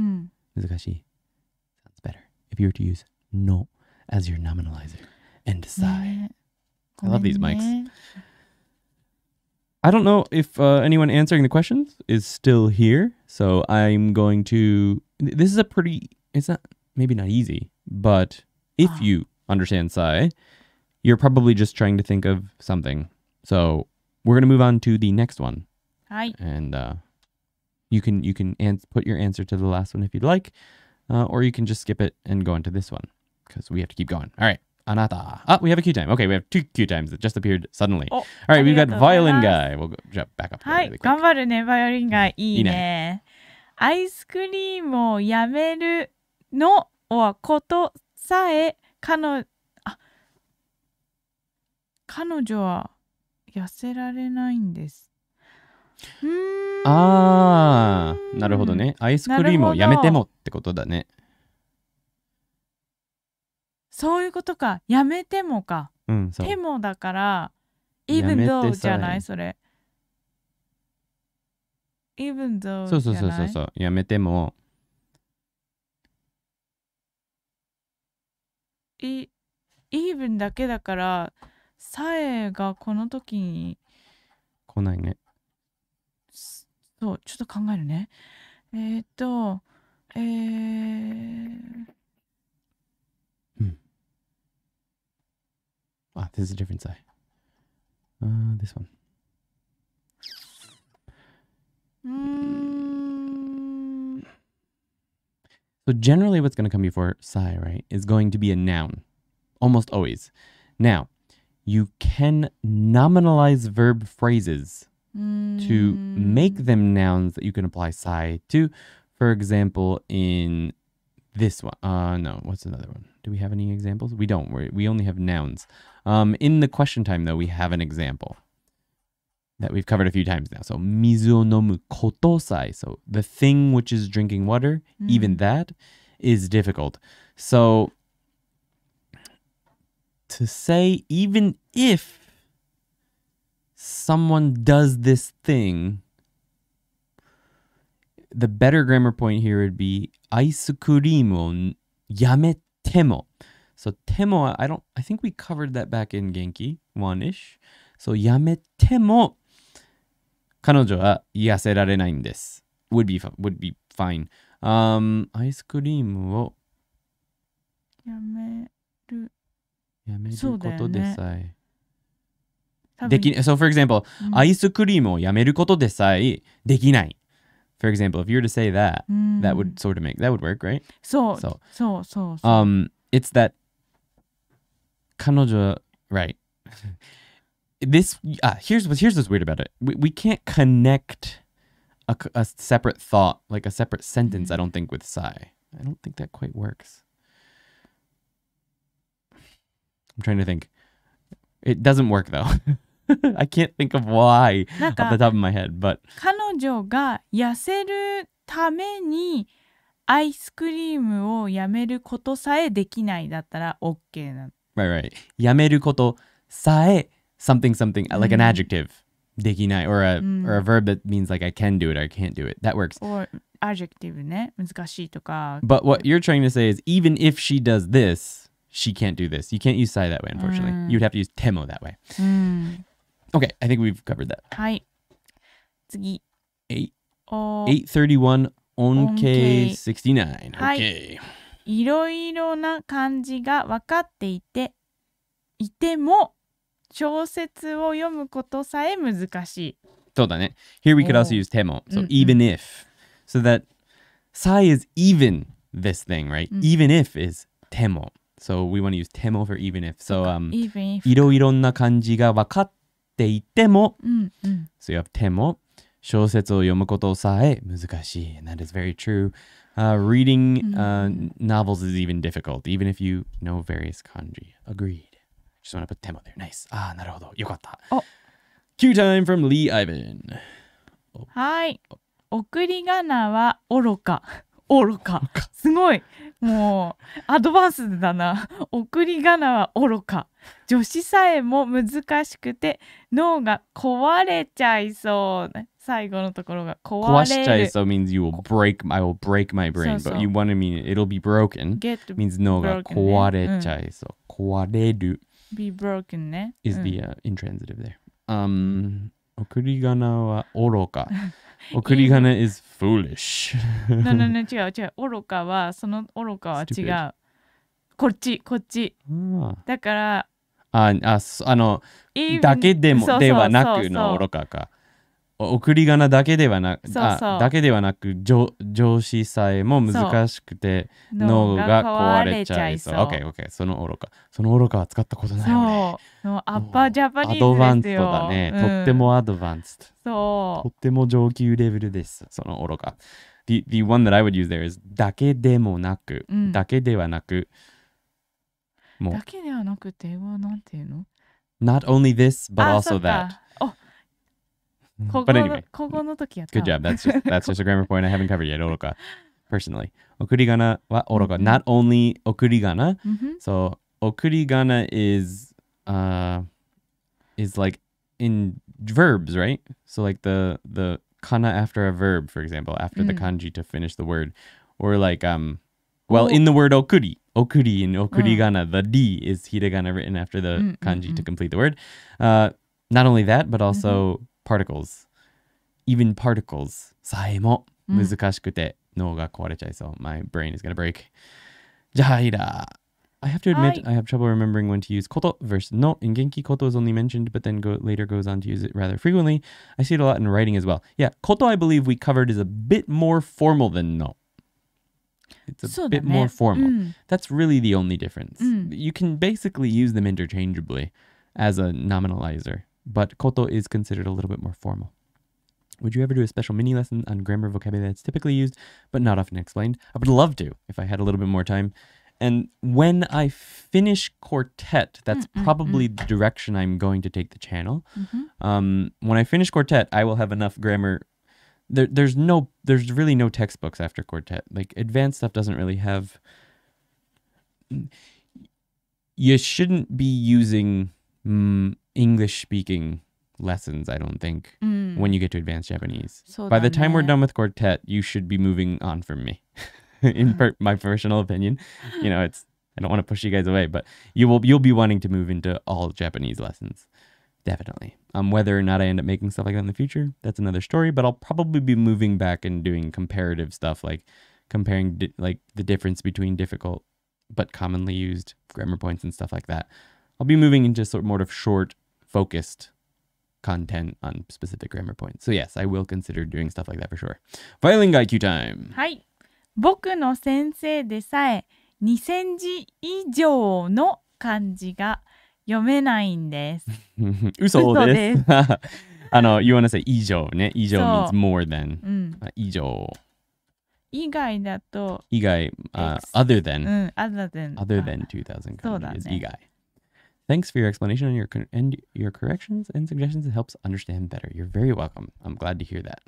難しい。Sounds better if you were to use no as your nominalizer and さえ。I love these mics. I don't know if uh, anyone answering the questions is still here, so I'm going to this is a pretty it's not maybe not easy, but if ah. you understand psi, you're probably just trying to think of something. So we're gonna move on to the next one. Hi. And uh, you can you can ans- put your answer to the last one if you'd like, uh, or you can just skip it and go into this one because we have to keep going. All right. Anata. Oh, we have a cue time. Okay, we have two cue times that just appeared suddenly. Oh, All right, we've got violin guy. We'll go jump back up. Hi, really quick. violin guy. いいね。いいねアイスクリームをやめるのはことさえ彼女は痩せられないんです。ああなるほどねアイスクリームをやめてもってことだねそういうことかやめてもか、うん、そうもだから even though じゃないそれ even though そうそうそうそうそうやめても e even だけだからさえがこの時に来ないねそうちょっと考えるねえー、っとえー、うんあ、ah, there's a different side. Uh, this one. Mm. So generally what's going to come before psi, right, is going to be a noun. Almost always. Now, you can nominalize verb phrases mm. to make them nouns that you can apply psi to. For example, in this one. Uh, no, what's another one? Do we have any examples? We don't. we we only have nouns. Um, in the question time, though, we have an example that we've covered a few times now. So mizuonomu kotosai. So the thing which is drinking water, mm. even that is difficult. So to say even if someone does this thing, the better grammar point here would be aisukurimu yametemo. So temo, I don't I think we covered that back in Genki one-ish. So yametemo 彼女は痩せられないんです。would be, would be fine. Um, アイスクリームをやめるやめることでさえ。でき so for example、うん、アイスクリームをやめることでさえできない。For example, if you were to say that, that would sort of make that would work, right? そうそうそうそう。Um, it's that 彼女 right this uh, here's what here's what's weird about it. We, we can't connect a, a separate thought, like a separate sentence. Mm-hmm. I don't think with psi I don't think that quite works. I'm trying to think. It doesn't work though. I can't think of why off the top of my head, but 彼女が痩せるためにアイスクリームをやめることさえできないだったら OK なの。Right, right. やめることさえ something something mm. like an mm. adjective dekinai or a mm. or a verb that means like I can do it or I can't do it. That works. Or adjective ね、難しいとか. But what you're trying to say is even if she does this, she can't do this. You can't use sai that way, unfortunately. Mm. You'd have to use temo that way. Mm. Okay, I think we've covered that. Eight. Oh. 831 onk 69. Okay. いろいろな漢字が分かっていて、いても小説を読むことさえ難しい。そうだね。Here we could also use ても。So even if. So that さえ is even this thing, right? Even if is ても。So we want to use ても for even if. So um, いろいろな漢字が分かっていても。So you have ても。小説を読むことさえ難しい。And that is very true. Uh, reading uh, novels is even difficult, even if you know various kanji. Agreed. Just want to put t e m o there. Nice. Ah, なるほど。よかった。お Q time from Lee Ivan. はい。送り仮名は愚か。愚か。すごい。もう、アドバンスだな。送り仮名は愚か。女子さえも難しくて、脳が壊れちゃいそう。最後のところが壊れ壊しちゃいそう means you will break, I will break my brain. そうそう but you want to mean it'll be broken. Get means 脳が壊れちゃいそう。壊れる。be broken ね。is the、uh, intransitive there. Um, 送り仮名は愚か。送り仮名 is foolish. no, no, no, 違 う違う。愚かは、その愚かは違う。こっち、こっち。だから、あ、あ、あの、だけでもではなくの愚かか。送り仮名だけではなくだけではなく上司さえも難しくて脳が壊れちゃいそう。OK、OK、その愚か。その愚かは使ったことないよね。アッパージャパニーズアドバンストだね、うん、とってもアドバンスト。そう。とっても上級レベルです。その愚か。The, the one that I would use there is だけでもなく、うん、だけではなく。もうだけではなくてはなんていうの ?Not only this, but also that. あ Mm-hmm. but anyway, good job. That's just, that's just a grammar point I haven't covered yet. Oroka, personally. 送り仮名は愚か mm-hmm. not only 送り仮名 mm-hmm. so okurigana is uh is like in verbs, right? So like the the kana after a verb, for example, after the mm. kanji to finish the word, or like um, well, in the word okuri, okuri in okurigana, mm. the d is hiragana written after the mm, kanji to complete the word. Uh, not only that, but also particles. Even particles. my brain is gonna break. I have to admit, I... I have trouble remembering when to use koto versus no. In Genki, koto is only mentioned, but then go, later goes on to use it rather frequently. I see it a lot in writing as well. Yeah, koto, I believe we covered, is a bit more formal than no. It's a bit more formal. Mm. That's really the only difference. Mm. You can basically use them interchangeably as a nominalizer but koto is considered a little bit more formal. Would you ever do a special mini lesson on grammar vocabulary that's typically used but not often explained? I would love to if I had a little bit more time. And when I finish quartet, that's mm -mm. probably the direction I'm going to take the channel. -hmm. Um, when I finish quartet, I will have enough grammar. There, there's no, there's really no textbooks after quartet. Like advanced stuff doesn't really have. You shouldn't be using mm, English speaking lessons, I don't think, mm. when you get to advanced Japanese. So By the time we're done with quartet, you should be moving on from me. in per my personal opinion, you know, it's I don't want to push you guys away, but you will you'll be wanting to move into all Japanese lessons. Definitely. Um, whether or not I end up making stuff like that in the future, that's another story. But I'll probably be moving back and doing comparative stuff, like comparing like the difference between difficult but commonly used grammar points and stuff like that. I'll be moving into sort of more of short focused content on specific grammar points. So yes, I will consider doing stuff like that for sure. Bilingue IQ time. Hi, はい。僕の先生でさえ2000字以上の漢字が読めないんです。嘘です。あの、you wanna say 以上ね。以上 means more than、うん。以上。以外だと。以外、uh, other than、うん。other than。other than 2000そうだね。以外。Thanks for your explanation and your and your corrections and suggestions. It helps understand better. You're very welcome. I'm glad to hear that.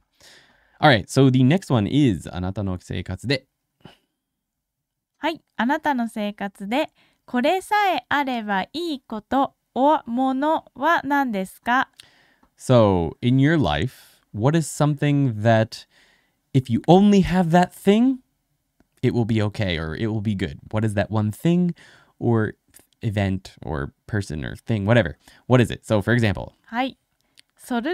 All right, so the next one is Hi, あなたの生活で。はい、あなたの生活でこれさえあればいいことをものは何ですか So, in your life, what is something that if you only have that thing, it will be okay or it will be good? What is that one thing or event or person or thing, whatever. What is it? So, for example. this is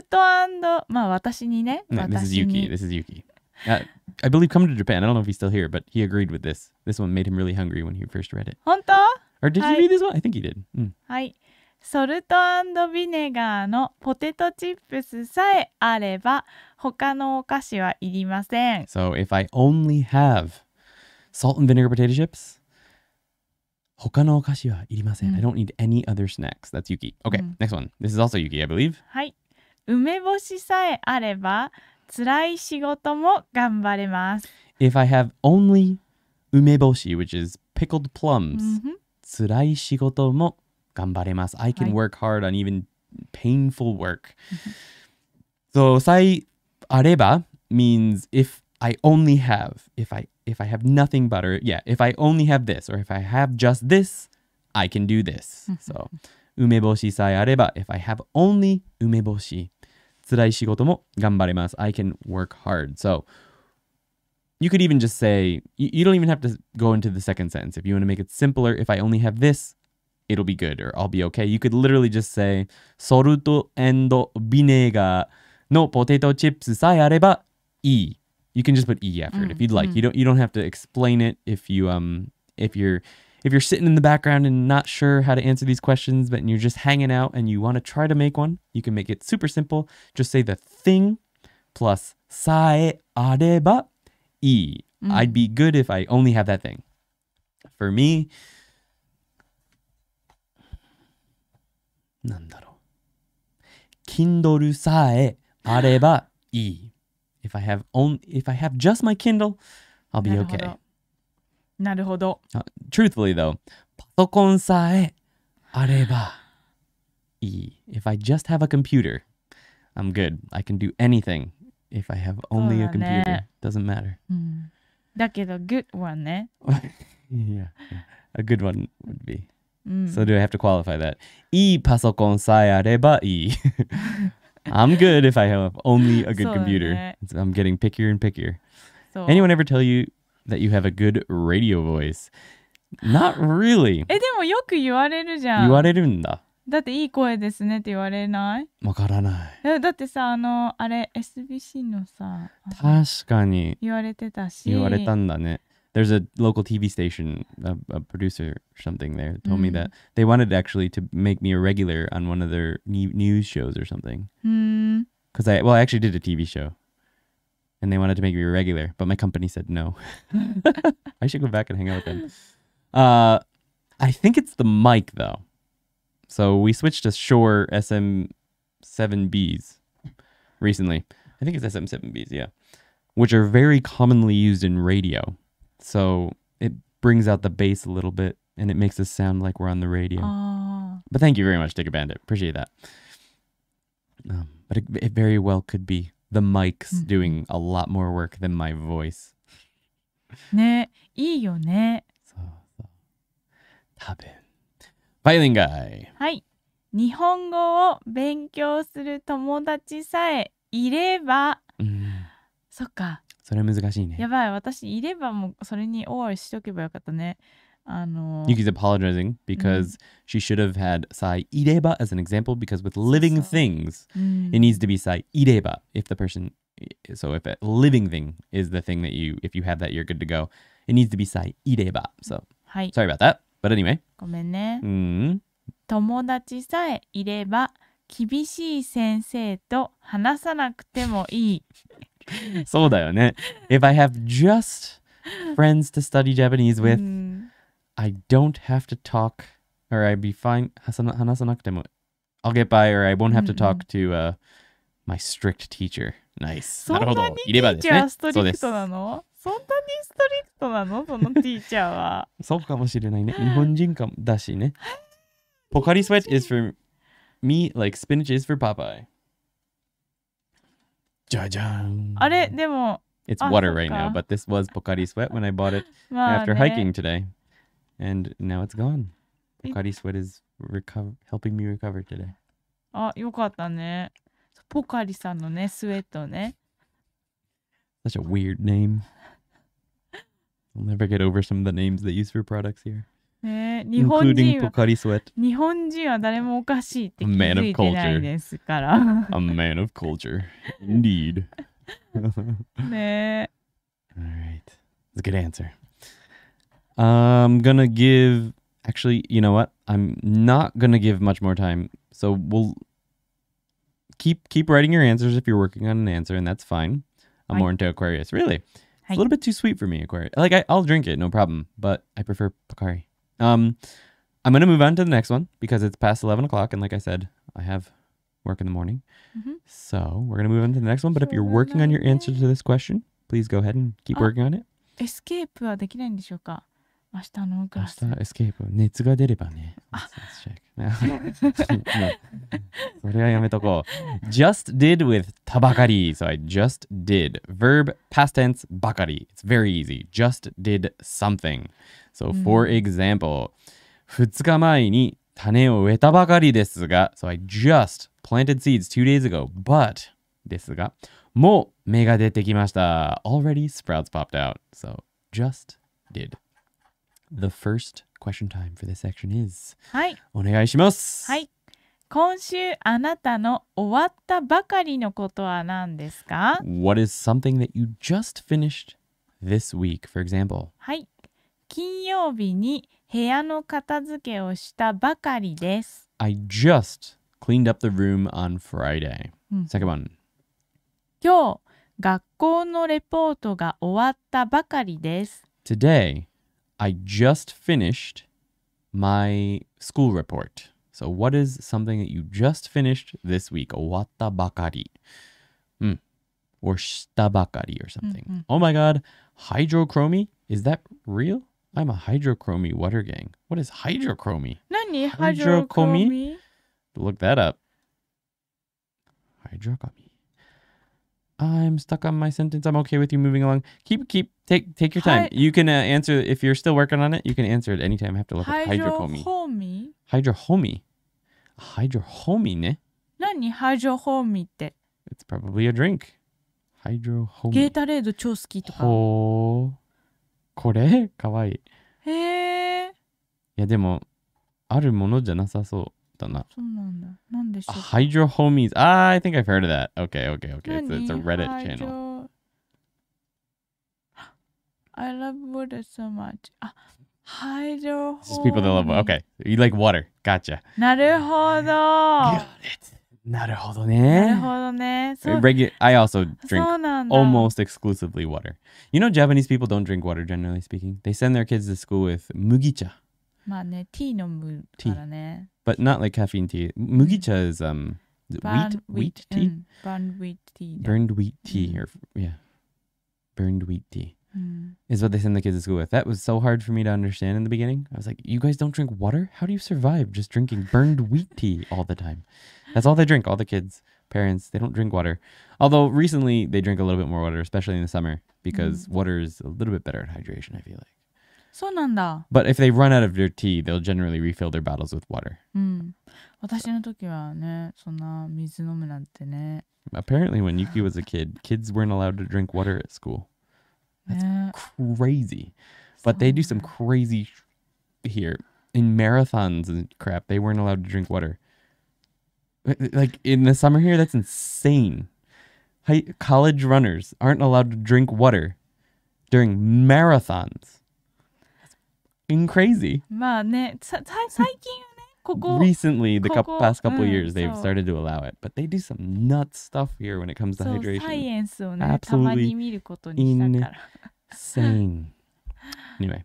Yuki. This is Yuki. Uh, I believe come to Japan. I don't know if he's still here, but he agreed with this. This one made him really hungry when he first read it. Or did you read this one? I think he did. Mm. if I only have salt and vinegar potato chips, 他のお菓子はいりません。うん、I don't need any other snacks. That's Yuki. Okay,、うん、next one. This is also Yuki, I believe. はい。梅干しさえあれば、辛い仕事も頑張れます。If I have only 梅干し which is pickled plums,、うん、辛い仕事も頑張れます。I can work hard on even painful work. so, さえあれば means if I only have if I if I have nothing but or yeah, if I only have this or if I have just this, I can do this. Mm-hmm. so, umeboshi sai eh areba, if I have only umeboshi, tsurai mo ganbaremasu, I can work hard. So, you could even just say you, you don't even have to go into the second sentence. If you want to make it simpler, if I only have this, it'll be good or I'll be okay. You could literally just say ソルトビネガーのポテトチップスさえあればいい。you can just put e after mm, it if mm, you'd like. Mm. You don't you don't have to explain it if you um if you're if you're sitting in the background and not sure how to answer these questions, but you're just hanging out and you want to try to make one, you can make it super simple. Just say the thing plus sae areba e. Mm. I'd be good if I only have that thing. For me, nandaro. Kindle sae areba e. If I have only, if I have just my Kindle, I'll be okay. なるほど。Uh, truthfully though, パソコンさえあればいい。If I just have a computer, I'm good. I can do anything. If I have only a computer, doesn't matter. だけど、good mm. one ね。yeah, eh? a good one would be. Mm. So do I have to qualify that? いいパソコンさえあればいい。I'm good if I have only a good so computer. I'm getting pickier and pickier. So. Anyone ever tell you that you have a good radio voice? Not really. え、でもよく言われるじゃん。言われるんだ。だっていい声ですねって言われないわからない。だってさ、あの、あれ、SBC のさ、確かに。言われてたし。言われたんだね。there's a local TV station, a, a producer or something there told mm. me that mm. they wanted actually to make me a regular on one of their news shows or something. Because hmm. mm. I, well, I actually did a TV show and they wanted to make me a regular, but my company said no. I should go back and hang out with them. Uh, I think it's the mic though. So we switched to Shure SM7Bs recently. I think it's SM7Bs, yeah, which are very commonly used in radio. So it brings out the bass a little bit and it makes us sound like we're on the radio. Aww. But thank you very much, Digger Bandit. Appreciate that. Um, but it, it, very well could be the mics mm. doing a lot more work than my voice. ね、いいよね。そうそう。多分。バイリンガイ。はい。日本語を勉強する友達さえいれば、うん、そっか。それは難しいね。やばい、私いればもうそれにオーしとけばよかったね。あの You keep apologizing because she should have had sai i r e a s an example because with living things, it needs to be sai i r e if the person, so if a living thing is the thing that you, if you have that, you're good to go. It needs to be sai i r e So はい。sorry about that. But anyway. ごめんね。うん。友達さえいれば厳しい先生と話さなくてもいい。そうだよね。If I have just friends to study Japanese mm. I do don't have to talk or I'd be fine 話さなくても I'll get by or I won't have to mm-hmm. talk to、uh, my strict teacher. Nice. なるほど。いればですね。ストリクトなのそんなにストリクトなのそのティーチャーは。そうかもしれないね。日本人かだしね。ポカリスウェット is for me like spinach is for Popeye. あれ、でも。It's water right now, but this was Pocari Sweat when I bought it after hiking today. And now it's gone. Pocari Sweat is recover helping me recover today. あ、よかったね。ポカリさんのね、スウェットね。Such a weird name. I'll never get over some of the names they use for products here. ね、日本人は日本人は誰もおかしいって気づいてないですから。A man of culture. Indeed. Alright. That's a good answer. I'm gonna give actually, you know what? I'm not gonna give much more time. So we'll keep keep writing your answers if you're working on an answer, and that's fine. I'm more into Aquarius. Really? It's a little bit too sweet for me, Aquarius. Like I, will drink it, no problem, but I prefer Picari. Um, I'm going to move on to the next one because it's past 11 o'clock. And like I said, I have work in the morning. Mm-hmm. So we're going to move on to the next one. But if you're working on your answer to this question, please go ahead and keep uh, working on it. エスケープはできないんでしょうか明日のクラス。明日エスケープ。熱が出ればね。あそれはやめとこう。just did with たばかり。So I just did. Verb past tense ばかり。It's very easy. Just did something. So for example, 2日前に種を植えたばかりですが、So I just planted seeds two days ago, but ですが、もう芽が出てきました。Already sprouts popped out. So just did. The first question time for this section is はいお願いしますはい今週あなたの終わったばかりのことは何ですか What is something that you just finished this week for example はい金曜日に部屋の片付けをしたばかりです I just cleaned up the room on Friday、うん、second one 今日学校のレポートが終わったばかりです Today I just finished my school report. So what is something that you just finished this week? Watabakari. Mm. Or shitabakari or something. Mm -hmm. Oh my god, hydrochromy? Is that real? I'm a hydrochromy water gang. What is hydrochromy? Nani hydrochromy? Look that up. Hydrochromy. I'm stuck on my sentence. I'm okay with you moving along. Keep keep take take your time. You can uh, answer if you're still working on it. You can answer it anytime. I have to look u t hydrohomi. e Hydrohomi. Hydrohomi ne? ね。何 hydrohomi って。It's probably a drink. Hydrohomi. ゲータレード超好きとか。ほー。これかわいい。へー。いやでもあるものじゃなさそう。ったな。そうなんだ。なんでしょう。Hydro Homies. Ah, I think I've heard of that. Okay, okay, okay. It's, it's a Reddit channel. I love water so much. あ、Hydro ah, Homies. Just people that love water. Okay. You like water. Gotcha. なるほど。Got it. I also drink almost exclusively water. You know, Japanese people don't drink water, generally speaking. They send their kids to school with mugicha. まあね、ティー飲むからね。But not like caffeine tea. 麦茶 is um wheat wheat tea. うん、burned wheat tea. Burned wheat tea or yeah. Burned wheat tea is what they send the kids to school with. That was so hard for me to understand in the beginning. I was like, you guys don't drink water? How do you survive just drinking burned wheat tea all the time? That's all they drink, all the kids. Parents, they don't drink water. Although recently they drink a little bit more water, especially in the summer, because mm. water is a little bit better at hydration, I feel like. そうなんだ。But if they run out of their tea, they'll generally refill their bottles with water. うん。私の時はね、そんな水飲むなんてね。Apparently, hmm. when Yuki was a kid, kids weren't allowed to drink water at school. That's crazy. But they do some crazy here in marathons and crap. They weren't allowed to drink water. Like in the summer here, that's insane. College runners aren't allowed to drink water during marathons. fucking crazy. まあね、最近はね、ここ。Recently, the ここ couple, past couple うん years, they've そう started to allow it, but they do some nut stuff here when it comes to そうサイ hydration. エンスをね、たまに見ることにしたから。Insane. anyway,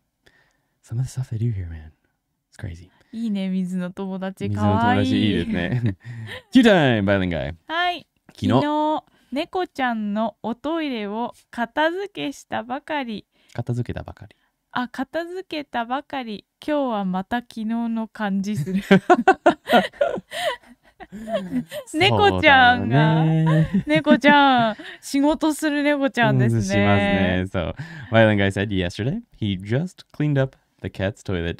some of the stuff they do here, man, it's crazy. いいね、水の友達かわいい。水の友達いいですね。Q time, violin guy. はい。昨昨日、日、猫ちゃんのおトイレを片付けしたばかり。片付けたばかり。あ片付けたばかり今日はまた昨日の感じする猫ちゃんが、猫ちゃん仕事する猫ちゃんですね。しますね。そう。Violin said yesterday he just cleaned up the cat's toilet.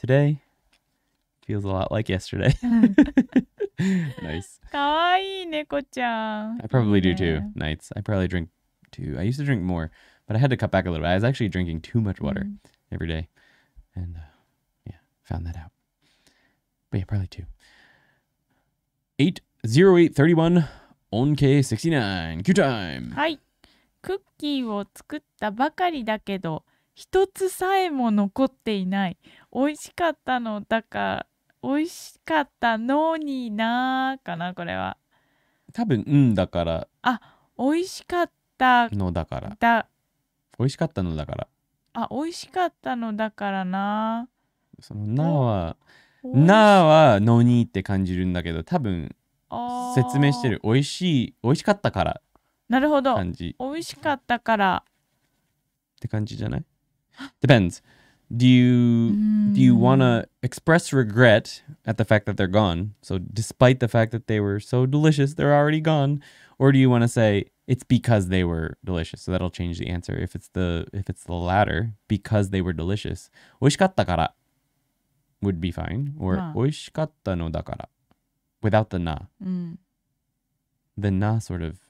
Today feels a lot like yesterday. nice. かわいい猫ちゃん。I probably do too. Nights. I probably drink t o o I used to drink more. but I had to cut back a little bit. I was actually drinking too much water mm. every day, and uh, yeah, found that out. But yeah, probably two. Eight zero eight thirty one. Onk sixty nine. Q time. はい。クッキーを作ったばかりだけど、一つさえも残っていない。美味しかったのだから、美味しかったのになーかなこれは。多分うんだから。あ、美味しかったのだから。だ美味しかったのだからあ美味しかったのだからなそのなはなはのにって感じるんだけど多分説明してる美味しい美味しかったからなるほど感じ美味しかったからって感じじゃない Depends do you do you want to express regret at the fact that they're gone so despite the fact that they were so delicious they're already gone or do you want to say it's because they were delicious. So that'll change the answer. If it's the if it's the latter, because they were delicious. Oishikatta kara would be fine. Or oishikatta no dakara. Without the na. Mm. The na sort of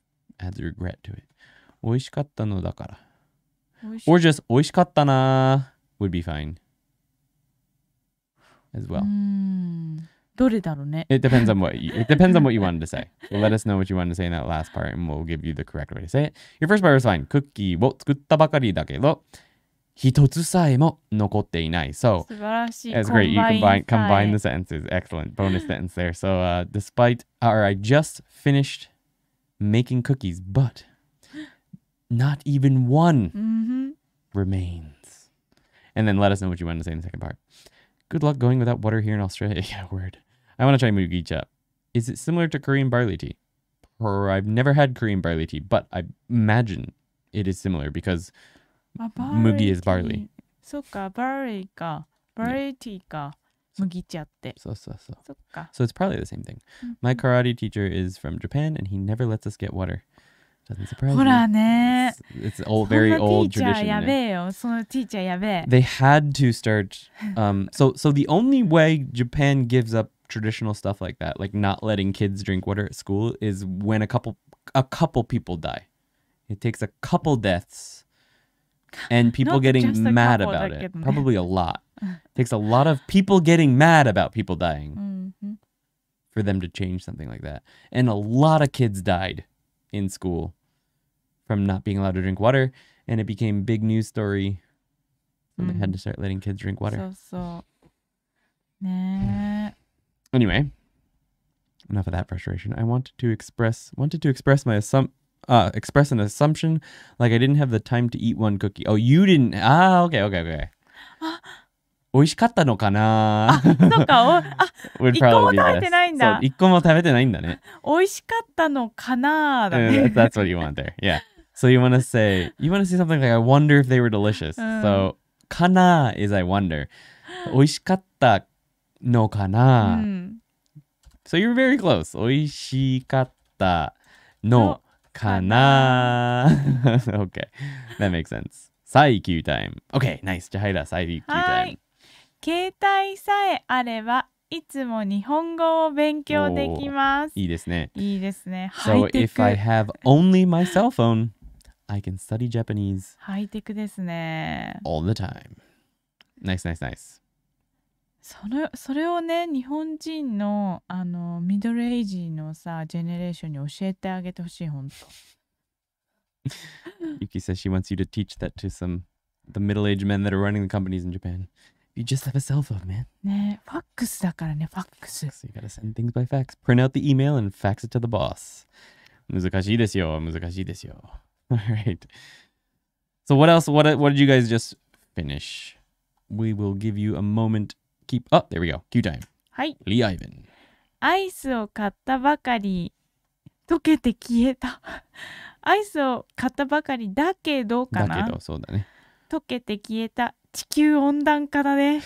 adds regret to it. Oishikatta no dakara. Or just oishikatta na would be fine. As well. Mm. どれだろうね It depends on what you, it depends on what you wanted to say. So let us know what you wanted to say in that last part, and we'll give you the correct way to say it. Your first part was fine. クッキーを作ったばかりだけど、一つさえも残っていない。So 素晴らしい。that's great. You combine combine the sentences. Excellent bonus sentence there. So uh, despite or I just finished making cookies, but not even one mm-hmm. remains. And then let us know what you wanted to say in the second part. Good luck going without water here in Australia. yeah, word. I want to try Mugi Chap. Is it similar to Korean barley tea? Or I've never had Korean barley tea, but I imagine it is similar because Mugi is barley. So it's probably the same thing. Mm-hmm. My karate teacher is from Japan and he never lets us get water. Doesn't surprise me. it's old, very old tradition. They had to start. Um, so, so the only way Japan gives up traditional stuff like that, like not letting kids drink water at school, is when a couple a couple people die. It takes a couple deaths, and people getting mad about it. Probably a lot. It takes a lot of people getting mad about people dying mm-hmm. for them to change something like that. And a lot of kids died in school from not being allowed to drink water, and it became big news story. So they had to mm. start letting kids drink water. So so. Anyway, enough of that frustration. I wanted to express wanted to express my assum- uh, express an assumption like I didn't have the time to eat one cookie. Oh, you didn't. Ah, okay, okay, okay. 美味しかったのかなあ、そうか、おあ、一個も食べてないんだ。一個も食べてないんだね。美味しかったのかなだね。That's what you want there. Yeah. So you want to say, you want to say something like, I wonder if they were delicious. So, かな is I wonder. 美味しかったのかな、So you're very close. 美味しかったのかな ?Okay. That makes sense. キュ time. Okay, nice. じゃあ、はいだ、最 Q time. 携帯さえあればいつも日本語を勉強できます。いいですね。いいですね。So if I have only my cell phone, I can study Japanese. ハイテクですね。All the time. Nice, nice, nice. それそれをね日本人のあのミドルエイジのさジェネレーションに教えてあげてほしい本当。Yuki says she wants you to teach that to some the middle-aged men that are running the companies in Japan. You just have a cell phone, man. ねファックスだからね、ファックス。So you gotta send things by fax. Print out the email and fax it to the boss. 難しいですよ、難しいですよ。Alright. So what else? What what did you guys just finish? We will give you a moment. Keep up. Oh, there we go. Cue time. はい。Lee Ivan. アイスを買ったばかり、溶けて消えた。アイスを買ったばかりだけどかだなけど、そうだね。溶けて消えた地球温暖化だね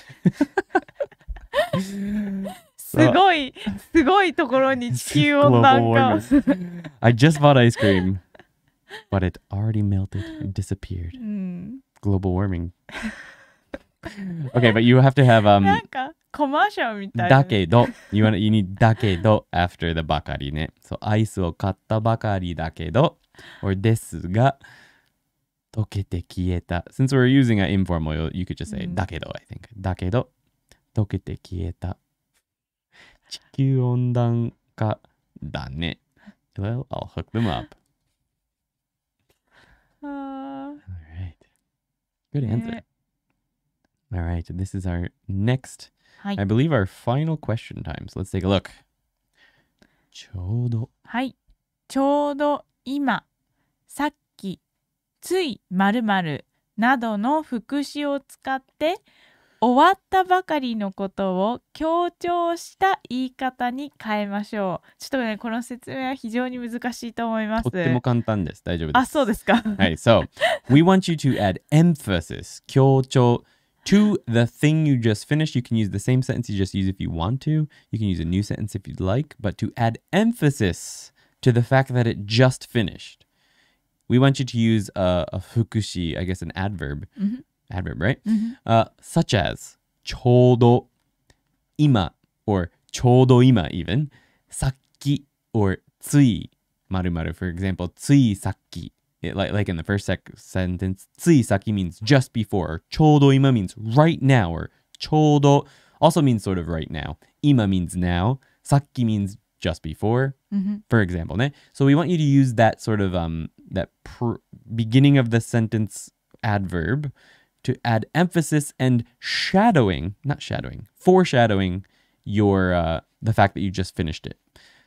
すごいすごいところに地球温暖化 I just bought ice cream but it already melted and disappeared、うん、global warming okay but you have to have um なんかコマーシャルみたいな、ね、だけど you, wanna, you need だけど after the ばかりねそうアイスを買ったばかりだけど or ですが溶けて消えた。Since we're using an informal, you could just say、だけど、I think. だけど、溶けて消えた。地球温暖化だね。Well, I'll hook them up. a l right. Good answer. All right. This is our next, I believe, our final question time. So let's take a look. ちょうど。はい。ちょうど今、さっき。ついまるなどの副詞を使って終わったばかりのことを強調した言い方に変えましょう。ちょっとね、この説明は非常に難しいと思います。とっても簡単です。大丈夫です。あ、そうですか。はい、so we want you to add emphasis 強調 to the thing you just finished. You can use the same sentence you just used if you want to. You can use a new sentence if you'd like, but to add emphasis to the fact that it just finished. we want you to use a, a fukushi, I guess an adverb, mm-hmm. adverb, right? Mm-hmm. Uh, such as ima or ima even さっき or maru. for example tsui it, like, like in the first sec- sentence saki means just before or ima means right now or chōdo also means sort of right now Ima means now Saki means just before mm-hmm. for example so we want you to use that sort of um that beginning of the sentence adverb to add emphasis and shadowing, not shadowing, foreshadowing your uh, the fact that you just finished it.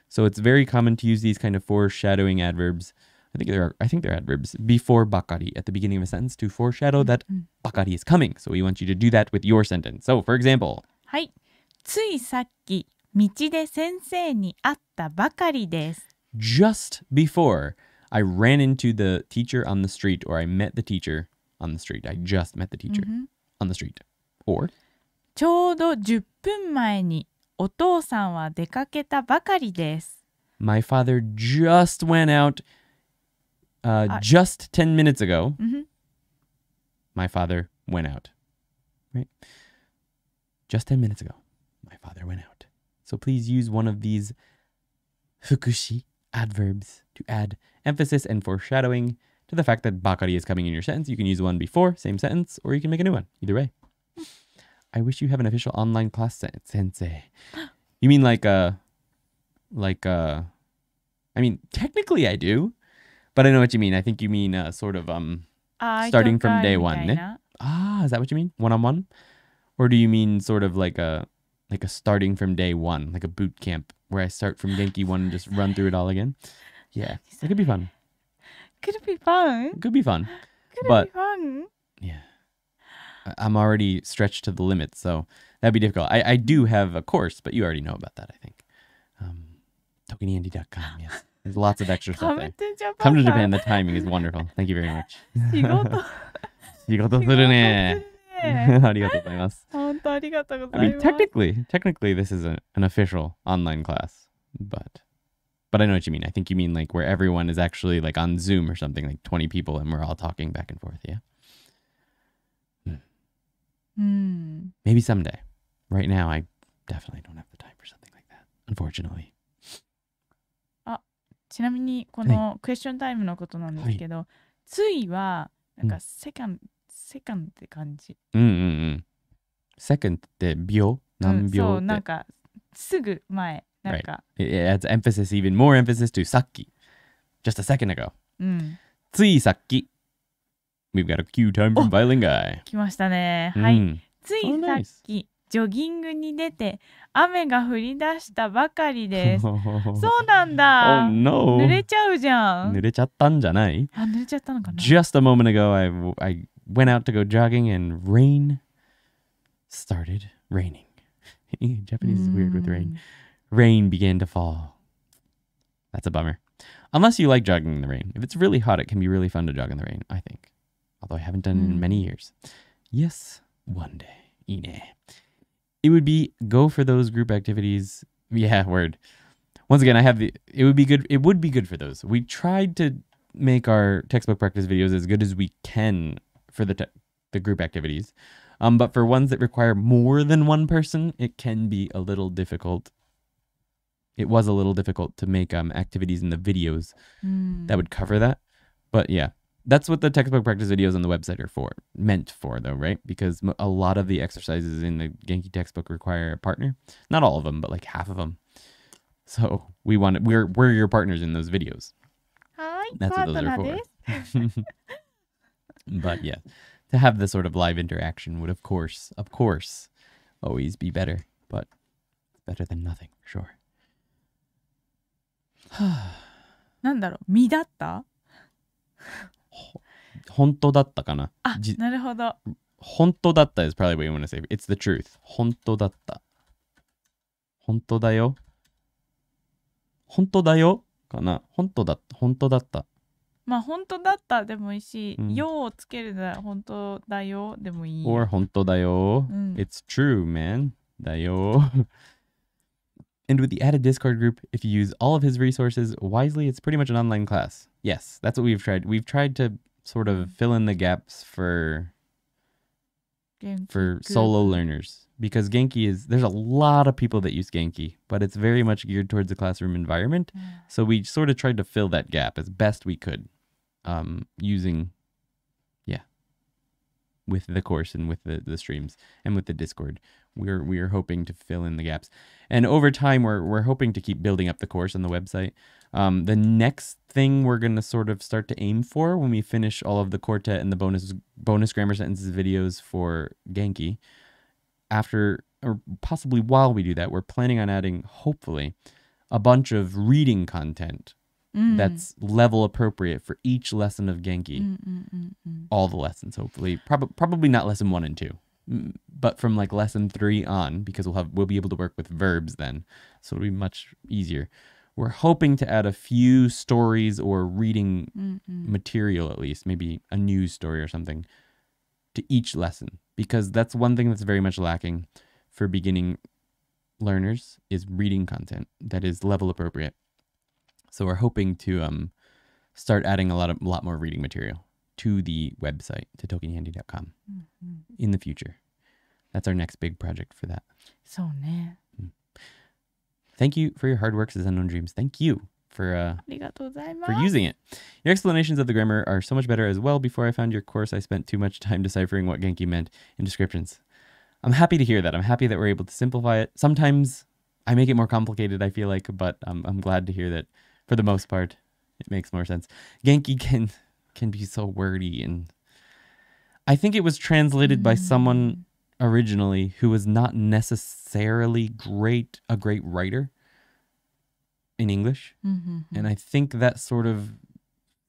So it's very common to use these kind of foreshadowing adverbs. I think there are I think they're adverbs before bakari at the beginning of a sentence to foreshadow that mm-hmm. bakari is coming. So we want you to do that with your sentence. So for example, hi, just before I ran into the teacher on the street, or I met the teacher on the street. I just met the teacher mm -hmm. on the street. Or ちょうど10分前にお父さんは出かけたばかりです。My father just went out uh, ah. just 10 minutes ago. -hmm. My father went out. Right? Just 10 minutes ago, my father went out. So please use one of these fukushi adverbs to add emphasis and foreshadowing to the fact that Bakari is coming in your sentence. You can use one before, same sentence, or you can make a new one. Either way. I wish you have an official online class sen sensei. You mean like a, uh, like a, uh, I mean technically I do, but I know what you mean. I think you mean uh, sort of um, starting from day one. Eh? Ah, is that what you mean? One on one, or do you mean sort of like a, like a starting from day one, like a boot camp where I start from Genki one and just run through it all again? Yeah, it could be fun. Could it be fun? Could be fun. Could but, it be fun? Yeah. I'm already stretched to the limit, so that'd be difficult. I, I do have a course, but you already know about that, I think. Um, yes. There's lots of extra stuff there. Come to Japan. The timing is wonderful. Thank you very much. I mean, technically, technically, this is a, an official online class, but but I know what you mean. I think you mean like where everyone is actually like on Zoom or something, like 20 people, and we're all talking back and forth. Yeah. Mm. Maybe someday. Right now, I definitely don't have the time for something like that, unfortunately. あ、ちなみにこのクエスチョンタイムのことなんですけど、はい、ついはなんかセカン、うん、セカンって感じ。うんうんうん。セカンって秒何秒って、うん、そう、なんかすぐ前。Ah, なんか。Right. It adds emphasis, even more emphasis to さっき。Just a second ago. うん。ついさっき。We've got a cue time from Violin Guy. 来ましたね。はい。ついさっき。ジョギングに出て雨が降り出したばかりです。そうなんだ。Oh, no. 濡れちゃうじゃん。濡れちゃったんじゃないあ、濡れちゃったのかな ?Just a moment ago, I, I went out to go jogging and rain started raining. Japanese is weird with rain. rain began to fall. That's a bummer. Unless you like jogging in the rain. If it's really hot, it can be really fun to jog in the rain, I think. Although I haven't done it in many hmm. years. Yes, one day. Ine. It would be go for those group activities. Yeah, word. Once again, I have the it would be good it would be good for those. We tried to make our textbook practice videos as good as we can for the the group activities. Um, but for ones that require more than one person, it can be a little difficult it was a little difficult to make um, activities in the videos mm. that would hmm. cover that. But yeah, that's what the textbook practice videos on the website are for, meant for though, right? Because a lot of the exercises in the Genki textbook require a partner. Not all of them, but like half of them. So we want to, we're we're your partners in those videos. Hi, that's what those are for. but yeah, to have the sort of live interaction would, of course, of course, always be better. But better than nothing, sure. なんだろう身だった本当だったかなあなるほど本当だった is probably what you want to say it's the truth 本当だった本当だよ本当だよかな本当だった本当だったまあ本当だったでもいいし、うん、よをつけるなら本当だよでもいい or 本当だよ、うん、it's true man だよ And with the added Discord group, if you use all of his resources wisely, it's pretty much an online class. Yes, that's what we've tried. We've tried to sort of fill in the gaps for Genki. for solo learners because Genki is there's a lot of people that use Genki, but it's very much geared towards the classroom environment. So we sort of tried to fill that gap as best we could um, using yeah with the course and with the, the streams and with the Discord we're we're hoping to fill in the gaps and over time we're we're hoping to keep building up the course on the website um, the next thing we're going to sort of start to aim for when we finish all of the quartet and the bonus bonus grammar sentences videos for genki after or possibly while we do that we're planning on adding hopefully a bunch of reading content mm. that's level appropriate for each lesson of genki mm, mm, mm, mm. all the lessons hopefully Prob- probably not lesson one and two but from like lesson three on, because we'll have we'll be able to work with verbs then, so it'll be much easier. We're hoping to add a few stories or reading mm material, at least maybe a news story or something, to each lesson, because that's one thing that's very much lacking for beginning learners is reading content that is level appropriate. So we're hoping to um, start adding a lot of a lot more reading material to the website to tokenyandy.com mm-hmm. in the future. That's our next big project for that. So ne. Mm. Thank you for your hard work, as Unknown Dreams. Thank you for uh, for using it. Your explanations of the grammar are so much better as well. Before I found your course, I spent too much time deciphering what Genki meant in descriptions. I'm happy to hear that. I'm happy that we're able to simplify it. Sometimes I make it more complicated, I feel like, but um, I'm glad to hear that for the most part, it makes more sense. Genki can can be so wordy and I think it was translated mm. by someone originally who was not necessarily great a great writer in English. Mm-hmm. And I think that sort of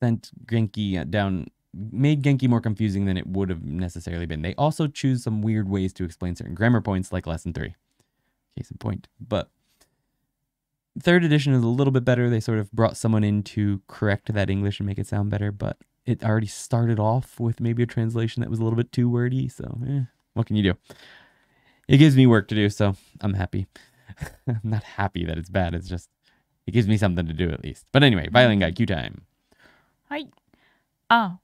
sent Genki down made Genki more confusing than it would have necessarily been. They also choose some weird ways to explain certain grammar points like lesson 3. Case in point. But third edition is a little bit better. They sort of brought someone in to correct that English and make it sound better, but it already started off with maybe a translation that was a little bit too wordy. So, eh, what can you do? It gives me work to do, so I'm happy. I'm not happy that it's bad. It's just it gives me something to do at least. But anyway, mm-hmm. Violin Guy, Q time. Hi. Ah.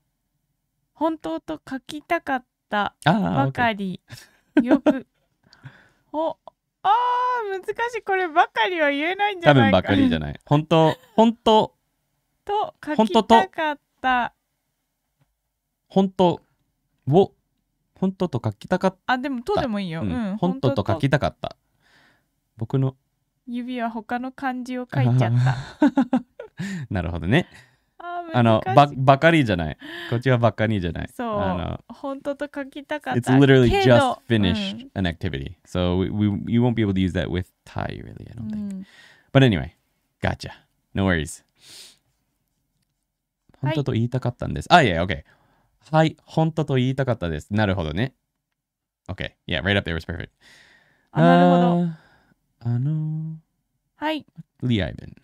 本当と書きたかったばかり。Ah, okay. 本当を本当と書きたかったあでも「と」でもいいよ、うん、本当と書きたかった僕の指は他の漢字を書いちゃったなるほどねあのばばかりじゃないこっちはばかりじゃないそうあの本当と書きたかった It's literally just finished、うん、an activity so we, we, you won't be able to use that with Thai really I don't think、うん、but anyway gotcha no worries 本当と言いたかったんです、はい、あいや OK はい、本当と言いたかったです。なるほどね。Okay, yeah, right up there was perfect. あ、なるほど。あのはい。リアイベン。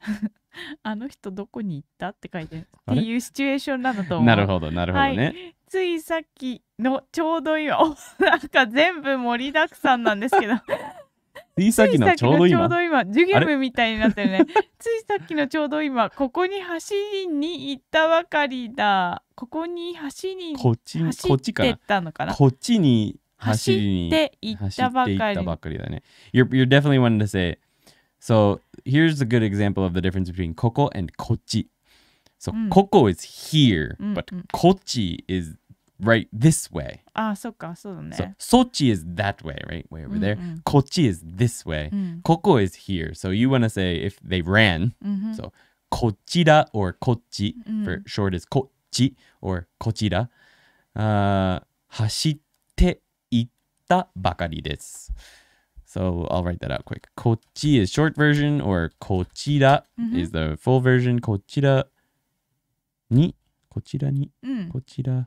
あの人どこに行ったって書いてる。っていうシチュエーションなのと思う。なるほど、なるほどね、はい。ついさっきのちょうど今、なんか全部盛りだくさんなんですけど。ついさっきのちょうど今ジュギムみたいになってるねついさっきのちょうど今ここに走りに行ったばかりだここに走りに行っちこっちかこっちに走りに走って行ったばかりだね you're, you're definitely wanting to say so here's a good example of the difference between ここ and こっち so ここ is here、but こっち is right this way. Ah, So, eh. Sochi is that way, right? Way over there. Mm-hmm. Kochi is this way. ここ mm. is here. So you want to say if they ran. Mm-hmm. So こちら or こっち mm. for short is Kochi or Uh, itta bakari こちら uh So 走っていったばかりです。So I'll write that out quick. Kochi is short version or こちら mm-hmm. is the full version. ni, ni, こちらに、こちらに、こちら。Mm.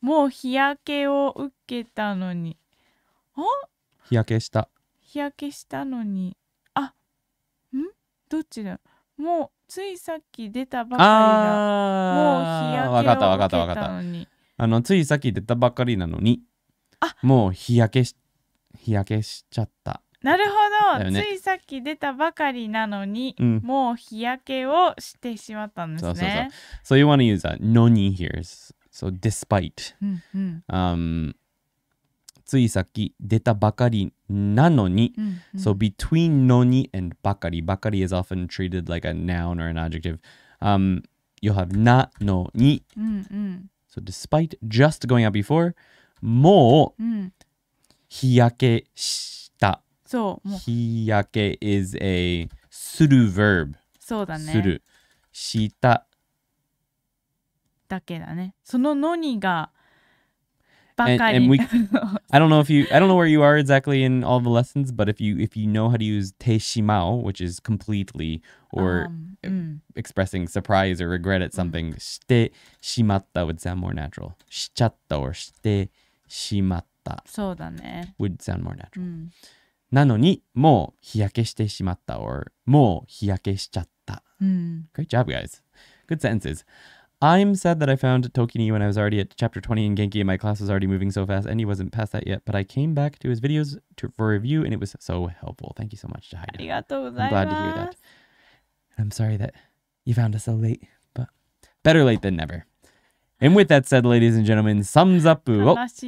もう日焼けを受けたのにあ日焼けした日焼けしたのにあんどっちだもうついさっき出たばかりだもう日焼けを受けたのにあのついさっき出たばかりなのにあもう日焼けし日焼けしちゃったなるほど、ね、ついさっき出たばかりなのに、うん、もう日焼けをしてしまったんですねそうそうそう So you want to use that のに here So despite、うんうんついさっき出たばかりなのに、うんうん、So between のに and ばかり。ばかり is often treated like a noun or an adjective.、Um, you have なのに。うんうん、so despite just going out before, もう、日焼けした。そう。日焼け is a する verb. そうだね。する。しただけだねそののにが And, we, I don't know if you, I don't know where you are exactly in all the lessons, but if you if you know how to use te shimao, which is completely or um, mm. expressing surprise or regret at mm. something, してしまった would sound more natural. Shichatta or shite would sound more natural. Mm. なのに、もう日焼けしてしまった or Great job, guys. Good sentences. I'm sad that I found Tokini when I was already at chapter 20 in Genki and my class was already moving so fast and he wasn't past that yet, but I came back to his videos to, for review and it was so helpful. Thank you so much, Hide. I'm glad to hear that. I'm sorry that you found us so late, but better late than never. And with that said, ladies and gentlemen, thumbs up oh, Means,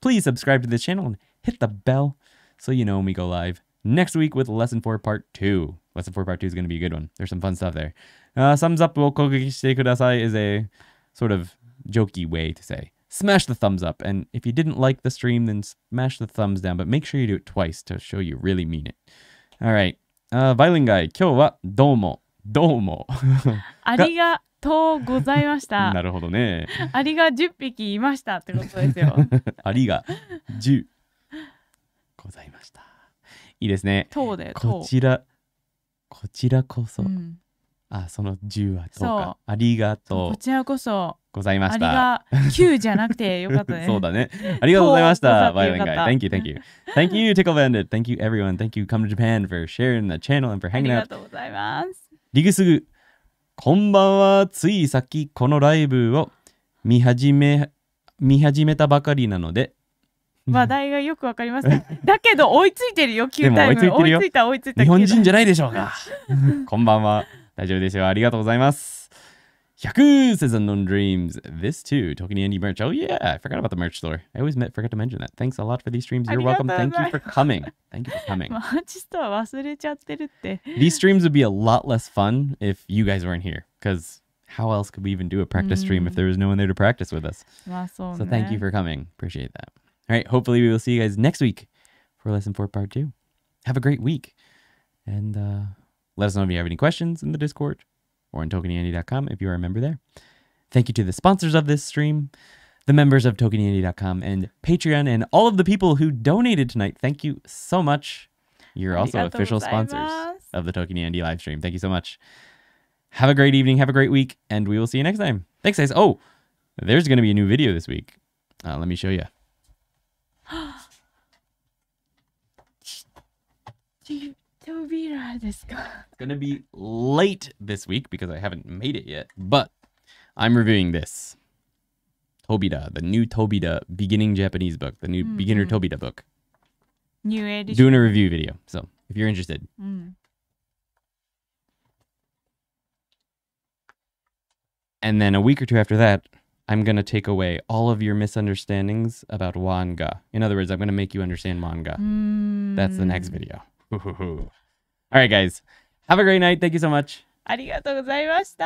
please subscribe to the channel and hit the bell so you know when we go live next week with lesson four part two. Lesson four part two is going to be a good one. There's some fun stuff there. Uh, thumbs up, kogekishite kudasai is a sort of jokey way to say smash the thumbs up. And if you didn't like the stream, then smash the thumbs down. But make sure you do it twice to show you really mean it. All right. Uh, Violin Guy, 今日はどうも。どうも。ありがとうございました。なるほどね。ありが10匹いましたってことですよ。ありが10。ございました。いいですね。塔でこちらこちらこそ、うん、あその10はとかありがとうこちらこそございました。9じゃなくてよかったね。そうだね。ありがとうございました。バイバイ。Thank you, thank you. Thank you, Tickle Bandit. Thank you, everyone. Thank you, Come to Japan for sharing the channel and for hanging out. ありがとうございます。リグスグ、こんばんは。ついさっきこのライブを見始め見始めたばかりなので、話題がよくわかりますん。だけど追いついてるよ、旧タイム。追いついた追いついた。日本人じゃないでしょうか。こんばんは。大丈夫ですよ。ありがとうございます。100 says Unknown Dreams. This too. Tokeny a n d y merch. Oh yeah, I forgot about the merch store. I always forgot to mention that. Thanks a lot for these streams. You're welcome. Thank you for coming. Thank you for coming. These streams would be a lot less fun if you guys weren't here. Because how else could we even do a practice stream if there was no one there to practice with us? So thank you for coming. Appreciate that. All right. Hopefully, we will see you guys next week for lesson four, part two. Have a great week. And uh, let us know if you have any questions in the Discord or on tokeniandy.com if you are a member there. Thank you to the sponsors of this stream, the members of tokeniandy.com and Patreon, and all of the people who donated tonight. Thank you so much. You're also official sponsors of the Token Andy live stream. Thank you so much. Have a great evening. Have a great week. And we will see you next time. Thanks, guys. Oh, there's going to be a new video this week. Uh, let me show you. it's gonna be late this week because I haven't made it yet, but I'm reviewing this. Tobita, the new Tobita beginning Japanese book, the new mm -hmm. beginner Tobita book. New edition. Doing a review video, so if you're interested. Mm. And then a week or two after that, I'm going to take away all of your misunderstandings about Wanga. In other words, I'm going to make you understand manga. Mm. That's the next hmm. video. All right, guys. Have a great night. Thank you so much. Thank you very much.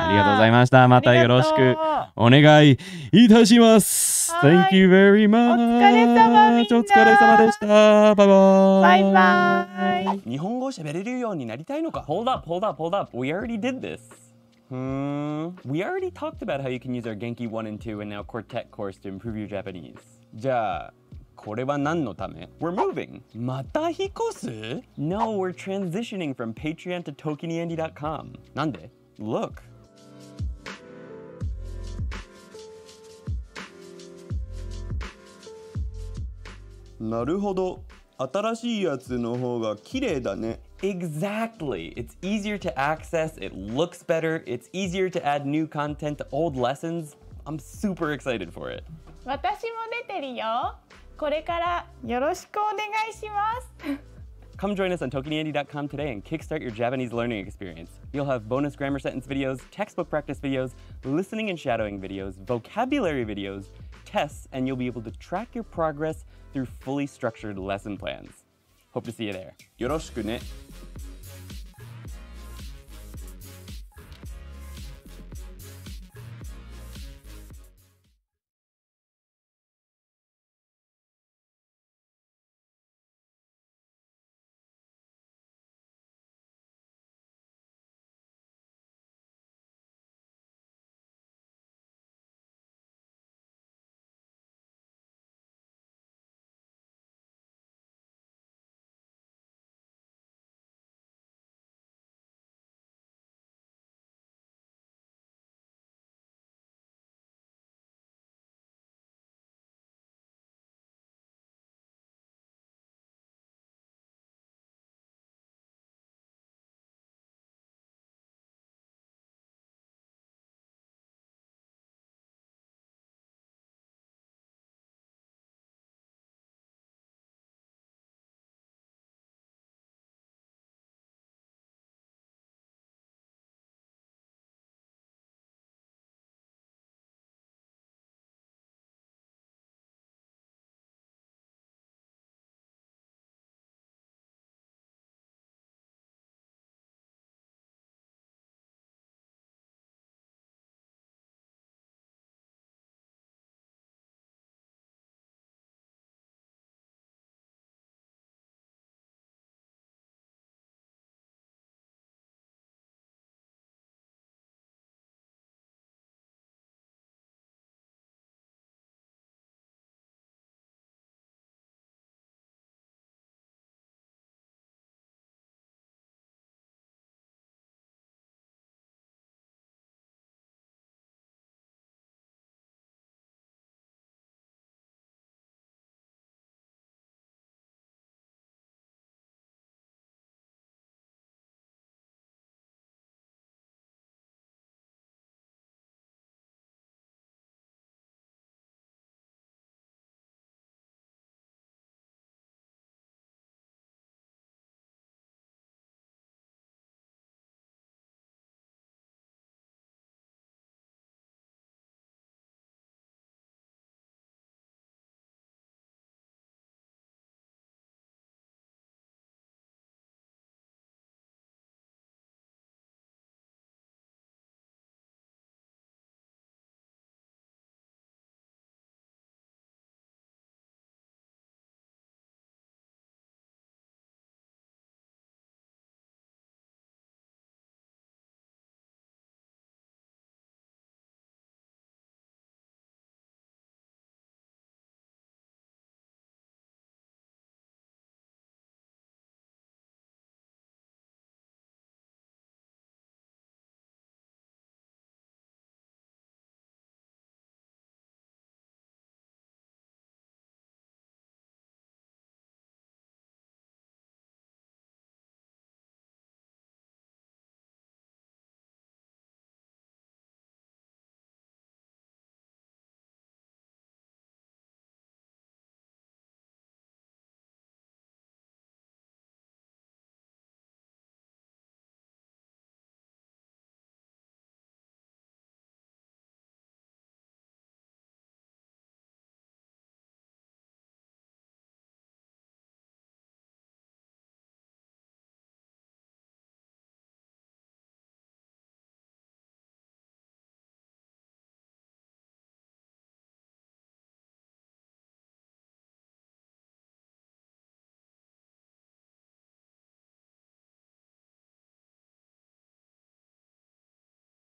お疲れ様みんな。お疲れ様でした。バイバイ。バイバイ。日本語を喋れるようになりたいのか ?Hold up, hold up, hold up. We already did this. Hmm. We already talked about how you can use our Genki 1 and 2 and now Quartet course to improve your Japanese. じゃあ、これは何のため We're moving! また引っ越す No, we're transitioning from Patreon to TokiniAndy.com. なんで Look! なるほど。新しいやつの方が綺麗だね。Exactly. It's easier to access, it looks better, it's easier to add new content to old lessons. I'm super excited for it. Come join us on TokenAndy.com today and kickstart your Japanese learning experience. You'll have bonus grammar sentence videos, textbook practice videos, listening and shadowing videos, vocabulary videos, tests, and you'll be able to track your progress through fully structured lesson plans. Hope to see you there. よろしくね。